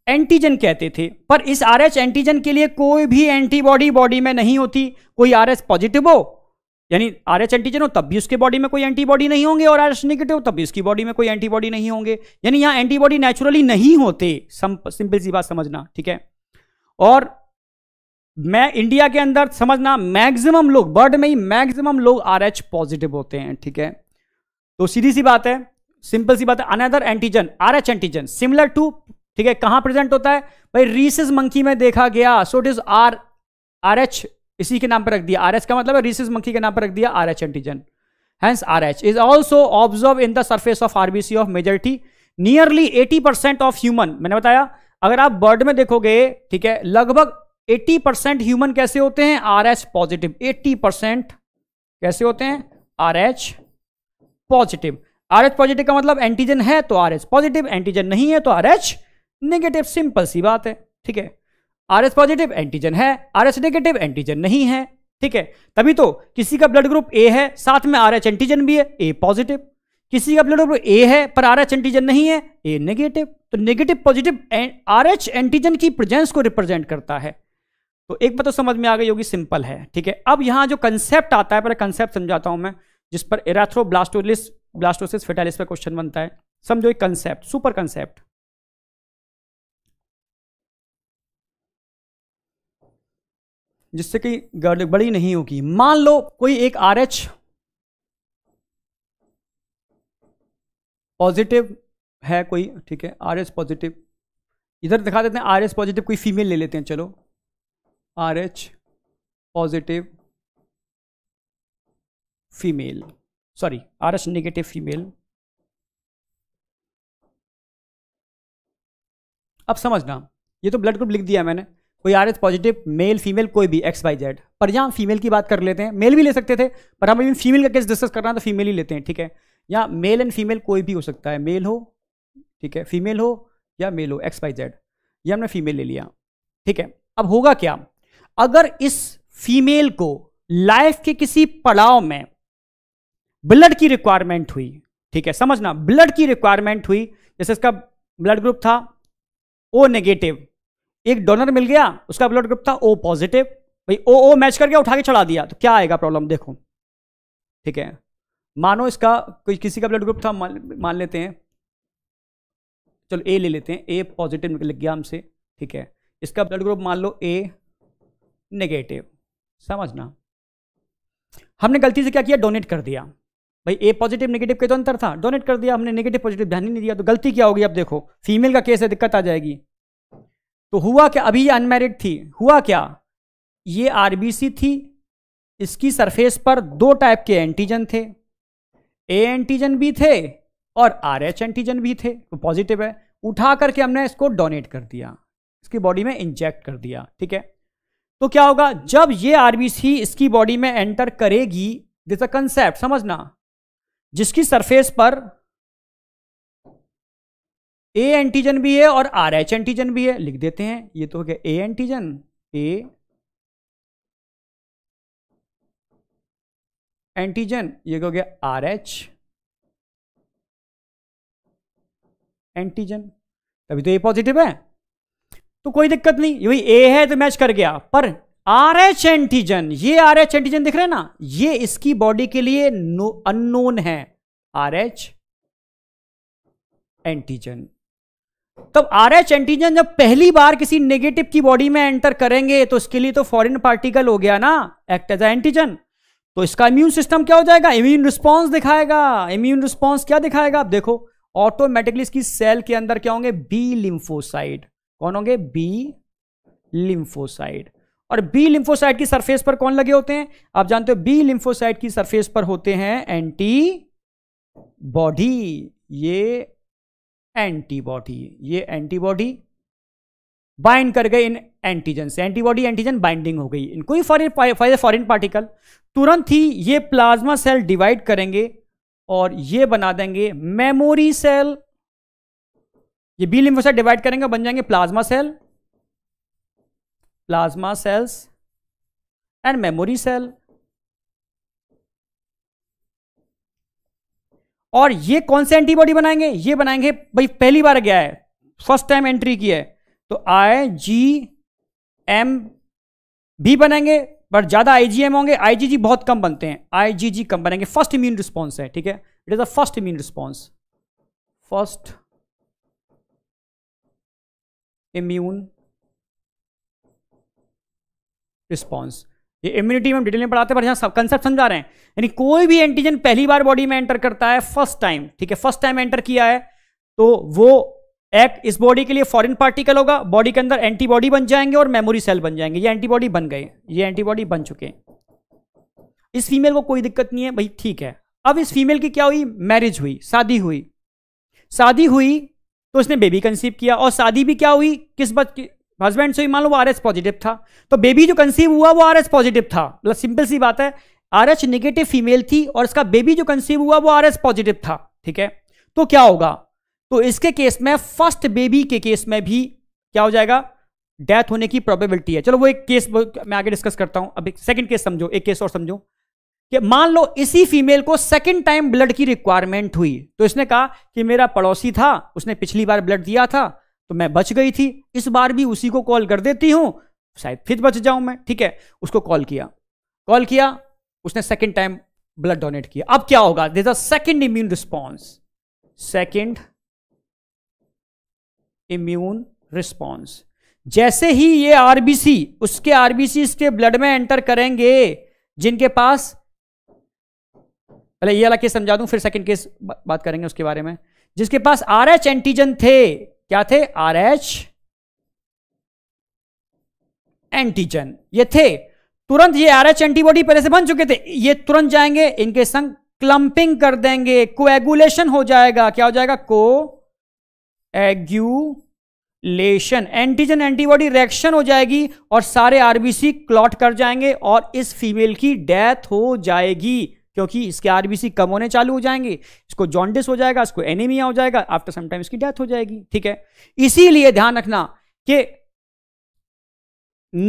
एंटीजन कहते थे पर इस आर एच एंटीजन के लिए कोई भी एंटीबॉडी बॉडी में नहीं होती कोई आर एच पॉजिटिव हो यानी आर एच एंटीजन हो तब भी उसके बॉडी में कोई एंटीबॉडी नहीं होंगे और आर एच निगेटिव हो तब भी उसकी बॉडी में कोई एंटीबॉडी नहीं होंगे यानी यहां एंटीबॉडी नेचुरली नहीं होते सिंपल सी बात समझना ठीक है और मैं इंडिया के अंदर समझना मैक्सिमम लोग वर्ल्ड में ही मैक्सिमम लोग आर एच पॉजिटिव होते हैं ठीक है तो सीधी सी बात है सिंपल सी बात है another antigen R H antigen similar to ठीक है कहां प्रेजेंट होता है भाई रीसिस मंकी में देखा गया so it is R R H इसी के नाम पर रख दिया आर एच का मतलब है रीसिस मंकी के नाम पर रख दिया R H antigen hence R H is also observe in the surface of RBC of majority nearly eighty percent of human मैंने बताया अगर आप बर्ड में देखोगे ठीक है लगभग एटी परसेंट ह्यूमन कैसे होते हैं R H positive eighty percent कैसे होते हैं R H positive R H positive का मतलब एंटीजन है तो आर एच पॉजिटिव एंटीजन नहीं है तो आर एच नेगेटिव सिंपल सी बात है ठीक है आर एच पॉजिटिव एंटीजन है आर एच नेगेटिव एंटीजन नहीं है ठीक है तभी तो किसी का ब्लड ग्रुप ए है साथ में आर एच एंटीजन भी है ए पॉजिटिव किसी का ब्लड ग्रुप ए है पर आर एच एंटीजन नहीं है ए नेगेटिव तो negative positive R H antigen की प्रेजेंस को रिप्रेजेंट करता है तो एक बात तो समझ में आ गई होगी सिंपल है ठीक है अब यहां जो कंसेप्ट आता है पर कंसेप्ट समझाता हूं मैं जिस पर ब्लास्टोलिस ब्लास्टोसिस फिटालिस पर क्वेश्चन बनता है समझो एक कंसेप्ट सुपर कंसेप्ट जिससे कि गड़बड़ी नहीं होगी मान लो कोई एक आर एच पॉजिटिव है कोई ठीक है आर एच पॉजिटिव इधर दिखा देते हैं आर एच पॉजिटिव कोई फीमेल ले लेते हैं चलो R H positive female sorry R S negative female अब समझना ये तो ब्लड ग्रुप लिख दिया मैंने कोई R S positive male female कोई भी एक्स वाई जेड पर यहां फीमेल की बात कर लेते हैं मेल भी ले सकते थे पर हम इवन फीमेल का केस डिस्कस रहे हैं तो फीमेल ही लेते हैं ठीक है या मेल एंड फीमेल कोई भी हो सकता है मेल हो ठीक है फीमेल हो या मेल हो एक्स वाई जेड ये हमने फीमेल ले लिया ठीक है अब होगा क्या अगर इस फीमेल को लाइफ के किसी पड़ाव में ब्लड की रिक्वायरमेंट हुई ठीक है समझना ब्लड की रिक्वायरमेंट हुई जैसे इसका ब्लड ग्रुप था ओ नेगेटिव एक डोनर मिल गया उसका ब्लड ग्रुप था ओ पॉजिटिव भाई ओ ओ मैच करके उठा के चढ़ा दिया तो क्या आएगा प्रॉब्लम देखो ठीक है मानो इसका कोई किसी का ब्लड ग्रुप था मान लेते हैं चलो ए ले लेते हैं ए पॉजिटिव लिख गया हमसे ठीक है इसका ब्लड ग्रुप मान लो ए नेगेटिव समझना हमने गलती से क्या किया डोनेट कर दिया भाई ए पॉजिटिव नेगेटिव के तो अंतर था डोनेट कर दिया हमने नेगेटिव पॉजिटिव ध्यान ही नहीं दिया तो गलती क्या होगी अब देखो फीमेल का केस है दिक्कत आ जाएगी तो हुआ क्या अभी अनमेरिड थी हुआ क्या ये आरबीसी थी इसकी सरफेस पर दो टाइप के एंटीजन थे ए एंटीजन भी थे और आर एच एंटीजन भी थे तो पॉजिटिव है उठा करके हमने इसको डोनेट कर दिया इसकी बॉडी में इंजेक्ट कर दिया ठीक है तो क्या होगा जब ये आरबीसी इसकी बॉडी में एंटर करेगी दिस अ कंसेप्ट समझना जिसकी सरफेस पर ए एंटीजन भी है और आर एच एंटीजन भी है लिख देते हैं ये तो हो गया ए एंटीजन ए एंटीजन ये हो गया आर एच एंटीजन तभी तो ए पॉजिटिव है तो कोई दिक्कत नहीं यही ए है तो मैच कर गया पर आर एच एंटीजन ये आर एच एंटीजन दिख रहे हैं ना ये इसकी बॉडी के लिए अननोन है आर एच एंटीजन तब आर एच एंटीजन जब पहली बार किसी नेगेटिव की बॉडी में एंटर करेंगे तो इसके लिए तो फॉरेन पार्टिकल हो गया ना एक्ट एज एंटीजन तो इसका इम्यून सिस्टम क्या हो जाएगा इम्यून रिस्पॉन्स दिखाएगा इम्यून रिस्पॉन्स क्या दिखाएगा आप देखो ऑटोमेटिकली इसकी सेल के अंदर क्या होंगे बी लिम्फोसाइड कौन होंगे बी लिम्फोसाइड और बी लिंफोसाइट की सरफेस पर कौन लगे होते हैं आप जानते हो बी लिंफोसाइट की सरफेस पर होते हैं एंटी बॉडी ये एंटीबॉडी ये एंटीबॉडी बाइंड कर गए इन एंटीजन से एंटीबॉडी एंटीजन बाइंडिंग हो गई इनको ही फॉरिन फॉरिन पार्टिकल तुरंत ही ये प्लाज्मा सेल डिवाइड करेंगे और ये बना देंगे मेमोरी सेल ये बी लिम्फोसाइट डिवाइड करेंगे बन जाएंगे plasma cell plasma cells and memory cell और ये कौन से एंटीबॉडी बनाएंगे ये बनाएंगे भाई पहली बार गया है फर्स्ट टाइम एंट्री किया है तो आई जी एम भी बनाएंगे बट ज़्यादा आईजीएम होंगे आईजीजी जी बहुत कम बनते हैं आई जी जी कम बनेंगे फर्स्ट इम्यून रिस्पॉन्स है ठीक है it is a first immune response first immune response ये इम्यूनिटी में हम डिटेल में पढ़ाते हैं पर यहाँ कंसेप्ट समझा रहे हैं यानी कोई भी एंटीजन पहली बार बॉडी में एंटर करता है फर्स्ट टाइम ठीक है फर्स्ट टाइम एंटर किया है तो वो एक इस बॉडी के लिए फॉरेन पार्टिकल होगा बॉडी के अंदर एंटीबॉडी बन जाएंगे और मेमोरी सेल बन जाएंगे ये एंटीबॉडी बन गए ये एंटीबॉडी बन चुके हैं इस फीमेल को कोई दिक्कत नहीं है भाई ठीक है अब इस फीमेल की क्या हुई मैरिज हुई शादी हुई शादी हुई तो उसने बेबी कंसीव किया और शादी भी क्या हुई किस बच हस्बैंड से मान लो वो आर पॉजिटिव था तो बेबी जो कंसीव हुआ वो आर पॉजिटिव था मतलब सिंपल सी बात है आर एच निगेटिव फीमेल थी और इसका बेबी जो कंसीव हुआ वो आर पॉजिटिव था ठीक है तो क्या होगा तो इसके केस में फर्स्ट बेबी के केस में भी क्या हो जाएगा डेथ होने की प्रोबेबिलिटी है चलो वो एक केस मैं आगे डिस्कस करता हूं अब सेकंड केस समझो एक केस और समझो कि मान लो इसी फीमेल को सेकंड टाइम ब्लड की रिक्वायरमेंट हुई तो इसने कहा कि मेरा पड़ोसी था उसने पिछली बार ब्लड दिया था तो मैं बच गई थी इस बार भी उसी को कॉल कर देती हूँ शायद फिर बच जाऊं मैं ठीक है उसको कॉल किया कॉल किया उसने सेकेंड टाइम ब्लड डोनेट किया अब क्या होगा this a second immune response second immune response जैसे ही ये आरबीसी उसके आरबीसी इसके ब्लड में एंटर करेंगे जिनके पास पहले ये वाला केस समझा दूं फिर सेकंड केस बात करेंगे उसके बारे में जिसके पास आरएच एंटीजन थे क्या थे आर एच एंटीजन ये थे तुरंत ये आर एच एंटीबॉडी पहले से बन चुके थे ये तुरंत जाएंगे इनके संग क्लंपिंग कर देंगे कोएगुलेशन हो जाएगा क्या हो जाएगा को एग्यूलेशन एंटीजन एंटीबॉडी रिएक्शन हो जाएगी और सारे आरबीसी क्लॉट कर जाएंगे और इस फीमेल की डेथ हो जाएगी क्योंकि इसके आरबीसी कम होने चालू हो जाएंगे इसको जॉन्डिस हो जाएगा इसको एनीमिया हो जाएगा आफ्टर सम टाइम इसकी डेथ हो जाएगी ठीक है इसीलिए ध्यान रखना कि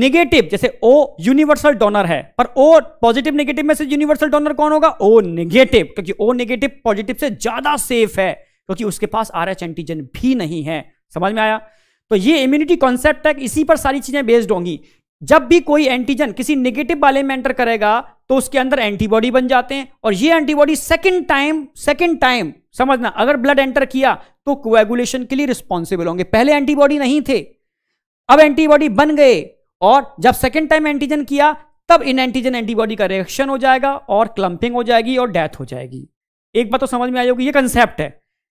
नेगेटिव जैसे ओ यूनिवर्सल डोनर है पर ओ पॉजिटिव नेगेटिव में से यूनिवर्सल डोनर कौन होगा ओ नेगेटिव क्योंकि ओ नेगेटिव पॉजिटिव से ज्यादा सेफ है क्योंकि उसके पास आर एच एंटीजन भी नहीं है समझ में आया तो ये इम्यूनिटी कॉन्सेप्ट है इसी पर सारी चीजें बेस्ड होंगी जब भी कोई एंटीजन किसी नेगेटिव वाले में एंटर करेगा तो उसके अंदर एंटीबॉडी बन जाते हैं और ये antibody second time second time समझना अगर ब्लड एंटर किया तो कोएगुलेशन के लिए रिस्पॉन्सिबल होंगे पहले एंटीबॉडी नहीं थे अब एंटीबॉडी बन गए और जब सेकेंड टाइम एंटीजन किया तब इन एंटीजन एंटीबॉडी का रिएक्शन हो जाएगा और क्लंपिंग हो जाएगी और डेथ हो जाएगी एक बात तो समझ में आ ये कंसेप्ट है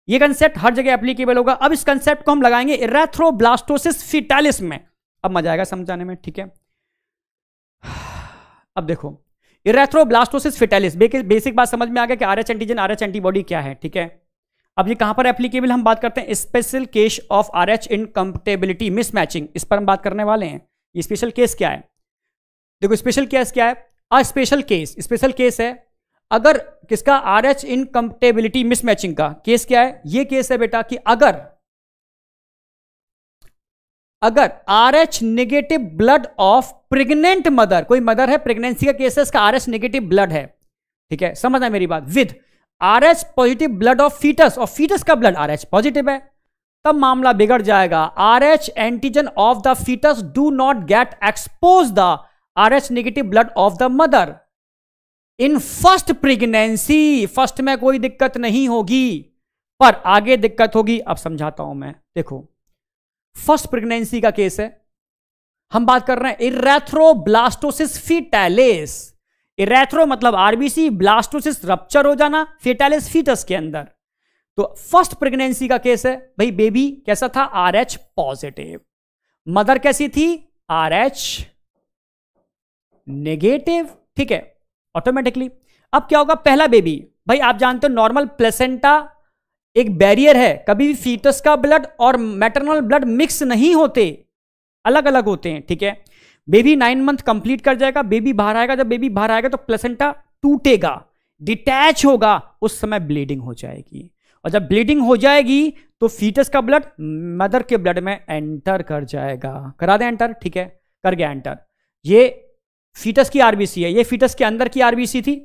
ये कंसेप्ट हर जगह एप्लीकेबल होगा अब इस कंसेप्ट को हम लगाएंगे इरेथ्रोब्लास्टोसिस फिटालिस में अब मजा आएगा समझाने में ठीक है अब देखो इरेथ्रोब्लास्टोसिस फिटेलिस बेसिक बात समझ में आ गया कि आरएच एंटीजन आरएच एंटीबॉडी क्या है ठीक है अब ये कहां पर एप्लीकेबल हम बात करते हैं special case of Rh incompatibility mismatching इस पर हम बात करने वाले हैं ये स्पेशल केस क्या है देखो स्पेशल केस क्या है a special case special case है अगर किसका आर एच मिस मिसमैचिंग का केस क्या है ये केस है बेटा कि अगर अगर R H negative blood of pregnant mother कोई मदर है प्रेगनेंसी का केसेस का आर एच निगेटिव ब्लड है ठीक है समझना मेरी बात with R H positive blood of fetus और फीटस का ब्लड आर एच पॉजिटिव है तब मामला बिगड़ जाएगा are H antigen of the fetus do not get expose the R H negative blood of the mother in first pregnancy first में कोई दिक्कत नहीं होगी पर आगे दिक्कत होगी अब समझाता हूं मैं देखो फर्स्ट प्रेगनेंसी का केस है हम बात कर रहे हैं इरेथ्रोब्लास्टोसिस फिटैलिस इरेथ्रो मतलब आरबीसी ब्लास्टोसिस रप्चर हो जाना फिटैलिस फीटस के अंदर तो फर्स्ट प्रेगनेंसी का केस है भाई बेबी कैसा था आर एच पॉजिटिव मदर कैसी थी आर एच नेगेटिव ठीक है ऑटोमेटिकली अब क्या होगा पहला बेबी भाई आप जानते हो नॉर्मल प्लेसेंटा एक बैरियर है कभी भी फीटस का ब्लड और मैटरनल ब्लड मिक्स नहीं होते अलग अलग होते हैं ठीक है बेबी नाइन मंथ कंप्लीट कर जाएगा बेबी बाहर आएगा जब बेबी बाहर आएगा तो प्लेसेंटा टूटेगा डिटैच होगा उस समय ब्लीडिंग हो जाएगी और जब ब्लीडिंग हो जाएगी तो फीटस का ब्लड मदर के ब्लड में एंटर कर जाएगा करा दे एंटर ठीक है कर गया एंटर ये फीटस की आरबीसी है ये फीटस के अंदर की आरबीसी थी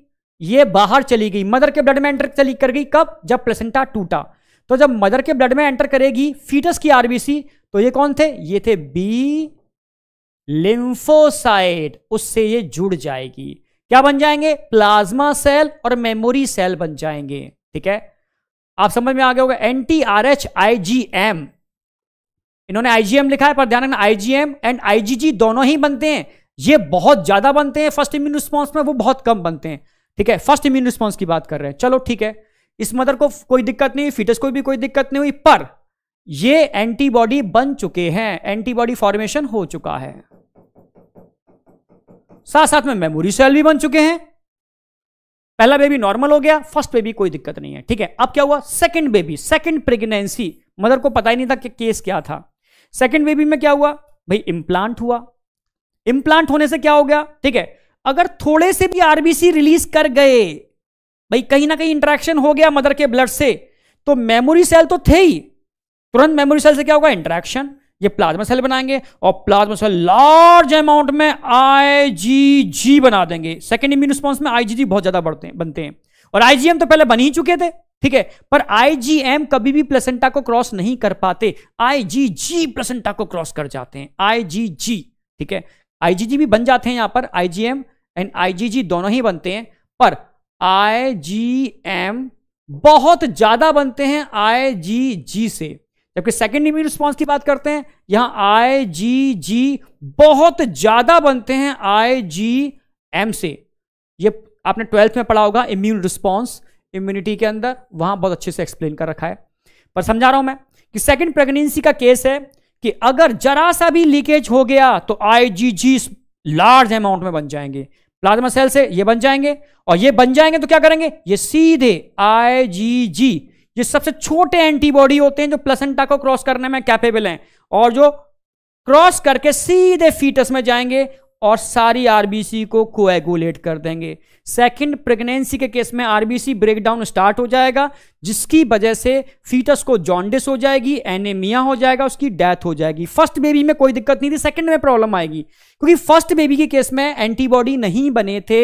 ये बाहर चली गई मदर के ब्लड में एंटर चली कर गई कब जब प्लेसेंटा टूटा तो जब मदर के ब्लड में एंटर करेगी फीटस की आरबीसी तो ये कौन थे ये थे बी लिम्फोसाइट उससे ये जुड़ जाएगी क्या बन जाएंगे प्लाज्मा सेल और मेमोरी सेल बन जाएंगे ठीक है आप समझ में आ गए होगा anti R H I G M इन्होंने आईजीएम लिखा है पर ध्यान रखना आईजीएम एंड आईजीजी दोनों ही बनते हैं ये बहुत ज्यादा बनते हैं फर्स्ट इम्यून रिस्पॉन्स में वो बहुत कम बनते हैं ठीक है फर्स्ट इम्यून रिस्पॉन्स की बात कर रहे हैं चलो ठीक है इस मदर को कोई दिक्कत नहीं हुई फीटस को भी कोई दिक्कत नहीं हुई पर ये एंटीबॉडी बन चुके हैं एंटीबॉडी फॉर्मेशन हो चुका है साथ साथ में मेमोरी सेल भी बन चुके हैं पहला बेबी नॉर्मल हो गया फर्स्ट बेबी कोई दिक्कत नहीं है ठीक है अब क्या हुआ second baby second pregnancy mother को पता ही नहीं था कि केस क्या था सेकंड बेबी में क्या हुआ भाई इम्प्लांट हुआ इम्प्लांट होने से क्या हो गया ठीक है अगर थोड़े से भी आरबीसी रिलीज कर गए भाई कहीं ना कहीं इंट्रैक्शन हो गया मदर के ब्लड से तो मेमोरी सेल तो थे ही तुरंत मेमोरी सेल से क्या होगा इंट्रैक्शन ये प्लाज्मा सेल बनाएंगे और प्लाज्मा सेल लार्ज अमाउंट में आईजीजी बना देंगे सेकेंड इम्यून रिस्पॉन्स में आईजीजी बहुत ज्यादा बढ़ते बनते हैं और आईजीएम तो पहले बन ही चुके थे ठीक है पर आईजीएम कभी भी प्लेसेंटा को क्रॉस नहीं कर पाते आईजीजी प्लेसेंटा को क्रॉस कर जाते हैं आईजीजी ठीक है आईजीजी भी बन जाते हैं यहां पर आईजीएम एंड आईजीजी दोनों ही बनते हैं पर आईजीएम बहुत ज्यादा बनते हैं आईजीजी से जबकि सेकेंड इम्यून रिस्पॉन्स की बात करते हैं यहां आईजीजी बहुत ज्यादा बनते हैं आईजीएम से ये आपने ट्वेल्थ में पढ़ा होगा इम्यून रिस्पॉन्स इम्यूनिटी के अंदर वहां बहुत अच्छे से एक्सप्लेन कर रखा है पर समझा रहा हूं मैं कि सेकेंड प्रेगनेंसी का केस है कि अगर जरा सा भी लीकेज हो गया तो आईजीजी लार्ज अमाउंट में बन जाएंगे प्लाज्मा सेल से ये बन जाएंगे और ये बन जाएंगे तो क्या करेंगे ये सीधे आईजीजी ये सबसे छोटे एंटीबॉडी होते हैं जो प्लसेंटा को क्रॉस करने में कैपेबल हैं और जो क्रॉस करके सीधे फीटस में जाएंगे और सारी आरबीसी को कोएगुलेट कर देंगे सेकंड प्रेगनेंसी के केस में आरबीसी ब्रेकडाउन स्टार्ट हो जाएगा जिसकी वजह से फीटस को जॉन्डिस हो जाएगी एनेमिया हो जाएगा उसकी डेथ हो जाएगी फर्स्ट बेबी में कोई दिक्कत नहीं थी सेकंड में प्रॉब्लम आएगी क्योंकि फर्स्ट बेबी के केस में एंटीबॉडी नहीं बने थे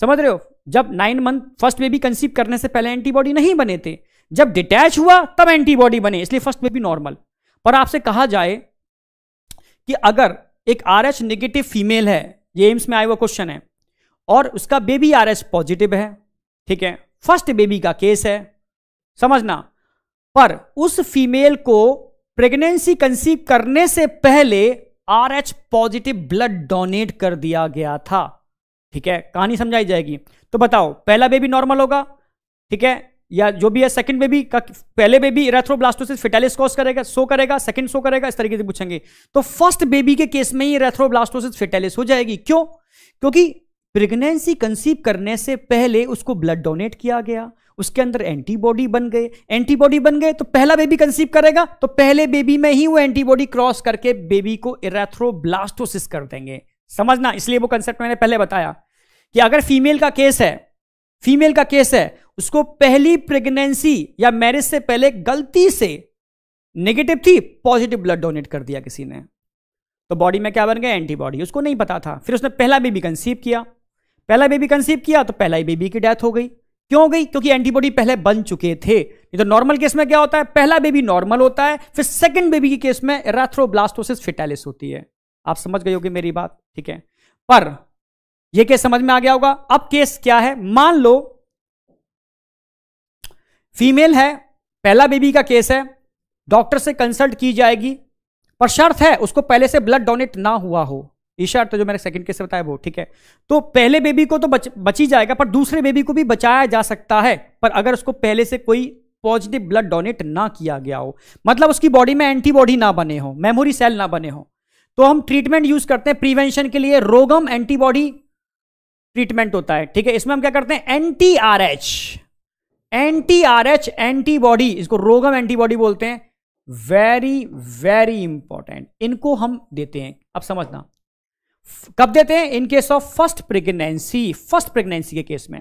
समझ रहे हो जब nine month first baby conceive करने से पहले एंटीबॉडी नहीं बने थे जब डिटैच हुआ तब एंटीबॉडी बने इसलिए फर्स्ट बेबी नॉर्मल पर आपसे कहा जाए कि अगर एक आर एच निगेटिव फीमेल है ये एम्स में आया हुआ क्वेश्चन है और उसका बेबी आर एच पॉजिटिव है ठीक है फर्स्ट बेबी का केस है समझना पर उस फीमेल को प्रेगनेंसी कंसीव करने से पहले R H positive blood donate कर दिया गया था ठीक है कहानी समझाई जाएगी तो बताओ पहला बेबी नॉर्मल होगा ठीक है या जो भी है सेकंड बेबी का पहले बेबी रेथ्रोब्लास्टोसिस फिटालिस कॉज करेगा सो करेगा सेकंड सो करेगा इस तरीके से पूछेंगे तो फर्स्ट बेबी के केस में ही रेथ्रोब्लास्टोसिस फिटालिस हो जाएगी क्यों क्योंकि प्रेगनेंसी कंसीव करने से पहले उसको ब्लड डोनेट किया गया उसके अंदर एंटीबॉडी बन गए एंटीबॉडी बन गए तो पहला बेबी कंसीव करेगा तो पहले बेबी में ही वो एंटीबॉडी क्रॉस करके बेबी को इरेथ्रोब्लास्टोसिस कर देंगे समझना इसलिए वो कंसेप्ट मैंने पहले बताया कि अगर फीमेल का केस है फीमेल का केस है उसको पहली प्रेगनेंसी या मैरिज से पहले गलती से नेगेटिव थी पॉजिटिव ब्लड डोनेट कर दिया किसी ने तो बॉडी में क्या बन गया एंटीबॉडी उसको नहीं पता था फिर उसने पहला बेबी कंसीव किया पहला बेबी कंसीव किया तो पहला ही बेबी की डेथ हो गई क्यों हो गई क्योंकि एंटीबॉडी पहले बन चुके थे नहीं तो नॉर्मल केस में क्या होता है पहला बेबी नॉर्मल होता है फिर सेकंड बेबी के केस में एराथ्रोब्लास्टोसिस फिटैलिस होती है आप समझ गए होगी मेरी बात ठीक है पर यह केस समझ में आ गया होगा अब केस क्या है मान लो फीमेल है पहला बेबी का केस है डॉक्टर से कंसल्ट की जाएगी पर शर्त है उसको पहले से ब्लड डोनेट ना हुआ हो ये शर्त तो जो मैंने सेकंड केस बताया वो ठीक है तो पहले बेबी को तो बच बची जाएगा पर दूसरे बेबी को भी बचाया जा सकता है पर अगर उसको पहले से कोई पॉजिटिव ब्लड डोनेट ना किया गया हो मतलब उसकी बॉडी में एंटीबॉडी ना बने हो मेमोरी सेल ना बने हो तो हम ट्रीटमेंट यूज करते हैं प्रिवेंशन के लिए रोगम एंटीबॉडी ट्रीटमेंट होता है ठीक है इसमें हम क्या करते हैं anti R H anti R H antibody इसको रोगम एंटीबॉडी बोलते हैं वेरी वेरी इंपॉर्टेंट इनको हम देते हैं अब समझना कब देते हैं in case of first pregnancy first pregnancy के केस में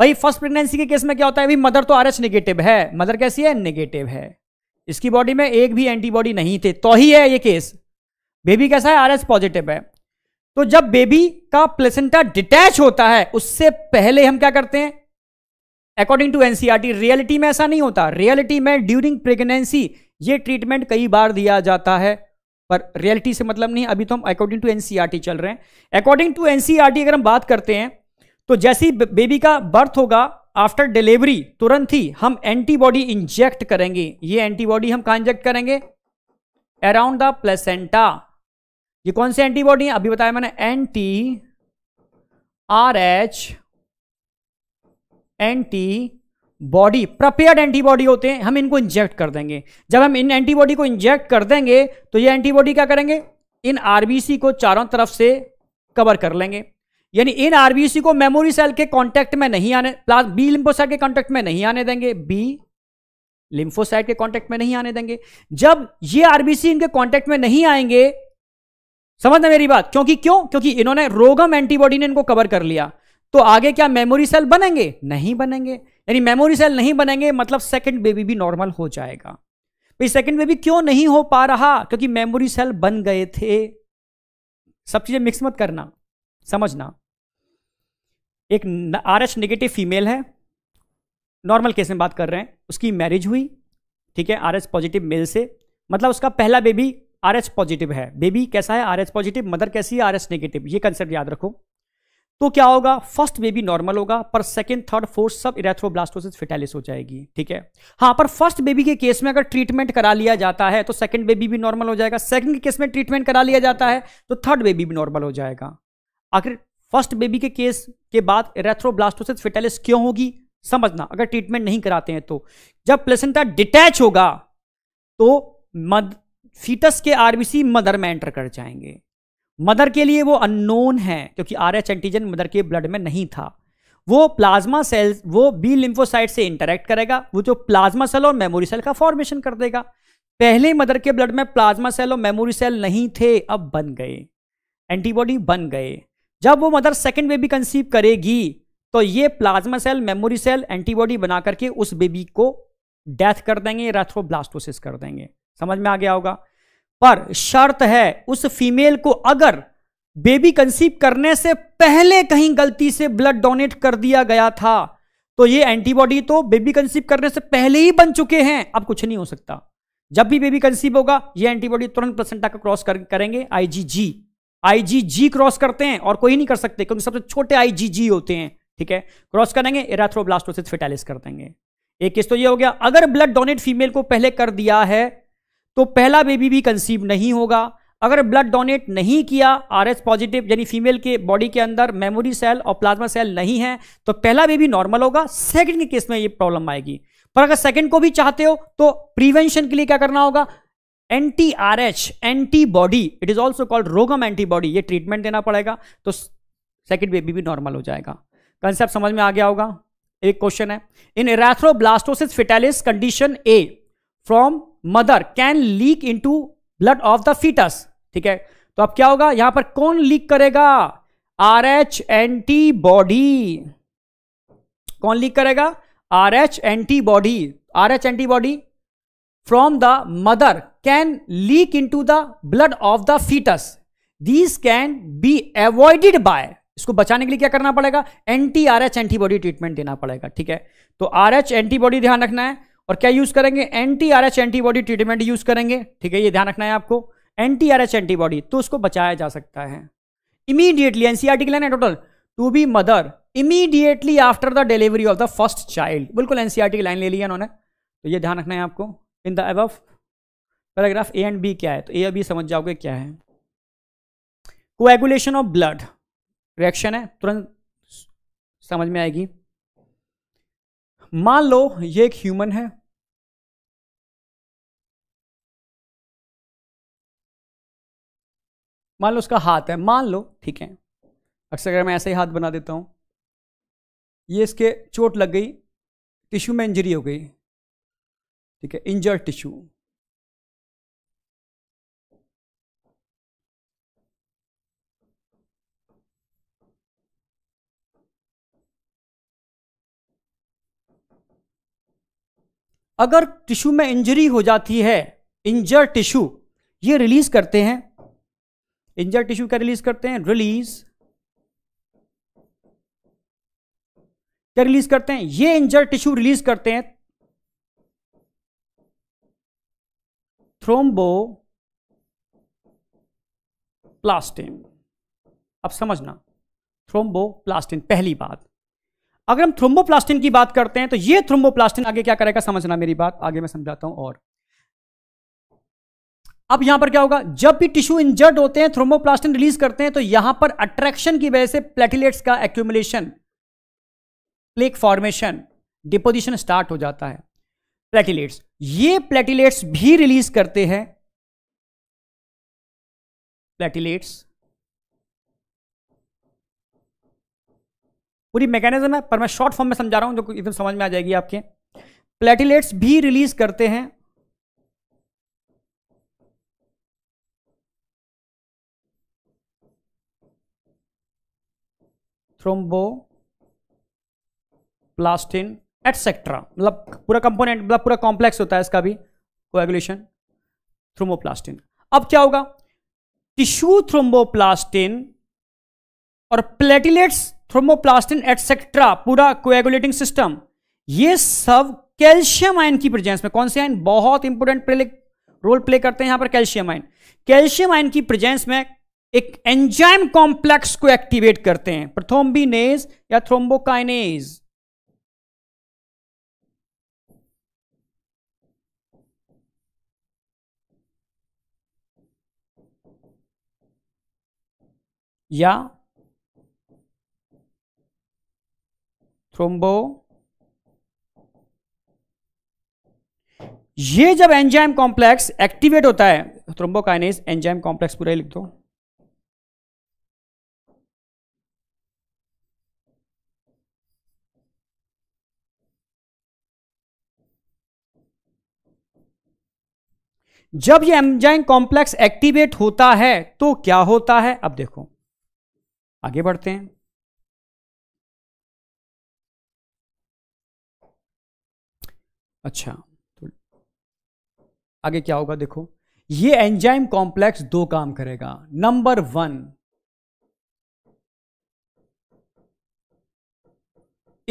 भाई फर्स्ट प्रेगनेंसी के केस में क्या होता है भाई मदर तो आर एच नेगेटिव है मदर कैसी है नेगेटिव है इसकी बॉडी में एक भी एंटीबॉडी नहीं थे तो ही है ये केस बेबी कैसा है आर एच पॉजिटिव है तो जब बेबी का प्लेसेंटा डिटैच होता है उससे पहले हम क्या करते हैं अकॉर्डिंग टू एनसीआरटी रियलिटी में ऐसा नहीं होता रियलिटी में ड्यूरिंग प्रेगनेंसी ये ट्रीटमेंट कई बार दिया जाता है पर रियलिटी से मतलब नहीं अभी तो हम अकॉर्डिंग टू एनसीआरटी चल रहे हैं अकॉर्डिंग टू एनसीआरटी अगर हम बात करते हैं तो जैसे बेबी का बर्थ होगा आफ्टर डिलीवरी तुरंत ही हम एंटीबॉडी इंजेक्ट करेंगे ये एंटीबॉडी हम कहा इंजेक्ट करेंगे अराउंड द प्लेसेंटा ये कौन से एंटीबॉडी है अभी बताया मैंने anti R H antibody prepared antibody होते हैं हम इनको इंजेक्ट कर देंगे जब हम इन एंटीबॉडी को इंजेक्ट कर देंगे तो ये एंटीबॉडी क्या करेंगे इन आरबीसी को चारों तरफ से कवर कर लेंगे यानी इन आरबीसी को मेमोरी सेल के कांटेक्ट में नहीं आने प्लास बी लिम्फोसाइट के कांटेक्ट में नहीं आने देंगे बी लिम्फोसाइट के कांटेक्ट में नहीं आने देंगे जब ये आरबीसी इनके कांटेक्ट में नहीं आएंगे समझना मेरी बात क्योंकि क्यों क्योंकि इन्होंने रोगम एंटीबॉडी ने इनको कवर कर लिया तो आगे क्या मेमोरी सेल बनेंगे नहीं बनेंगे यानी मेमोरी सेल नहीं बनेंगे मतलब सेकंड बेबी भी नॉर्मल हो जाएगा भाई सेकंड बेबी क्यों नहीं हो पा रहा क्योंकि मेमोरी सेल बन गए थे सब चीजें मिक्स मत करना समझना एक आर एच निगेटिव फीमेल है नॉर्मल केस में बात कर रहे हैं उसकी मैरिज हुई ठीक है आर एच पॉजिटिव मेल से मतलब उसका पहला बेबी आर एच पॉजिटिव है बेबी कैसा है आर एच पॉजिटिव मदर कैसी है आर एच नेगेटिव ये कंसेप्ट याद रखो तो क्या होगा फर्स्ट बेबी नॉर्मल होगा पर सेकंड थर्ड फोर्थ सब इरेथ्रोब्लास्टोसिस फिटेलिस हो जाएगी ठीक है हाँ पर फर्स्ट बेबी के केस में अगर ट्रीटमेंट करा लिया जाता है तो सेकंड बेबी भी नॉर्मल हो जाएगा सेकंड के केस में ट्रीटमेंट करा लिया जाता है तो थर्ड बेबी भी नॉर्मल हो जाएगा आखिर फर्स्ट बेबी के केस के बाद इरेथ्रोब्लास्टोसिस फिटेलिस क्यों होगी समझना अगर ट्रीटमेंट नहीं कराते हैं तो जब प्लेसेंटा डिटैच होगा तो मद फीटस के आरबीसी मदर में एंटर कर जाएंगे मदर के लिए वो अननोन है क्योंकि आर एच एंटीजन मदर के ब्लड में नहीं था वो प्लाज्मा सेल्स वो बी लिम्फोसाइट से इंटरेक्ट करेगा वो जो प्लाज्मा सेल और मेमोरी सेल का फॉर्मेशन कर देगा पहले मदर के ब्लड में प्लाज्मा सेल और मेमोरी सेल नहीं थे अब बन गए एंटीबॉडी बन गए जब वो मदर सेकेंड बेबी कंसीव करेगी तो ये plasma cell memory cell antibody बना करके उस बेबी को डेथ कर देंगे रेथ्रोब्लास्टोसिस कर देंगे समझ में आ गया होगा पर शर्त है उस फीमेल को अगर बेबी कंसीव करने से पहले कहीं गलती से ब्लड डोनेट कर दिया गया था तो ये एंटीबॉडी तो बेबी कंसीव करने से पहले ही बन चुके हैं अब कुछ नहीं हो सकता जब भी बेबी कंसीव होगा ये एंटीबॉडी तुरंत प्लसेंटा का क्रॉस कर, करेंगे आईजीजी आईजीजी क्रॉस करते हैं और कोई नहीं कर सकते क्योंकि सबसे छोटे आईजीजी होते हैं ठीक है क्रॉस करेंगे एराथ्रोब्लास्टोसिस फिटालिस कर देंगे एक केस तो ये हो गया अगर ब्लड डोनेट फीमेल को पहले कर दिया है तो पहला बेबी भी कंसीव नहीं होगा अगर ब्लड डोनेट नहीं किया आर पॉजिटिव यानी फीमेल के बॉडी के अंदर मेमोरी सेल और प्लाज्मा सेल नहीं है तो पहला बेबी नॉर्मल होगा सेकंड के केस में ये प्रॉब्लम आएगी पर अगर सेकंड को भी चाहते हो तो प्रिवेंशन के लिए क्या करना होगा anti R H antibody it is also called RhoGAM antibody ये ट्रीटमेंट देना पड़ेगा तो सेकेंड बेबी भी नॉर्मल हो जाएगा कंसेप्ट समझ में आ गया होगा एक क्वेश्चन है in erythroblastosis fetalis condition a from mother can leak into blood of the fetus ठीक है तो अब क्या होगा यहां पर कौन लीक करेगा आर एच एंटीबॉडी कौन लीक करेगा R H antibody R H antibody from the mother can leak into the blood of the fetus these can be avoided by इसको बचाने के लिए क्या करना पड़ेगा anti R H antibody treatment देना पड़ेगा ठीक है तो आर एच एंटीबॉडी ध्यान रखना है और क्या यूज करेंगे anti R H antibody treatment use करेंगे ठीक है ये ध्यान रखना है आपको एंटी आर एच एंटीबॉडी तो उसको बचाया जा सकता है इमीडिएटली एनसीआरटी e के लाइन है total to be mother immediately after the delivery of the first child बिल्कुल एनसीआरटी e की लाइन ले लिया उन्होंने तो ये ध्यान रखना है आपको in the above paragraph A and B क्या है तो ए और बी समझ जाओगे क्या है कोएगुलेशन ऑफ ब्लड रिएक्शन है तुरंत समझ में आएगी मान लो ये एक ह्यूमन है मान लो उसका हाथ है मान लो ठीक है अक्सर अगर मैं ऐसे ही हाथ बना देता हूँ ये इसके चोट लग गई टिश्यू में इंजरी हो गई ठीक है इंजर्ड टिश्यू अगर टिश्यू में इंजरी हो जाती है इंजर्ड टिश्यू ये रिलीज करते हैं इंजर टिश्यू क्या रिलीज करते हैं रिलीज क्या रिलीज करते हैं ये इंजर टिश्यू रिलीज करते हैं थ्रोम्बो प्लास्टिन अब समझना थ्रोम्बोप्लास्टिन पहली बात अगर हम थ्रोम्बोप्लास्टिन की बात करते हैं तो ये थ्रोम्बोप्लास्टिन आगे क्या करेगा समझना मेरी बात आगे मैं समझाता हूं और अब यहां पर क्या होगा जब भी टिश्यू इंजर्ड होते हैं थ्रोमोप्लास्टिन रिलीज करते हैं तो यहां पर अट्रैक्शन की वजह से प्लेटिलेट्स का accumulation plaque formation deposition start हो जाता है प्लेटिलेट्स ये प्लेटिलेट्स भी रिलीज करते हैं प्लेटिलेट्स पूरी मैकेनिज्म है पर मैं शॉर्ट फॉर्म में समझा रहा हूं जो एकदम समझ में आ जाएगी आपके प्लेटिलेट्स भी रिलीज करते हैं थ्रोम्बोप्लास्टिन एटसेट्रा मतलब पूरा कंपोनेंट मतलब पूरा कॉम्प्लेक्स होता है इसका भी कोएगुलेशन थ्रोमोप्लास्टिन अब क्या होगा टिश्यू थ्रोम्बोप्लास्टिन और प्लेटिलेट्स थ्रोमोप्लास्टिन एटसेट्रा पूरा कोएगुलेटिंग सिस्टम ये सब कैल्शियम आयन की प्रेजेंस में कौन से आयन बहुत इंपोर्टेंट रोल प्ले करते हैं यहां पर कैल्शियम आयन कैल्शियम आयन की प्रेजेंस में एक एंजाइम कॉम्प्लेक्स को एक्टिवेट करते हैं प्रथोम्बिनेज या थ्रोम्बोकाइनेज या थ्रोम्बो ये जब एंजाइम कॉम्प्लेक्स एक्टिवेट होता है थ्रोम्बोकाइनेज एंजाइम कॉम्प्लेक्स पूरा ही लिख दो जब ये एंजाइम कॉम्प्लेक्स एक्टिवेट होता है तो क्या होता है अब देखो आगे बढ़ते हैं अच्छा तो आगे क्या होगा देखो ये एंजाइम कॉम्प्लेक्स दो काम करेगा number one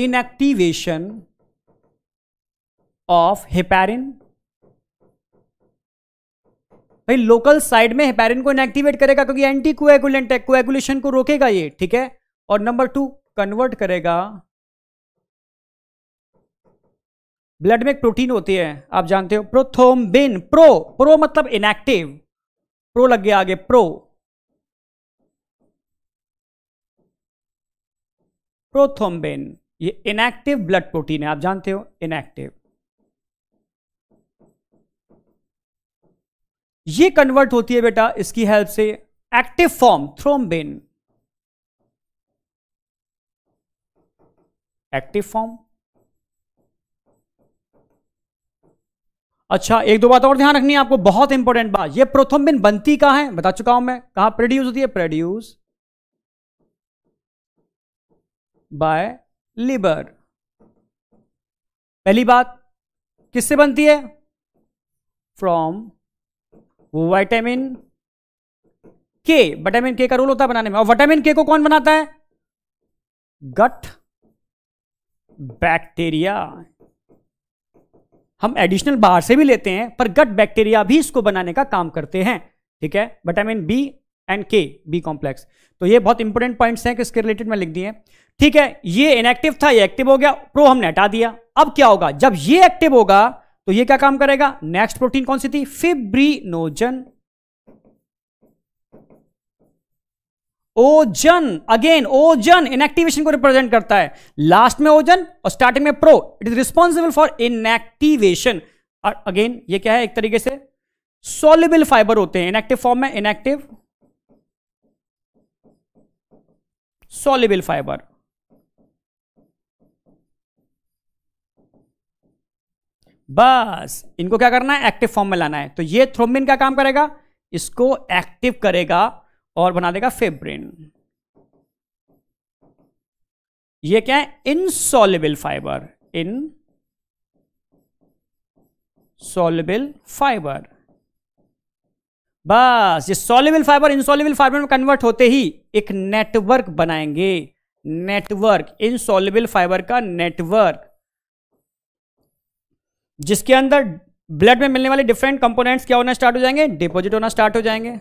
inactivation of heparin भाई लोकल साइड में हेपेरिन को इनएक्टिवेट करेगा क्योंकि एंटी कोएगुलेंट है कोएगुलेशन को रोकेगा ये ठीक है और नंबर टू कन्वर्ट करेगा ब्लड में एक प्रोटीन होती है आप जानते हो प्रोथोम्बिन प्रो प्रो मतलब इनएक्टिव प्रो लग गया आगे प्रो प्रोथोम्बिन ये इनएक्टिव ब्लड प्रोटीन है आप जानते हो इनएक्टिव ये कन्वर्ट होती है बेटा इसकी हेल्प से active form thrombin active form अच्छा एक दो बात और ध्यान रखनी है आपको बहुत इंपॉर्टेंट बात ये प्रोथोम्बिन बनती कहां है बता चुका हूं मैं कहा प्रोड्यूस होती है प्रोड्यूस बाय लिबर पहली बात किससे बनती है फ्रॉम विटामिन के विटामिन के का रोल होता है बनाने में और विटामिन के को कौन बनाता है गट बैक्टीरिया हम एडिशनल बाहर से भी लेते हैं पर गट बैक्टीरिया भी इसको बनाने का काम करते हैं ठीक है vitamin B and K B complex तो ये बहुत इंपॉर्टेंट पॉइंट्स हैं कि इसके रिलेटेड मैं लिख दिए ठीक है ये इनएक्टिव था ये एक्टिव हो गया प्रो हमने हटा दिया अब क्या होगा जब ये एक्टिव होगा तो ये क्या काम करेगा नेक्स्ट प्रोटीन कौन सी थी fibrinogen ogen again ogen inactivation को रिप्रेजेंट करता है लास्ट में ओजन और स्टार्टिंग में pro it is responsible for inactivation और अगेन ये क्या है एक तरीके से सोलिबल फाइबर होते हैं इनएक्टिव फॉर्म में इनएक्टिव सोलिबल फाइबर बस इनको क्या करना है एक्टिव फॉर्म में लाना है तो ये थ्रोमिन का काम करेगा इसको एक्टिव करेगा और बना देगा फेब्रिन ये क्या है insoluble fibre insoluble fibre बस ये सोलिबल फाइबर इनसॉलेबल फाइबर में कन्वर्ट होते ही एक नेटवर्क बनाएंगे नेटवर्क इनसॉलेबल फाइबर का नेटवर्क जिसके अंदर ब्लड में मिलने वाले डिफरेंट कंपोनेंट्स क्या होना स्टार्ट हो जाएंगे डिपॉजिट होना स्टार्ट हो जाएंगे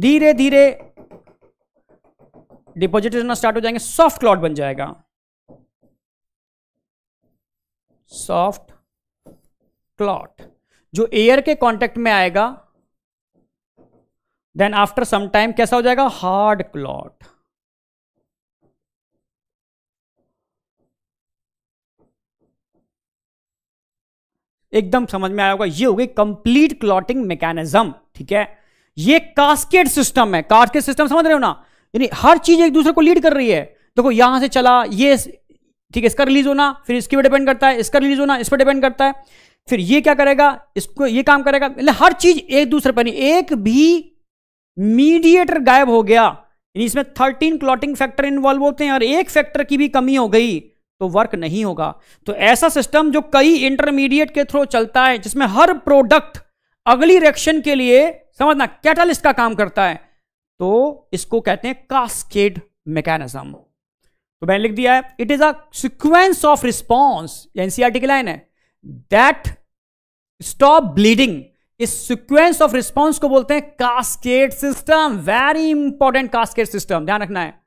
धीरे धीरे डिपॉजिट होना स्टार्ट हो जाएंगे सॉफ्ट क्लॉट बन जाएगा सॉफ्ट क्लॉट जो एयर के कांटेक्ट में आएगा देन आफ्टर सम टाइम कैसा हो जाएगा हार्ड क्लॉट एकदम समझ में आया होगा ये हो गई कंप्लीट क्लॉटिंग मैकेनिज्म ठीक है ये कास्केट सिस्टम है कास्केट सिस्टम समझ रहे हो ना यानी हर चीज एक दूसरे को लीड कर रही है देखो तो यहां से चला ये ठीक है इसका रिलीज होना फिर इसके पर डिपेंड करता है इसका रिलीज होना इस पर डिपेंड करता है फिर ये क्या करेगा इसको ये काम करेगा मतलब हर चीज एक दूसरे पर नहीं एक भी मीडिएटर गायब हो गया इसमें थर्टीन क्लॉटिंग फैक्टर इन्वॉल्व होते हैं और एक फैक्टर की भी कमी हो गई तो वर्क नहीं होगा तो ऐसा सिस्टम जो कई इंटरमीडिएट के थ्रू चलता है जिसमें हर प्रोडक्ट अगली रिएक्शन के लिए समझना कैटलिस्ट का काम करता है तो इसको कहते हैं कास्केड मैकेनिज्म तो मैंने लिख दिया है it is a sequence of response NCERT की लाइन है दैट स्टॉप ब्लीडिंग इस सिक्वेंस ऑफ रिस्पॉन्स को बोलते हैं cascade system very important cascade system ध्यान रखना है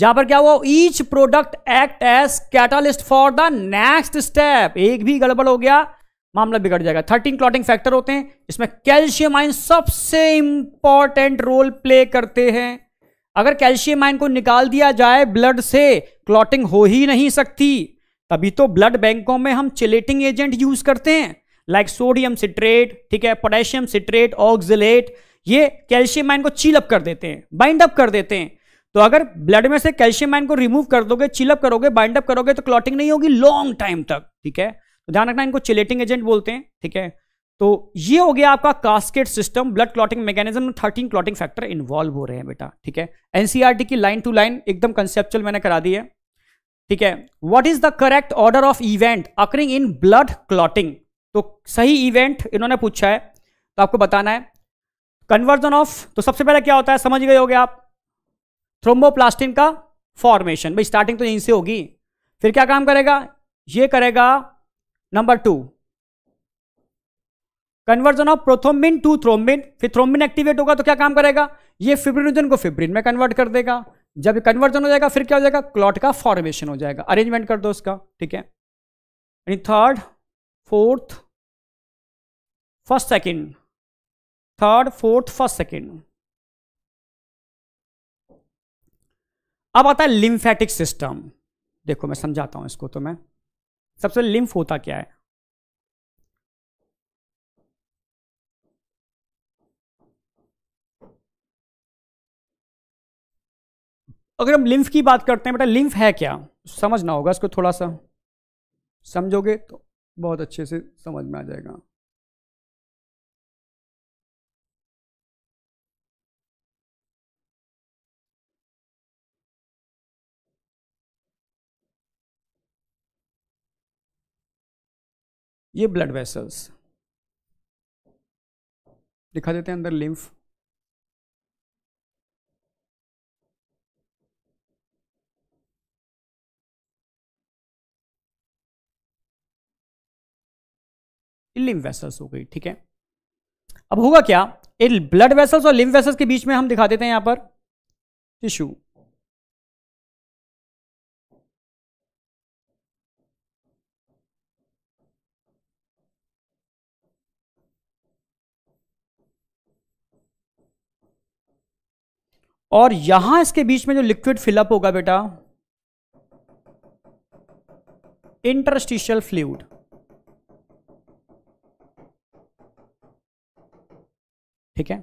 जहां पर क्या हुआ each product act as catalyst for the next step एक भी गड़बड़ हो गया मामला बिगड़ जाएगा थर्टीन क्लॉटिंग फैक्टर होते हैं इसमें कैल्शियम आइन सबसे इंपॉर्टेंट रोल प्ले करते हैं अगर कैल्शियम आइन को निकाल दिया जाए ब्लड से क्लॉटिंग हो ही नहीं सकती तभी तो ब्लड बैंकों में हम चिलेटिंग एजेंट यूज करते हैं लाइक सोडियम सिट्रेट ठीक है पोटेशियम सिट्रेट ऑक्जिलेट ये कैल्शियम आइन को चील अप कर देते हैं बाइंड अप कर देते हैं तो अगर ब्लड में से कैल्शियम आयन को रिमूव कर दोगे चिलअप करोगे बाइंड अप करोगे तो क्लॉटिंग नहीं होगी लॉन्ग टाइम तक ठीक है तो ध्यान रखना इनको चिलेटिंग एजेंट बोलते हैं ठीक है तो ये हो गया आपका cascade system blood clotting mechanism में थर्टीन क्लॉटिंग फैक्टर इन्वॉल्व हो रहे हैं बेटा ठीक है एनसीआरटी e की लाइन टू लाइन एकदम कंसेप्चुअल मैंने करा दी है ठीक है what is the correct order of event occurring in blood clotting तो सही इवेंट इन्होंने पूछा है तो आपको बताना है कन्वर्जन ऑफ तो सबसे पहले क्या होता है समझ गए गया आप थ्रोम्बोप्लास्टिन का फॉर्मेशन भाई स्टार्टिंग तो यहीं से होगी फिर क्या काम करेगा ये करेगा number two conversion of prothrombin to thrombin फिर थ्रोमिन एक्टिवेट होगा तो क्या काम करेगा ये फिब्रिनोजन को फिब्रिन में कन्वर्ट कर देगा जब कन्वर्जन हो जाएगा फिर क्या हो जाएगा क्लॉट का फॉर्मेशन हो जाएगा अरेंजमेंट कर दो उसका ठीक है यानी third fourth first second third fourth first second अब आता है लिम्फेटिक सिस्टम देखो मैं समझाता हूं इसको तो मैं सबसे लिम्फ होता क्या है अगर हम लिम्फ की बात करते हैं बेटा लिम्फ है क्या समझना होगा इसको थोड़ा सा समझोगे तो बहुत अच्छे से समझ में आ जाएगा ये ब्लड वेसल्स दिखा देते हैं अंदर लिम्फ लिम्फ वेसल्स हो गई ठीक है अब होगा क्या ब्लड वेसल्स और लिम्फ वेसल्स के बीच में हम दिखा देते हैं यहां पर टिश्यू और यहां इसके बीच में जो लिक्विड फिलअप होगा बेटा इंटरस्टिशियल फ्लूड ठीक है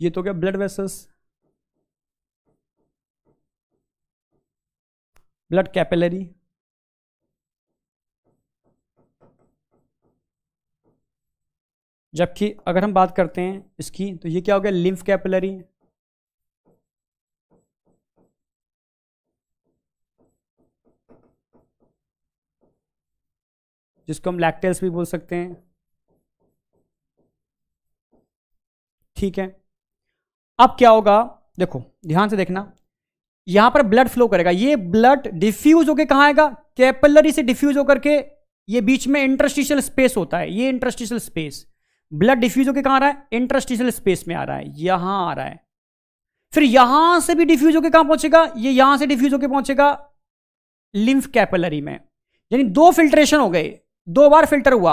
ये तो क्या ब्लड वेसल्स ब्लड कैपिलरी जबकि अगर हम बात करते हैं इसकी तो ये क्या हो गया लिम्फ कैपिलरी जिसको हम लैक्टेल्स भी बोल सकते हैं ठीक है अब क्या होगा देखो ध्यान से देखना यहां पर ब्लड फ्लो करेगा ये ब्लड डिफ्यूज होकर कहा आएगा कैपलरी से डिफ्यूज होकर के ये बीच में इंटरस्टिशियल स्पेस होता है ये इंटरस्टिशियल स्पेस ब्लड डिफ्यूज होकर कहां आ रहा है इंटरस्टिशियल स्पेस में आ रहा है यहां आ रहा है फिर यहां से भी डिफ्यूज होकर कहां पहुंचेगा ये यहां से डिफ्यूज होकर पहुंचेगा लिम्फ कैपलरी में यानी दो फिल्ट्रेशन हो गए दो बार फिल्टर हुआ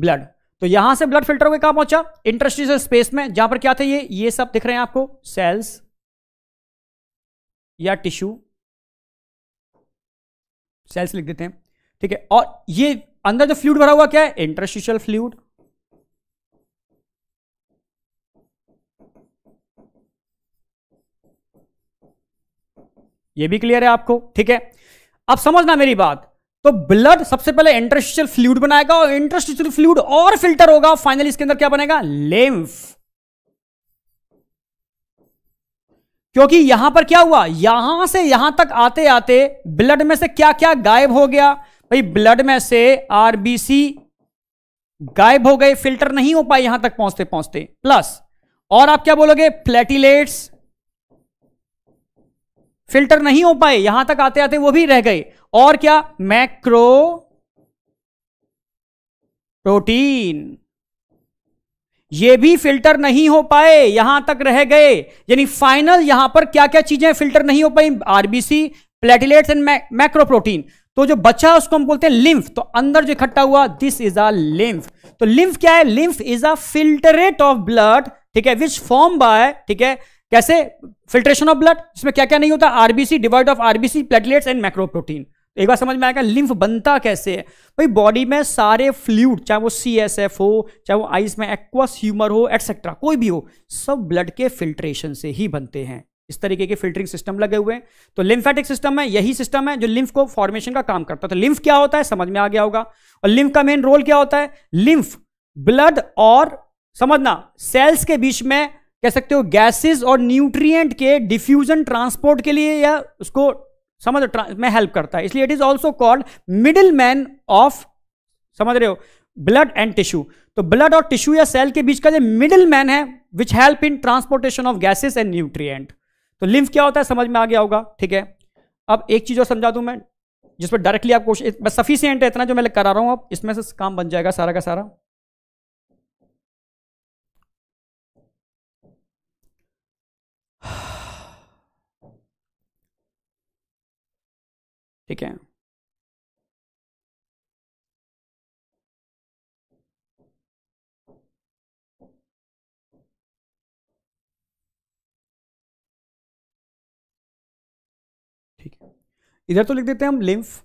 ब्लड तो यहां से ब्लड फिल्टर हुए कहां पहुंचा इंटरस्टिशियल स्पेस में जहां पर क्या थे ये ये सब दिख रहे हैं आपको सेल्स या टिश्यू सेल्स लिख देते हैं ठीक है और ये अंदर जो फ्लूड भरा हुआ क्या है इंटरस्टिशियल फ्लूड ये भी क्लियर है आपको ठीक है अब समझना मेरी बात तो ब्लड सबसे पहले इंटरस्टिशियल फ्लूड बनाएगा और इंटरस्टिशियल फ्लूड और फिल्टर होगा फाइनली इसके अंदर क्या बनेगा लेम्फ क्योंकि यहां पर क्या हुआ यहां से यहां तक आते आते ब्लड में से क्या क्या गायब हो गया भाई ब्लड में से आरबीसी गायब हो गए फिल्टर नहीं हो पाए यहां तक पहुंचते पहुंचते प्लस और आप क्या बोलोगे प्लेटिलेट्स फिल्टर नहीं हो पाए यहां तक आते आते वो भी रह गए और क्या मैक्रो प्रोटीन ये भी फिल्टर नहीं हो पाए यहां तक रह गए यानी फाइनल यहां पर क्या क्या चीजें फिल्टर नहीं हो पाई आरबीसी प्लेटिलेट्स एंड मैक्रोप्रोटीन तो जो बचा उसको हम बोलते हैं लिम्फ तो अंदर जो इकट्ठा हुआ दिस इज अ लिम्फ तो लिम्फ क्या है lymph is a filtrate of blood ठीक है विच फॉर्म बाय ठीक है कैसे फिल्ट्रेशन ऑफ ब्लड इसमें क्या क्या नहीं होता RBC devoid of RBC platelets and macroprotein एक बार समझ में आएगा लिम्फ बनता कैसे है भाई बॉडी में सारे फ्लूड चाहे वो सी एस एफ हो चाहे वो आइस में एक्वस ह्यूमर हो एटसेट्रा कोई भी हो सब ब्लड के फिल्ट्रेशन से ही बनते हैं इस तरीके के फिल्टरिंग सिस्टम लगे हुए हैं तो लिम्फेटिक सिस्टम है यही सिस्टम है जो लिम्फ को फॉर्मेशन का काम करता है तो लिम्फ क्या होता है समझ में आ गया होगा और लिम्फ का मेन रोल क्या होता है लिम्फ ब्लड और समझना सेल्स के बीच में कह सकते हो गैसेस और न्यूट्रिएंट के डिफ्यूजन ट्रांसपोर्ट के लिए या उसको समझ में हेल्प करता है इसलिए it is also called middle man of समझ रहे हो ब्लड एंड टिश्यू तो ब्लड और टिश्यू या सेल के बीच का जो मिडिल मैन है which help in transportation of gases and nutrient तो लिम्फ क्या होता है समझ में आ गया होगा ठीक है अब एक चीज़ और समझा दू मैं जिस पर डायरेक्टली आप क्वेश्चन बस सफिशियंट है इतना जो मैं करा रहा हूं अब इसमें से काम बन जाएगा सारा का सारा ठीक है ठीक है इधर तो लिख देते हैं हम लिम्फ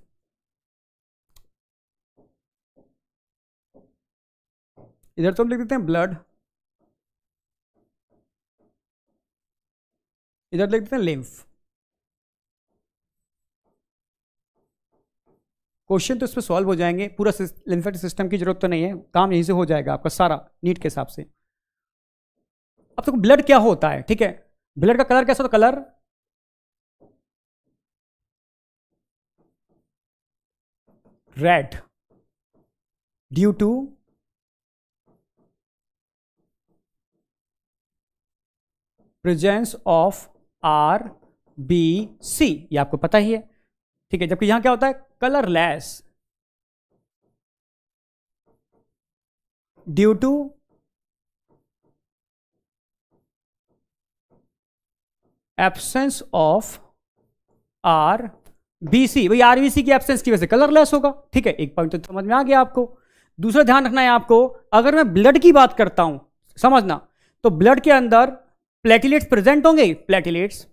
इधर तो हम लिख देते हैं ब्लड इधर लिख देते हैं लिम्फ क्वेश्चन तो इस पर सॉल्व हो जाएंगे पूरा इन्फेक्ट सिस्टम की जरूरत तो नहीं है काम यहीं से हो जाएगा आपका सारा नीट के हिसाब से अब देखो तो ब्लड क्या होता है ठीक है ब्लड का कलर कैसा होता colour red due to presence of R B C ये आपको पता ही है ठीक है जबकि यहां क्या होता है colourless due to absence of R B C भाई आरबीसी की एबसेंस की वजह से कलरलेस होगा ठीक है एक पॉइंट तो समझ में आ गया आपको दूसरा ध्यान रखना है आपको अगर मैं ब्लड की बात करता हूं समझना तो ब्लड के अंदर प्लेटिलेट्स प्रेजेंट होंगे प्लेटिलेट्स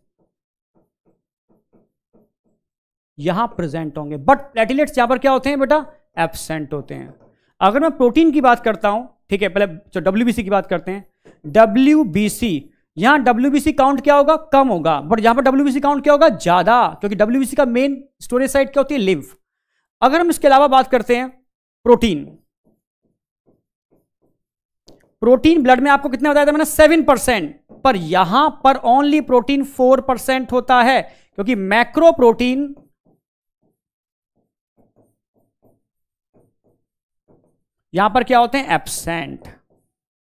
यहां प्रेजेंट होंगे बट प्लेटिलेट्स यहां पर क्या होते हैं बेटा एबसेंट होते हैं अगर मैं प्रोटीन की बात करता हूं ठीक है पहले जो डब्ल्यू की बात करते हैं डब्ल्यू यहां डब्ल्यू काउंट क्या होगा कम होगा बट यहां पर डब्ल्यू काउंट क्या होगा ज्यादा क्योंकि डब्ल्यू का मेन स्टोरेज साइट क्या होती है लिव अगर हम इसके अलावा बात करते हैं प्रोटीन प्रोटीन ब्लड में आपको कितना बताया था मैंने सेवन परसेंट पर यहां पर ओनली प्रोटीन फोर परसेंट होता है क्योंकि मैक्रो प्रोटीन यहां पर क्या होते हैं एबसेंट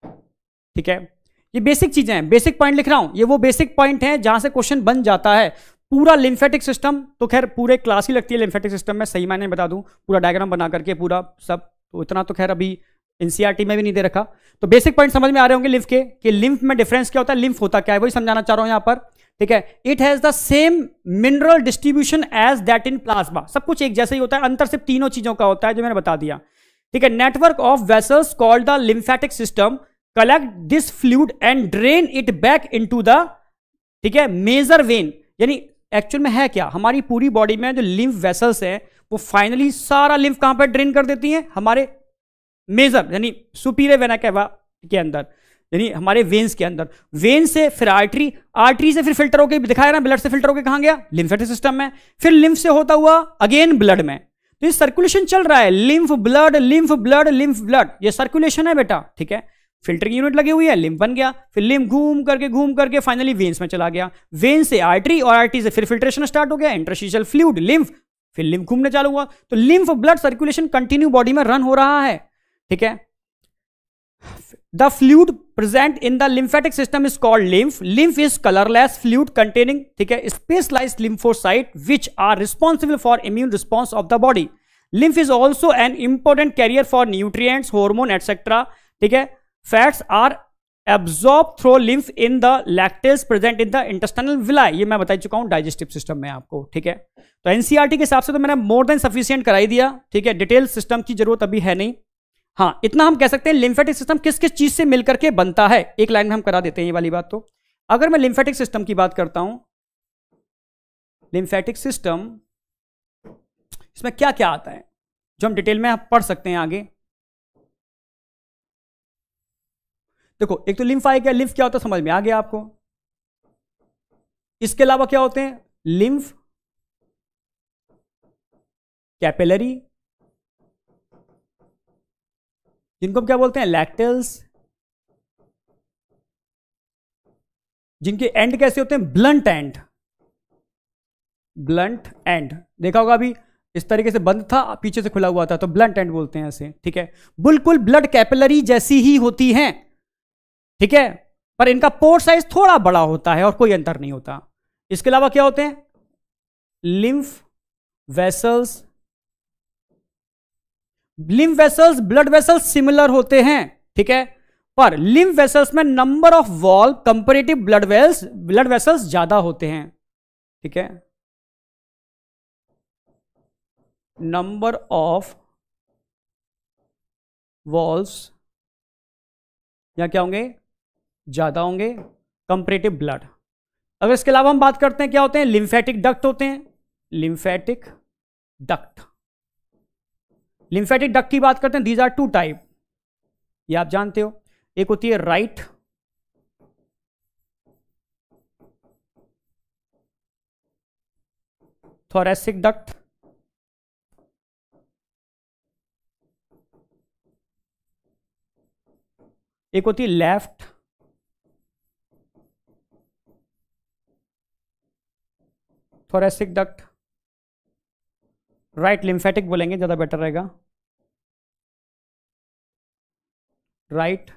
ठीक है ये बेसिक चीजें हैं बेसिक पॉइंट लिख रहा हूं ये वो बेसिक पॉइंट है जहां से क्वेश्चन बन जाता है पूरा लिम्फेटिक सिस्टम तो खैर पूरे क्लास ही लगती है लिम्फेटिक सिस्टम में सही मायने बता दूं पूरा डायग्राम बना करके पूरा सब तो इतना तो खैर अभी एनसीईआरटी e में भी नहीं दे रखा तो बेसिक पॉइंट समझ में आ रहे होंगे लिम्फ के कि लिम्फ में डिफरेंस क्या होता है लिम्फ होता क्या है वही समझाना चाह रहा हूं यहां पर ठीक है it has the same mineral distribution as that in plasma सब कुछ एक जैसे ही होता है अंतर सिर्फ तीनों चीजों का होता है जो मैंने बता दिया ठीक है network of vessels called the lymphatic system collect this fluid and drain it back into the ठीक है मेजर वेन यानी एक्चुअल में है क्या हमारी पूरी बॉडी में जो लिम्फ वेसल्स हैं वो फाइनली सारा लिम्फ कहां पर ड्रेन कर देती हैं हमारे मेजर यानी सुपीरियर वेना कहवा के अंदर यानी हमारे वेन्स के अंदर वेन से फिर आर्टरी आर्टरी से फिर फिल्टर होकर दिखाया ना ब्लड से फिल्टर होकर कहाँ गया लिम्फेटिक सिस्टम में फिर लिम्फ से होता हुआ अगेन ब्लड में तो ये सर्कुलेशन चल रहा है lymph blood lymph blood lymph blood ये सर्कुलेशन है बेटा ठीक है फिल्टरिंग यूनिट लगी हुई है लिम्फ बन गया फिर लिम्फ घूम करके घूम करके फाइनली वेन्स में चला गया वेन्स से आर्टरी और आर्टरी से फिर फिल्ट्रेशन स्टार्ट हो गया इंटरशीशल फ्लूड लिम्फ फिर लिम्फ घूमने चालू हुआ तो lymph blood circulation continue body में रन हो रहा है ठीक है the fluid present in the lymphatic system is called lymph lymph is colourless fluid containing ठीक है specialise lymphocyte which are responsible for immune response of the body lymph is also an important carrier for nutrients hormone etcetera ठीक है fats are absorb through lymph in the lactase present in the intestinal villi ये मैं बताई चुका हूं digestive system में आपको ठीक है तो एनसीआरटी e के हिसाब से तो मैंने मोर देन सफिशियंट कराई दिया ठीक है डिटेल सिस्टम की जरूरत अभी है नहीं हाँ इतना हम कह सकते हैं लिम्फेटिक सिस्टम किस किस चीज से मिलकर के बनता है एक लाइन में हम करा देते हैं ये वाली बात तो अगर मैं लिम्फेटिक सिस्टम की बात करता हूं लिम्फेटिक सिस्टम इसमें क्या क्या आता है जो हम डिटेल में आप पढ़ सकते हैं आगे देखो एक तो लिम्फ आएगा लिम्फ क्या होता है समझ में आ गया आपको इसके अलावा क्या होते हैं लिम्फ कैपेलरी जिनको हम क्या बोलते हैं लैक्टल्स जिनके एंड कैसे होते हैं ब्लंट एंड ब्लंट एंड देखा होगा अभी इस तरीके से बंद था पीछे से खुला हुआ था तो ब्लंट एंड बोलते हैं ऐसे ठीक है बिल्कुल ब्लड कैपिलरी जैसी ही होती हैं ठीक है पर इनका पोर साइज थोड़ा बड़ा होता है और कोई अंतर नहीं होता इसके अलावा क्या होते हैं lymph vessels lymph vessels blood vessels similar होते हैं ठीक है पर लिम वेसल्स में number of valve comparative blood vessels blood vessels ज्यादा होते हैं ठीक है नंबर ऑफ वॉल्स या क्या होंगे ज्यादा होंगे कंपेरेटिव ब्लड अगर इसके अलावा हम बात करते हैं क्या होते हैं लिम्फेटिक डक्ट होते हैं लिम्फेटिक डक्ट लिम्फेटिक डक्ट की बात करते हैं दीज आर टू टाइप ये आप जानते हो एक होती है राइट थोरेसिक डक्ट एक होती है left thoracic duct right lymphatic बोलेंगे ज़्यादा बेटर रहेगा राइट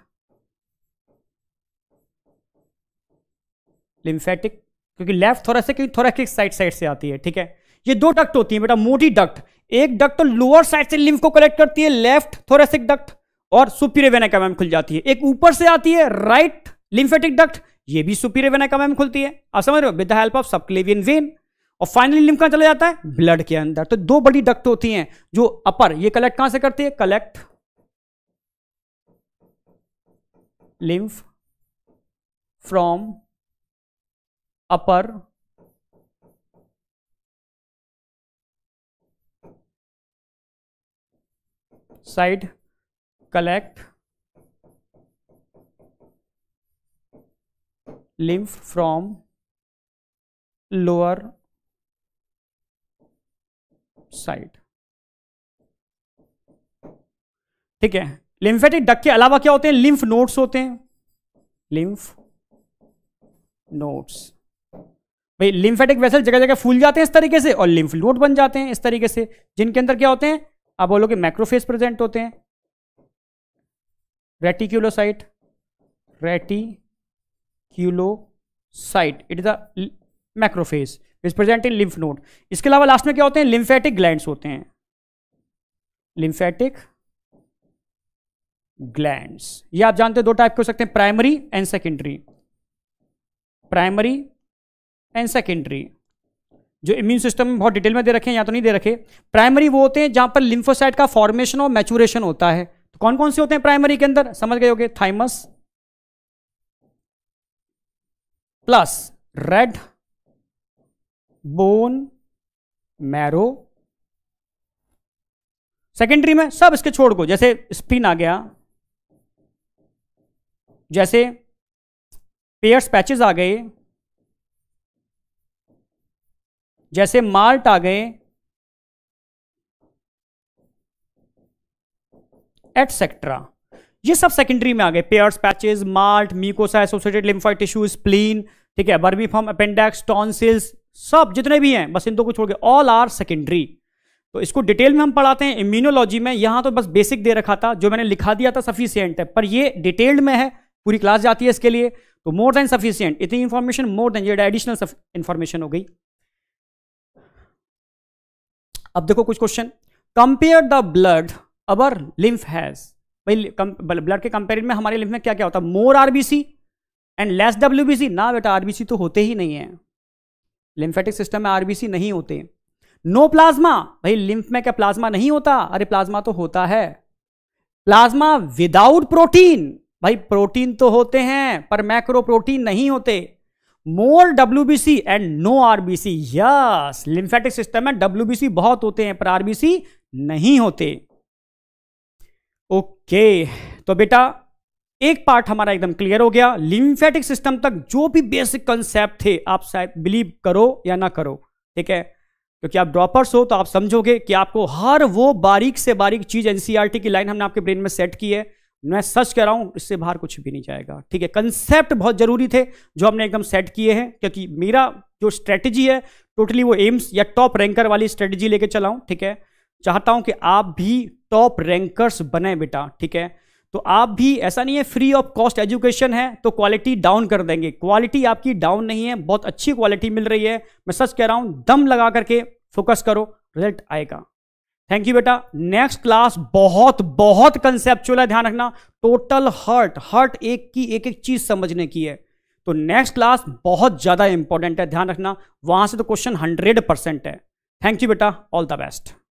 लिम्फेटिक क्योंकि लेफ्ट थोड़ा थोरेसिक क्योंकि थोरेसिक साइड साइड से आती है ठीक है ये दो डक्ट होती है बेटा मोटी डक्ट एक डक्ट तो लोअर साइड से लिम्फ को कलेक्ट करती है लेफ्ट थोरेसिक डक्ट और सुपीरियर वेना कैमम खुल जाती है एक ऊपर से आती है राइट लिम्फेटिक डक्ट ये भी सुपीरियर वेना कैमम खुलती है आप समझ रहे हो with the help of subclavian vein और फाइनली लिम्फ चला जाता है ब्लड के अंदर तो दो बड़ी डक्ट होती हैं जो अपर ये कलेक्ट कहां से करती है collect lymph from upper side collect lymph from lower side ठीक है लिम्फेटिक डक के अलावा क्या होते हैं लिम्फ नोड्स होते हैं लिम्फ नोड्स भाई लिम्फेटिक वेसल जगह जगह फूल जाते हैं इस तरीके से और लिम्फ नोड बन जाते हैं इस तरीके से जिनके अंदर क्या होते हैं आप बोलोगे मैक्रोफेज प्रेजेंट होते हैं reticulocyte reticulocyte it is a macrophage is present in lymph node इसके अलावा लास्ट में क्या होते हैं लिम्फेटिक ग्लैंड होते हैं लिम्फेटिक ग्लैंड ये आप जानते हैं दो टाइप के हो सकते हैं primary and secondary primary and secondary जो इम्यून सिस्टम में बहुत डिटेल में दे रखे हैं या तो नहीं दे रखे प्राइमरी वो होते हैं जहां पर लिम्फोसाइट का फॉर्मेशन और मैचुरेशन होता है तो कौन कौन से होते हैं प्राइमरी के अंदर समझ गए होगे thymus plus red bone marrow secondary में सब इसके छोड़ को जैसे स्पिन आ गया जैसे पेयर्स पैचेस आ गए जैसे माल्ट आ गए एटसेट्रा ये सब सेकेंडरी में आ गए Peyer's patches MALT mucosa associated lymphoid tissue spleen ठीक है बर्बी फॉर्म अपेंडेक्स टॉन्सिल्स सब जितने भी हैं बस इन दो को छोड़ के ऑल आर सेकेंडरी तो इसको डिटेल में हम पढ़ाते हैं इम्यूनोलॉजी में यहां तो बस बेसिक दे रखा था जो मैंने लिखा दिया था सफिशियंट है पर ये डिटेल्ड में है पूरी क्लास जाती है इसके लिए तो मोर देन सफिशियंट इतनी इंफॉर्मेशन मोर देन ये एडिशनल इंफॉर्मेशन हो गई अब देखो कुछ question compare the blood our lymph has भाई ब्लड के कंपेरिजन में हमारे लिम्फ में क्या क्या होता है more RBC and less WBC ना बेटा आरबीसी तो होते ही नहीं है लिम्फेटिक सिस्टम में आरबीसी नहीं होते नो प्लाज्मा भाई लिम्फ में क्या प्लाज्मा नहीं होता अरे प्लाज्मा तो होता है प्लाज्मा विदाउट प्रोटीन भाई प्रोटीन तो होते हैं पर मैक्रो प्रोटीन नहीं होते more WBC and no RBC yes lymphatic system में डब्ल्यूबीसी बहुत होते हैं पर आरबीसी नहीं होते ओके okay, तो बेटा एक पार्ट हमारा एकदम क्लियर हो गया लिम्फेटिक सिस्टम तक जो भी बेसिक कंसेप्ट थे आप शायद बिलीव करो या ना करो ठीक है क्योंकि आप ड्रॉपर्स हो तो आप समझोगे कि आपको हर वो बारीक से बारीक चीज एनसीईआरटी e की लाइन हमने आपके ब्रेन में सेट की है मैं सच कह रहा हूं इससे बाहर कुछ भी नहीं जाएगा ठीक है कंसेप्ट बहुत जरूरी थे जो हमने एकदम सेट किए हैं क्योंकि मेरा जो स्ट्रेटजी है टोटली वो एम्स या टॉप रैंकर वाली स्ट्रेटजी लेके चलाऊं ठीक है चाहता हूं कि आप भी टॉप रैंकर्स बने बेटा ठीक है तो आप भी ऐसा नहीं है फ्री ऑफ कॉस्ट एजुकेशन है तो क्वालिटी डाउन कर देंगे क्वालिटी आपकी डाउन नहीं है बहुत अच्छी क्वालिटी मिल रही है मैं सच कह रहा हूं दम लगा करके फोकस करो रिजल्ट आएगा थैंक यू बेटा नेक्स्ट क्लास बहुत बहुत कंसेप्चुअल है ध्यान रखना टोटल हर्ट हर्ट एक की एक एक चीज समझने की है तो नेक्स्ट क्लास बहुत ज्यादा इंपॉर्टेंट है ध्यान रखना वहां से तो क्वेश्चन हंड्रेड परसेंट है थैंक यू बेटा ऑल द बेस्ट